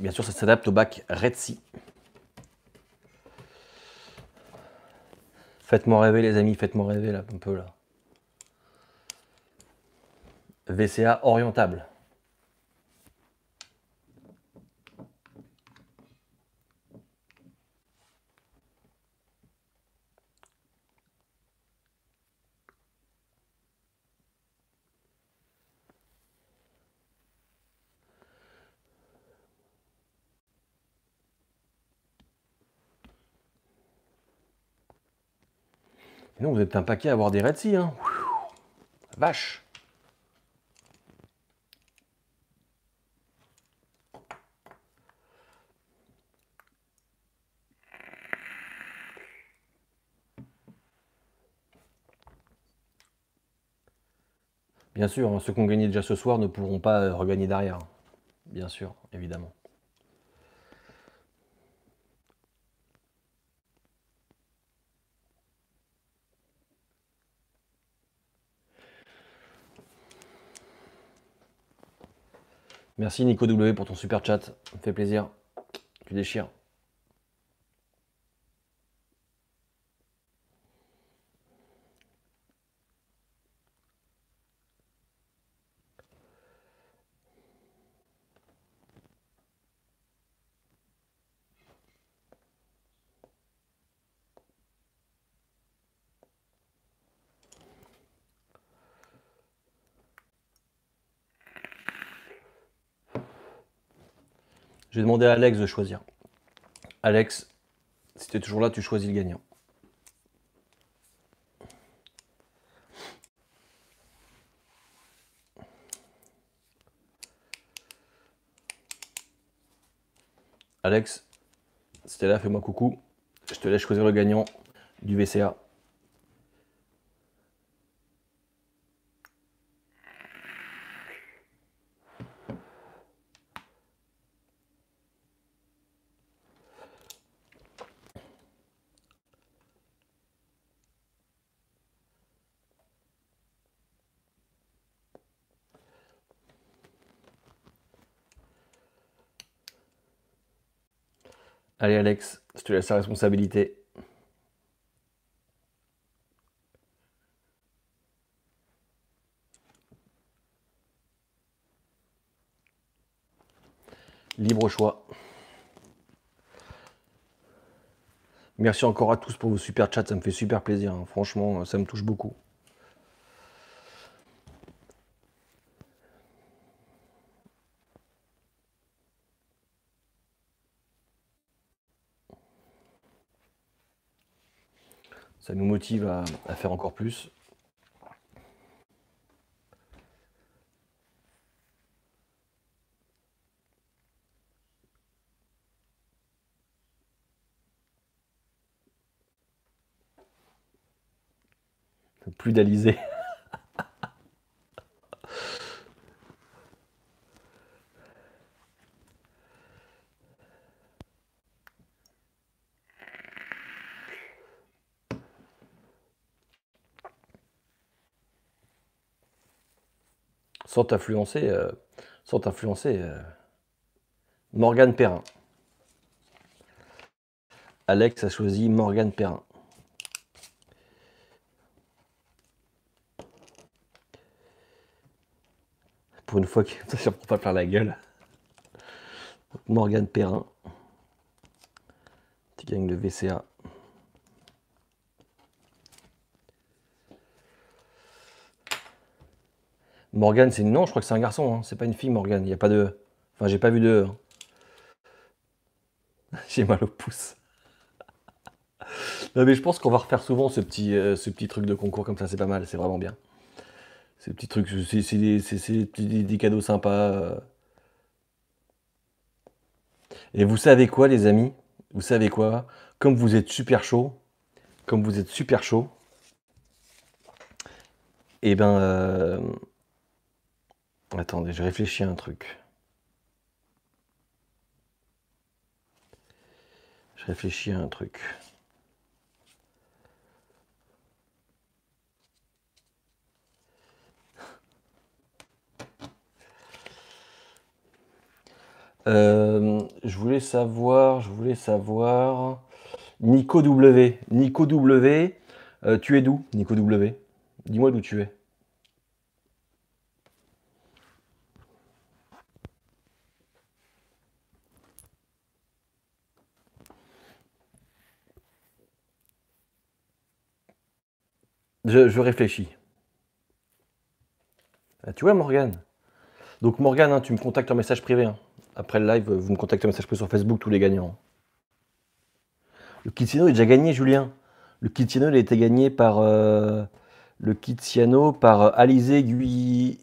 Bien sûr, ça s'adapte au bac Sea. Faites-moi rêver, les amis, faites-moi rêver là, un peu là. VCA orientable. non, vous êtes un paquet à avoir des Sea, hein. Vache. Bien sûr, hein, ceux qui ont gagné déjà ce soir ne pourront pas euh, regagner derrière. Hein. Bien sûr, évidemment. Merci Nico W pour ton super chat, ça me fait plaisir, tu déchires. demander à Alex de choisir. Alex, si tu toujours là, tu choisis le gagnant. Alex, c'était là, fais-moi coucou. Je te laisse choisir le gagnant du VCA. Alex, je te laisse la responsabilité. Libre choix. Merci encore à tous pour vos super chats, ça me fait super plaisir. Hein. Franchement, ça me touche beaucoup. ça nous motive à, faire encore plus. Plus d'Alizé. sans t'influencer, euh, sans euh, Morgane Perrin. Alex a choisi Morgane Perrin. Pour une fois que ça ne pas faire la gueule. Morgane Perrin. Tu gagnes le VCA. Morgane, c'est Non, je crois que c'est un garçon. Hein. C'est pas une fille, Morgane. Il n'y a pas de... Enfin, j'ai pas vu de... Hein. j'ai mal au pouce. non, mais je pense qu'on va refaire souvent ce petit, euh, ce petit truc de concours comme ça. C'est pas mal, c'est vraiment bien. Ces petits trucs, c'est des, des, cadeaux sympas. Euh. Et vous savez quoi, les amis Vous savez quoi Comme vous êtes super chaud, comme vous êtes super chaud, eh ben... Euh, Attendez, je réfléchis à un truc. Je réfléchis à un truc. Euh, je voulais savoir, je voulais savoir. Nico W. Nico W. Euh, tu es d'où, Nico W Dis-moi d'où tu es. je, réfléchis. Ah, tu vois, Morgane Donc, Morgane, hein, tu me contactes en message privé. Hein. Après le live, euh, vous me contactez en message privé sur Facebook, tous les gagnants. Le Kitsiano est déjà gagné, Julien. Le Kitsiano, il a été gagné par. Euh, le Kitsiano par euh, Alizé Gui,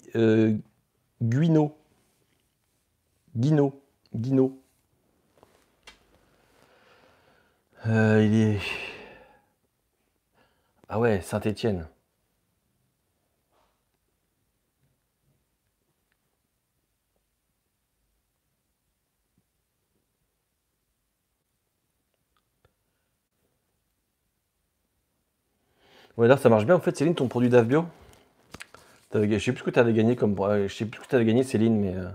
Guino. Guino. Guino. il est. Ah ouais, Saint-Étienne. Ouais, là, ça marche bien. En fait, Céline, ton produit d'Avbio, je sais plus ce que tu gagné comme. Euh, je sais plus ce que tu avais gagné, Céline, mais. Euh,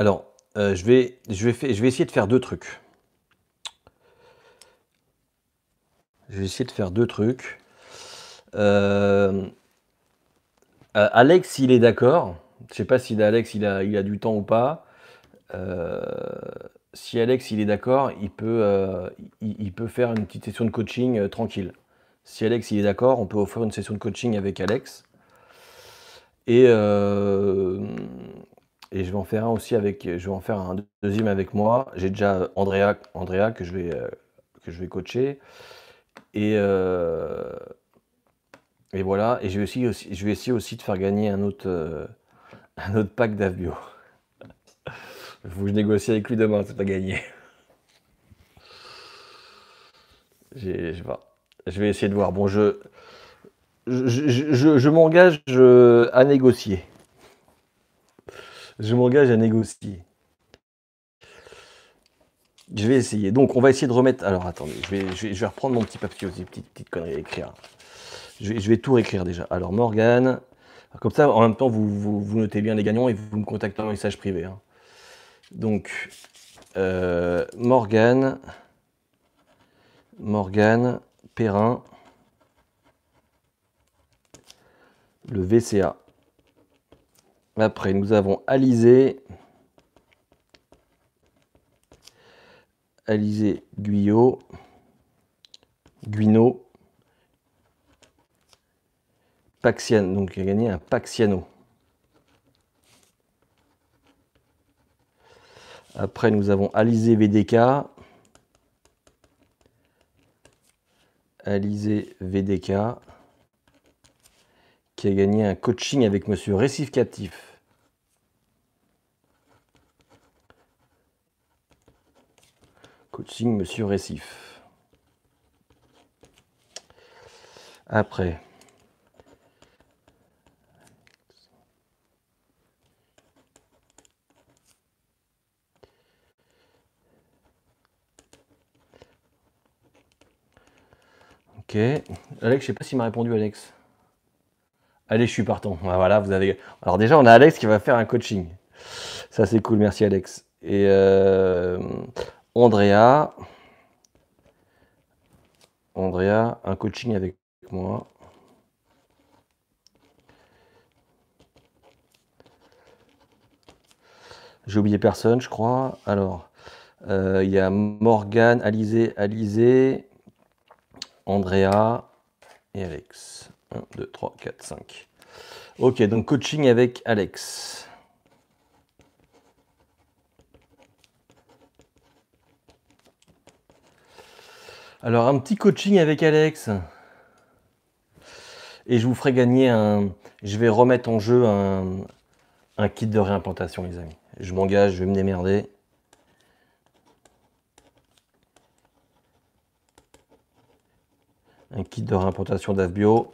Alors, euh, je, vais, je, vais essayer de faire deux trucs. Je vais essayer de faire deux trucs. Euh, Alex, il est d'accord. Je ne sais pas si Alex il a, il a du temps ou pas. Euh, si Alex il est d'accord, il, peut il, peut faire une petite session de coaching tranquille. Si Alex il est d'accord, on peut offrir une session de coaching avec Alex. Et et je vais en faire un aussi avec, je vais en faire un deuxième avec moi. J'ai déjà Andrea, Andrea que je vais euh, que je vais coacher et euh, et voilà. Et je vais aussi, je vais essayer aussi de faire gagner un autre euh, un autre pack d'Avbio. Il faut que je négocie avec lui demain, c'est pas gagné. Je vais essayer de voir. Bon, je, je, je m'engage à négocier je m'engage à négocier. Je vais essayer. Donc, on va essayer de remettre. Alors, attendez, je vais, reprendre mon petit papier aussi, petite, petite connerie à écrire. Je vais, tout réécrire déjà. Alors, Morgane. Comme ça, en même temps, vous, notez bien les gagnants et vous me contactez en message privé. Hein. Donc, Morgane. Euh, Morgane, Perrin, le VCA. Après, nous avons Alizé. Alizé Guyot. Guino. Paxiano. donc il a gagné un Paxiano. Après, nous avons Alizé VDK. Alizé VDK qui a gagné un coaching avec Monsieur Récif Captif. Coaching Monsieur Récif. Après. Ok. Alex, je sais pas s'il m'a répondu, Alex. Allez, je suis partant. Ah, voilà, vous avez. Alors déjà, on a Alex qui va faire un coaching. Ça, c'est cool. Merci, Alex. Et euh, Andrea. Andrea, un coaching avec moi. J'ai oublié personne, je crois. Alors, euh, il y a Morgane, Alizé, Alizé, Andrea et Alex. 1, 2, 3, 4, 5. Ok, donc coaching avec Alex. Alors, un petit coaching avec Alex. Et je vous ferai gagner un. Je vais remettre en jeu un, kit de réimplantation, les amis. Je m'engage, je vais me démerder. Un kit de réimplantation d'Avbio.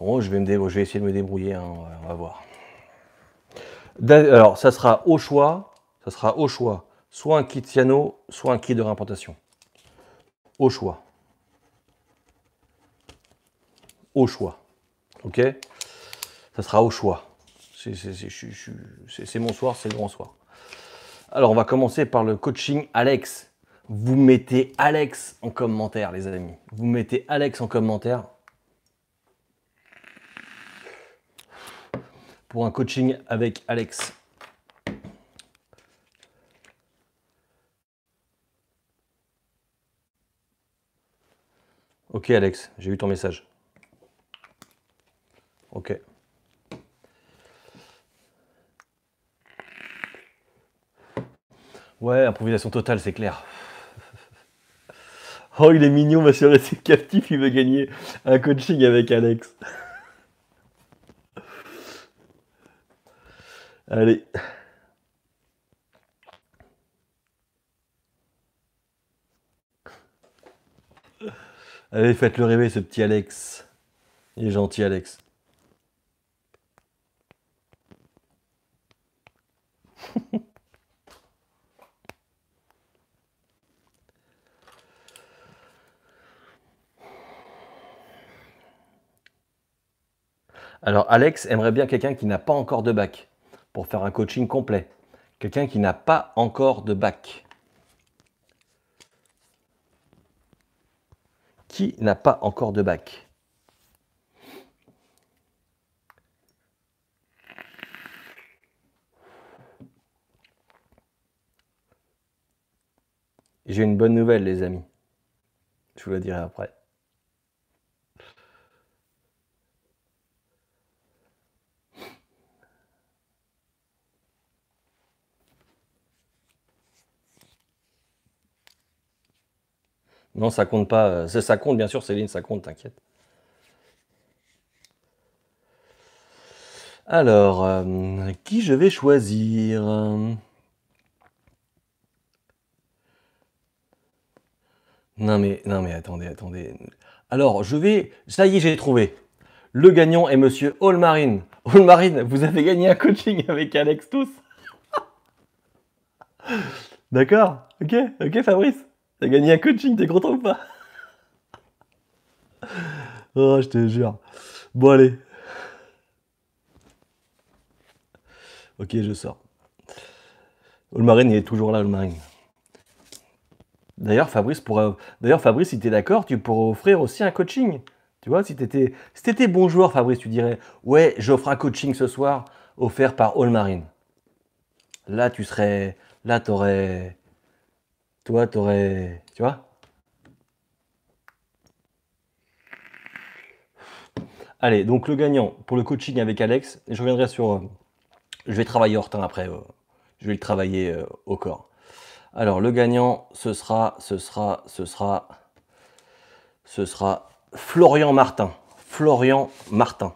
Bon, je vais, essayer de me débrouiller, hein, on va voir. Alors, ça sera au choix, ça sera au choix, soit un kit Ciano, soit un kit de réimplantation. Au choix. Au choix. OK Ça sera au choix. C'est mon soir, c'est le grand soir. Alors, on va commencer par le coaching Alex. Vous mettez Alex en commentaire, les amis. Vous mettez Alex en commentaire. Pour un coaching avec Alex. Ok Alex, j'ai eu ton message. Ok. Ouais, improvisation totale, c'est clair. Oh, il est mignon, ma le c'est captif, il veut gagner un coaching avec Alex. Allez. Allez, faites-le rêver, ce petit Alex. Il est gentil, Alex. Alors Alex aimerait bien quelqu'un qui n'a pas encore de bac pour faire un coaching complet. Quelqu'un qui n'a pas encore de bac. n'a pas encore de bac J'ai une bonne nouvelle, les amis. Je vous le dirai après. Non, ça compte pas. Euh, ça, compte, bien sûr, Céline, ça compte, t'inquiète. Alors, euh, qui je vais choisir Non mais, non mais attendez, attendez. Alors, je vais... Ça y est, j'ai trouvé. Le gagnant est monsieur Allmarine. Allmarine, vous avez gagné un coaching avec Alex Tous. D'accord Ok Ok Fabrice T'as gagné un coaching, t'es content ou pas Oh, je te jure. Bon, allez. Ok, je sors. Olmarine, il est toujours là, Olmarine. D'ailleurs, Fabrice, pourrait... D'ailleurs, Fabrice, si t'es d'accord, tu pourrais offrir aussi un coaching. Tu vois, si t'étais si t'étais bon joueur, Fabrice, tu dirais Ouais, j'offre un coaching ce soir offert par Olmarine. Là, tu serais. Là, tu aurais toi, aurais. Tu vois Allez, donc le gagnant pour le coaching avec Alex, et je reviendrai sur. Euh, je vais travailler hors après, euh, je vais le travailler euh, au corps. Alors le gagnant, ce sera, ce sera, ce sera, ce sera Florian Martin. Florian Martin.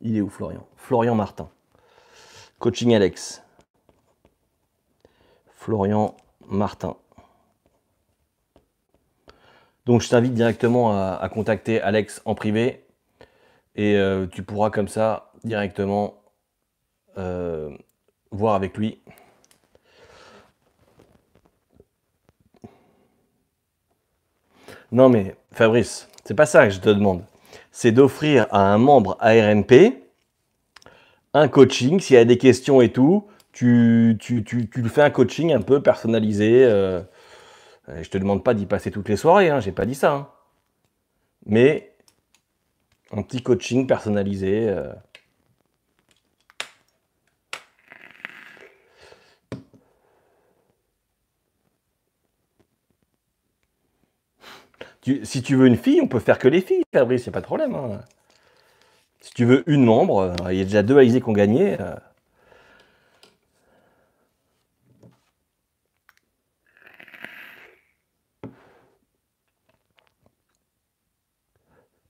Il est où Florian Florian Martin. Coaching Alex. Florian Martin. Donc je t'invite directement à, contacter Alex en privé et euh, tu pourras comme ça directement euh, voir avec lui. Non mais Fabrice, c'est pas ça que je te demande. C'est d'offrir à un membre ARNP un coaching s'il y a des questions et tout tu, tu, fais un coaching un peu personnalisé. Euh, je te demande pas d'y passer toutes les soirées, hein, j'ai pas dit ça. Hein. Mais un petit coaching personnalisé. Euh. si tu veux une fille, on peut faire que les filles, Fabrice, c'est pas de problème. Hein. Si tu veux une membre, euh, il y a déjà deux Alizés qui ont gagné.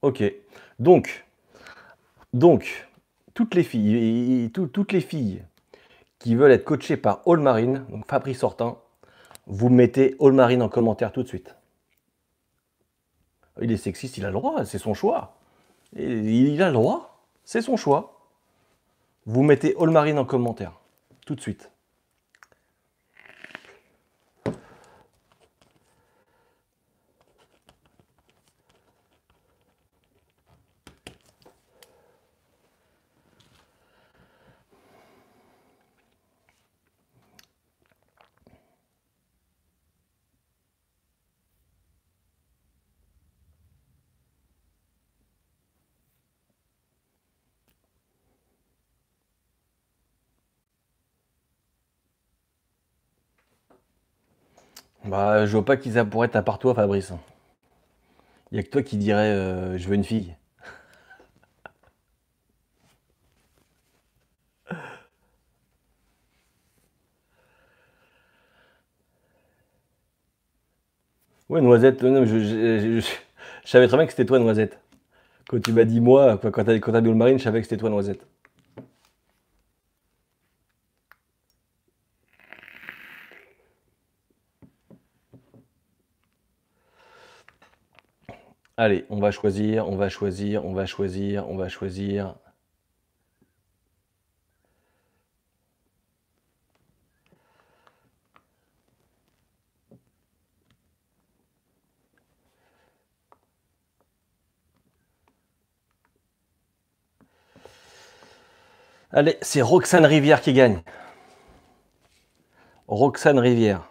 Ok. Donc, donc toutes les filles, toutes les filles qui veulent être coachées par All Marine, donc Fabrice Hortin, vous mettez All Marine en commentaire tout de suite. Il est sexiste, il a le droit, c'est son choix. Il a le droit, c'est son choix. Vous mettez All Marine en commentaire tout de suite. Bah, je vois pas qu'ils ça pourrait être à part toi, Fabrice. Il a que toi qui dirais euh, je veux une fille. Ouais, Noisette, je, savais très bien que c'était toi, Noisette. Quand tu m'as dit moi, quand t'as as dit le marine, je savais que c'était toi, Noisette. Allez, on va choisir, on va choisir, on va choisir, on va choisir. Allez, c'est Roxane Rivière qui gagne. Roxane Rivière.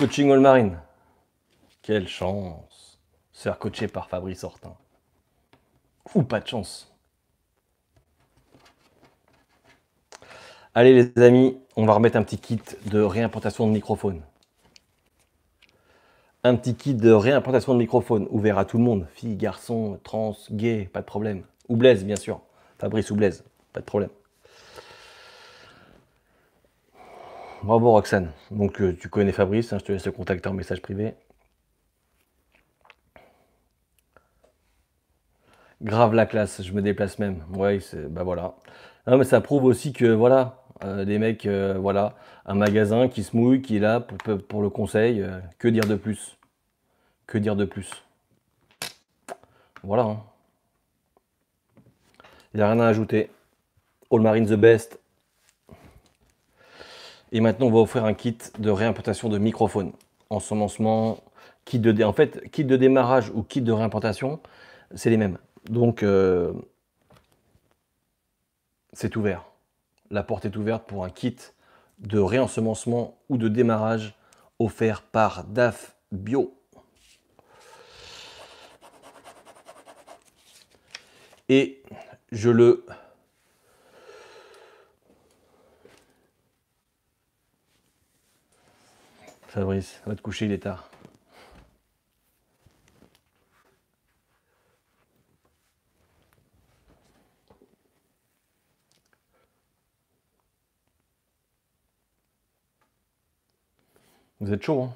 Coaching All Marine. Quelle chance. Se faire coacher par Fabrice Hortin. Ou pas de chance. Allez les amis, on va remettre un petit kit de réimplantation de microphone. Un petit kit de réimplantation de microphone, ouvert à tout le monde. Filles, garçons, trans, gays, pas de problème. Ou Blaise, bien sûr. Fabrice ou Blaise, pas de problème. Bravo Roxane. Donc euh, tu connais Fabrice, hein, je te laisse le contacter en message privé. Grave la classe, je me déplace même. Ouais, bah voilà. Non, mais ça prouve aussi que voilà, les euh, mecs, euh, voilà, un magasin qui se mouille, qui est là pour, le conseil. que dire de plus Que dire de plus Voilà. Hein. Il n'y a rien à ajouter. All Marine the best. Et maintenant, on va offrir un kit de réimplantation de microphone. Ensemencement, kit de, en fait, kit de démarrage ou kit de réimplantation, c'est les mêmes. Donc, euh, c'est ouvert. La porte est ouverte pour un kit de réensemencement ou de démarrage offert par DAF Bio. Et je le Fabrice, va te coucher, il est tard. Vous êtes chaud, hein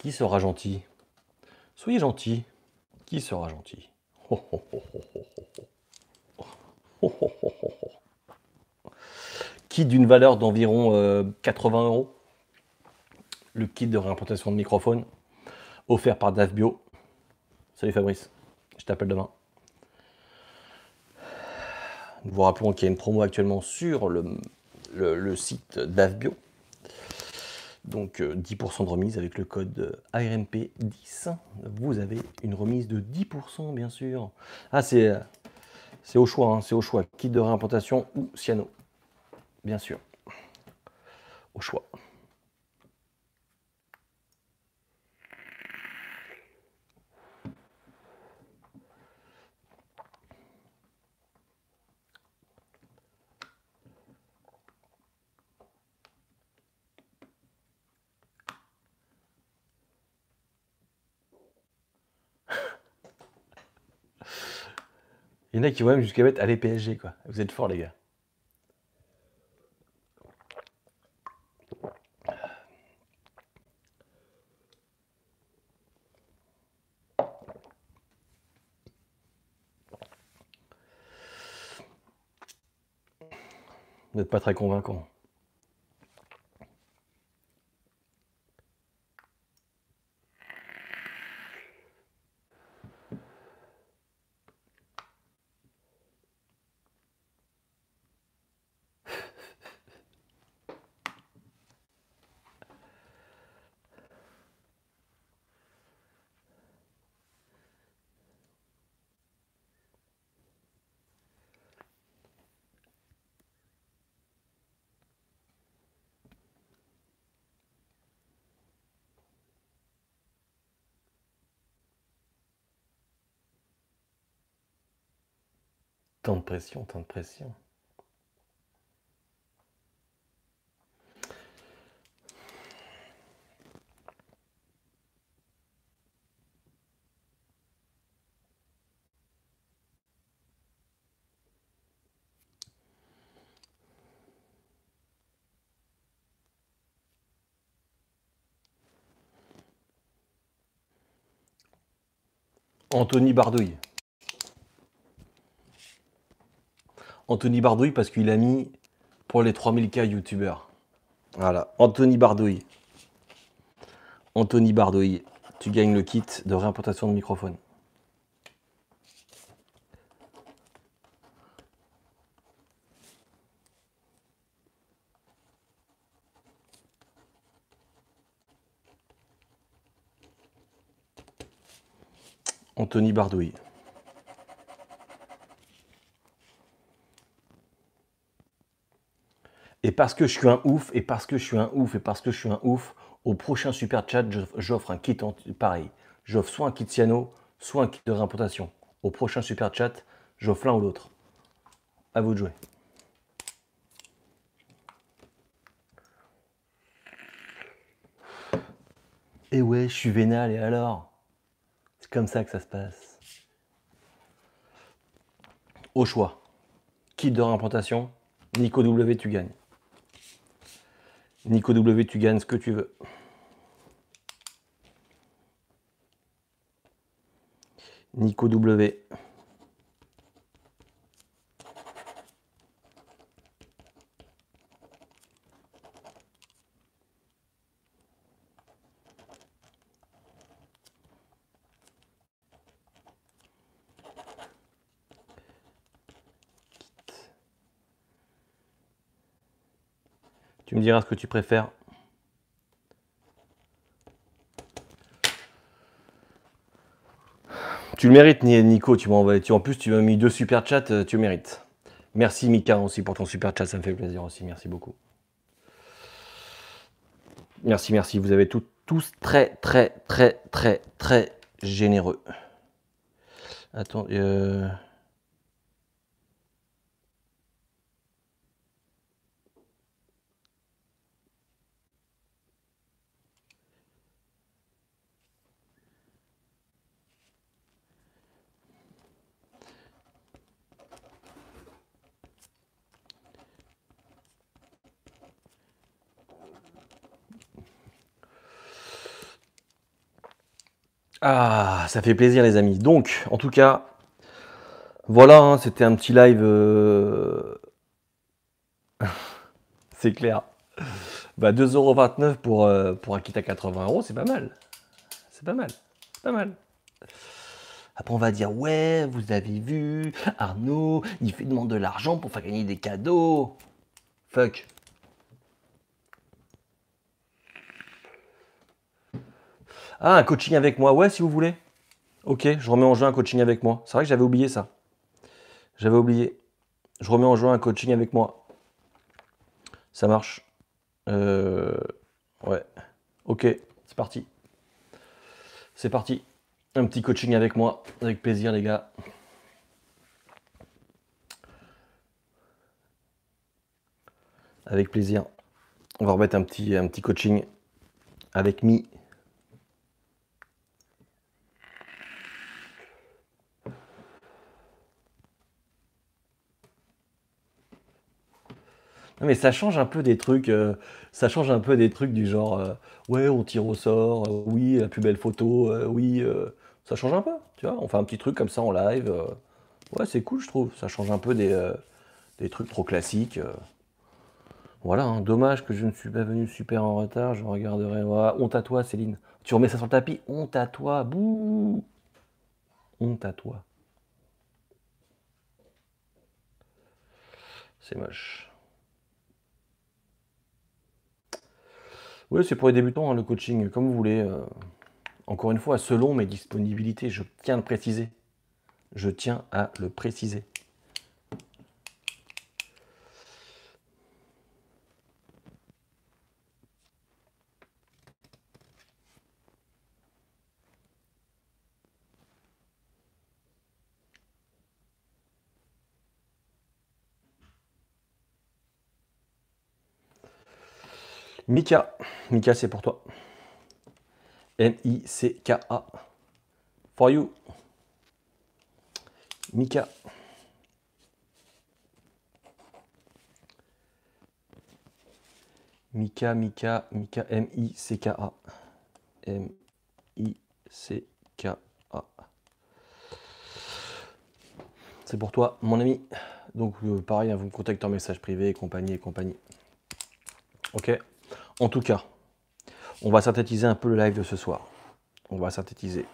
Qui sera gentil Soyez gentil. Qui sera gentil Qui d'une valeur d'environ 80 euh, euros. Le kit de réimplantation de microphone offert par DAFBio. Salut Fabrice, je t'appelle demain. Nous vous rappelons qu'il y a une promo actuellement sur le, le site DAFBio. Donc 10% euh, de remise avec le code euh, ARMP10. Vous avez une remise de 10% bien sûr. Ah c'est euh, au choix, hein, c'est au choix. Kit de réimplantation ou Cyano. Bien sûr. Au choix. Il y en a qui vont même jusqu'à mettre à PSG, quoi. Vous êtes forts, les gars. Vous n'êtes pas très convaincant. pression, tant de pression. Anthony Bardouille. Anthony Bardouille parce qu'il a mis pour les 3000K youtubeurs. Voilà, Anthony Bardouille. Anthony Bardouille, tu gagnes le kit de réimportation de microphone. Anthony Bardouille. parce que je suis un ouf, et parce que je suis un ouf, et parce que je suis un ouf, au prochain super chat, j'offre un kit pareil. J'offre soit un kit Ciano, soit un kit de réimplantation. Au prochain super chat, j'offre l'un ou l'autre. À vous de jouer. Et eh ouais, je suis vénal, et alors C'est comme ça que ça se passe. Au choix. Kit de réimplantation, Nico W, tu gagnes. Nico W, tu gagnes ce que tu veux. Nico W. ce que tu préfères. Tu le mérites, Nico. Tu m'as tu en plus tu m'as mis deux super chats, euh, tu mérites. Merci Mika aussi pour ton super chat, ça me fait plaisir aussi. Merci beaucoup. Merci, merci. Vous avez tous, tous très, très, très, très, très généreux. Attends. Euh, Ah, ça fait plaisir les amis. Donc, en tout cas, voilà, hein, c'était un petit live. Euh, c'est clair. Bah 2,29€ pour, euh, pour un kit à 80€, c'est pas mal. C'est pas mal. C'est pas mal. Après, on va dire Ouais, vous avez vu, Arnaud, il fait demande de l'argent pour faire gagner des cadeaux. Fuck. Ah, un coaching avec moi, ouais, si vous voulez. Ok, je remets en jeu un coaching avec moi. C'est vrai que j'avais oublié ça. J'avais oublié. Je remets en jeu un coaching avec moi. Ça marche. Euh, ouais. Ok, c'est parti. C'est parti. Un petit coaching avec moi. Avec plaisir, les gars. Avec plaisir. On va remettre un petit, un petit coaching avec Mi. mais ça change un peu des trucs, euh, ça change un peu des trucs du genre, euh, ouais, on tire au sort, euh, oui, la plus belle photo, oui, ça change un peu, tu vois. On fait un petit truc comme ça en live, ouais, c'est cool, je trouve. Ça change un peu des, trucs trop classiques. Voilà, hein, dommage que je ne suis pas venu super en retard, je regarderai. On Honte à toi, Céline. Tu remets ça sur le tapis, honte à toi, bouh Honte à toi. C'est moche. Oui, c'est pour les débutants, hein, le coaching, comme vous voulez. Euh. encore une fois, selon mes disponibilités, je tiens à le préciser. Je tiens à le préciser. Mika. Mika, c'est pour toi. M-I-C-K-A. For you. Mika. Mika, Mika, Mika, M-I-C-K-A. M-I-C-K-A. C'est pour toi, mon ami. Donc, euh, pareil, hein, vous me contactez en message privé et compagnie et compagnie. Ok en tout cas, on va synthétiser un peu le live de ce soir. On va synthétiser.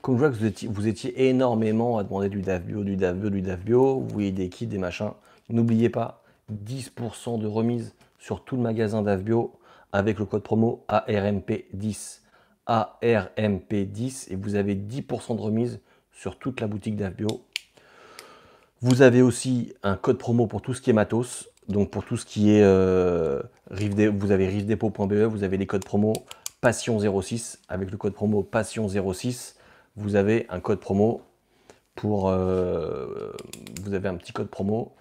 Comme je vois que vous étiez, énormément à demander du Bio, du Bio, du DAFBio, vous voyez des kits, des machins. N'oubliez pas, 10% de remise sur tout le magasin Bio avec le code promo ARMP10. ARMP10 et vous avez 10% de remise sur toute la boutique Bio. Vous avez aussi un code promo pour tout ce qui est matos. Donc pour tout ce qui est, euh, vous avez RiveDepot.be, vous avez les codes promo Passion06. Avec le code promo Passion06, vous avez un code promo pour... Euh, vous avez un petit code promo.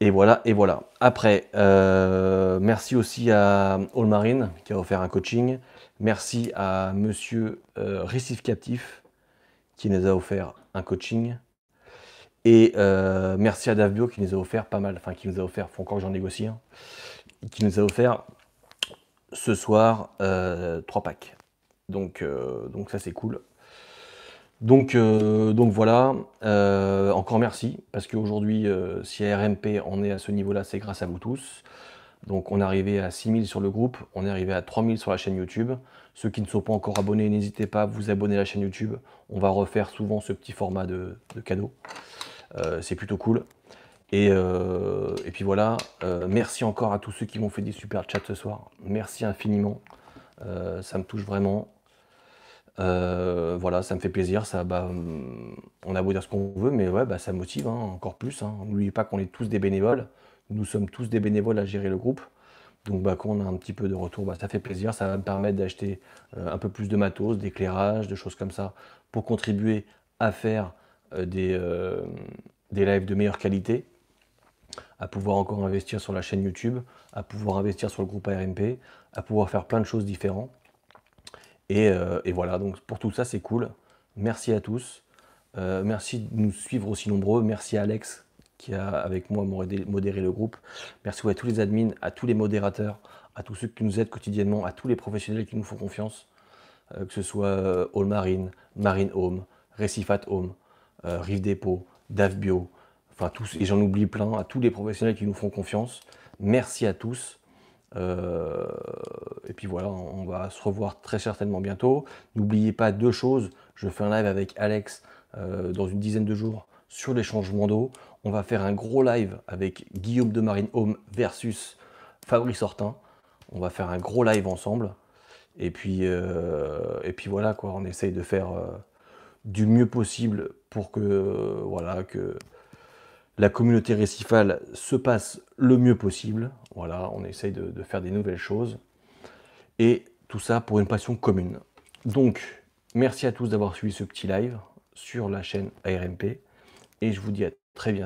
Et voilà, et voilà. Après, euh, merci aussi à Allmarine, qui a offert un coaching. Merci à Monsieur euh, Récif Captif qui nous a offert un coaching. Et euh, merci à Davbio qui nous a offert pas mal, enfin qui nous a offert, faut encore que j'en négocie, hein, qui nous a offert ce soir 3 euh, packs. Donc, euh, donc ça c'est cool. Donc, donc voilà, encore merci, parce qu'aujourd'hui, si à RMP on est à ce niveau-là, c'est grâce à vous tous. Donc on est arrivé à 6000 sur le groupe, on est arrivé à 3000 sur la chaîne YouTube. Ceux qui ne sont pas encore abonnés, n'hésitez pas à vous abonner à la chaîne YouTube. On va refaire souvent ce petit format de, de cadeau. Euh, c'est plutôt cool. Et, euh, puis voilà, euh, merci encore à tous ceux qui m'ont fait des super chats ce soir. Merci infiniment. ça me touche vraiment. voilà, ça me fait plaisir. Ça, bah, on a beau dire ce qu'on veut, mais ouais, bah, ça motive hein, encore plus. Hein. N'oubliez pas qu'on est tous des bénévoles. Nous sommes tous des bénévoles à gérer le groupe. Donc, bah, quand on a un petit peu de retour, bah, ça fait plaisir. Ça va me permettre d'acheter un peu plus de matos, d'éclairage, de choses comme ça, pour contribuer à faire euh, des, euh, des lives de meilleure qualité, à pouvoir encore investir sur la chaîne YouTube, à pouvoir investir sur le groupe ARMP, à pouvoir faire plein de choses différentes. Euh, et, voilà, donc pour tout ça, c'est cool. Merci à tous. merci de nous suivre aussi nombreux. Merci à Alex qui a avec moi modéré le groupe. Merci à tous les admins, à tous les modérateurs, à tous ceux qui nous aident quotidiennement, à tous les professionnels qui nous font confiance, que ce soit All Marine, Marine Home, Recifat Home, euh, Rive Dépôt, DAF Bio, enfin tous, et j'en oublie plein, à tous les professionnels qui nous font confiance. Merci à tous. Euh, et puis voilà, on va se revoir très certainement bientôt. N'oubliez pas deux choses. Je fais un live avec Alex euh, dans une dizaine de jours sur les changements d'eau. On va faire un gros live avec Guillaume de Marine Home versus Fabrice Hortin. On va faire un gros live ensemble. Et puis, et puis voilà, quoi, on essaye de faire du mieux possible pour que, voilà, que la communauté récifale se passe le mieux possible. Voilà, on essaye de, de, faire des nouvelles choses. Et tout ça pour une passion commune. Donc, merci à tous d'avoir suivi ce petit live sur la chaîne ARMP. Et je vous dis à très bientôt.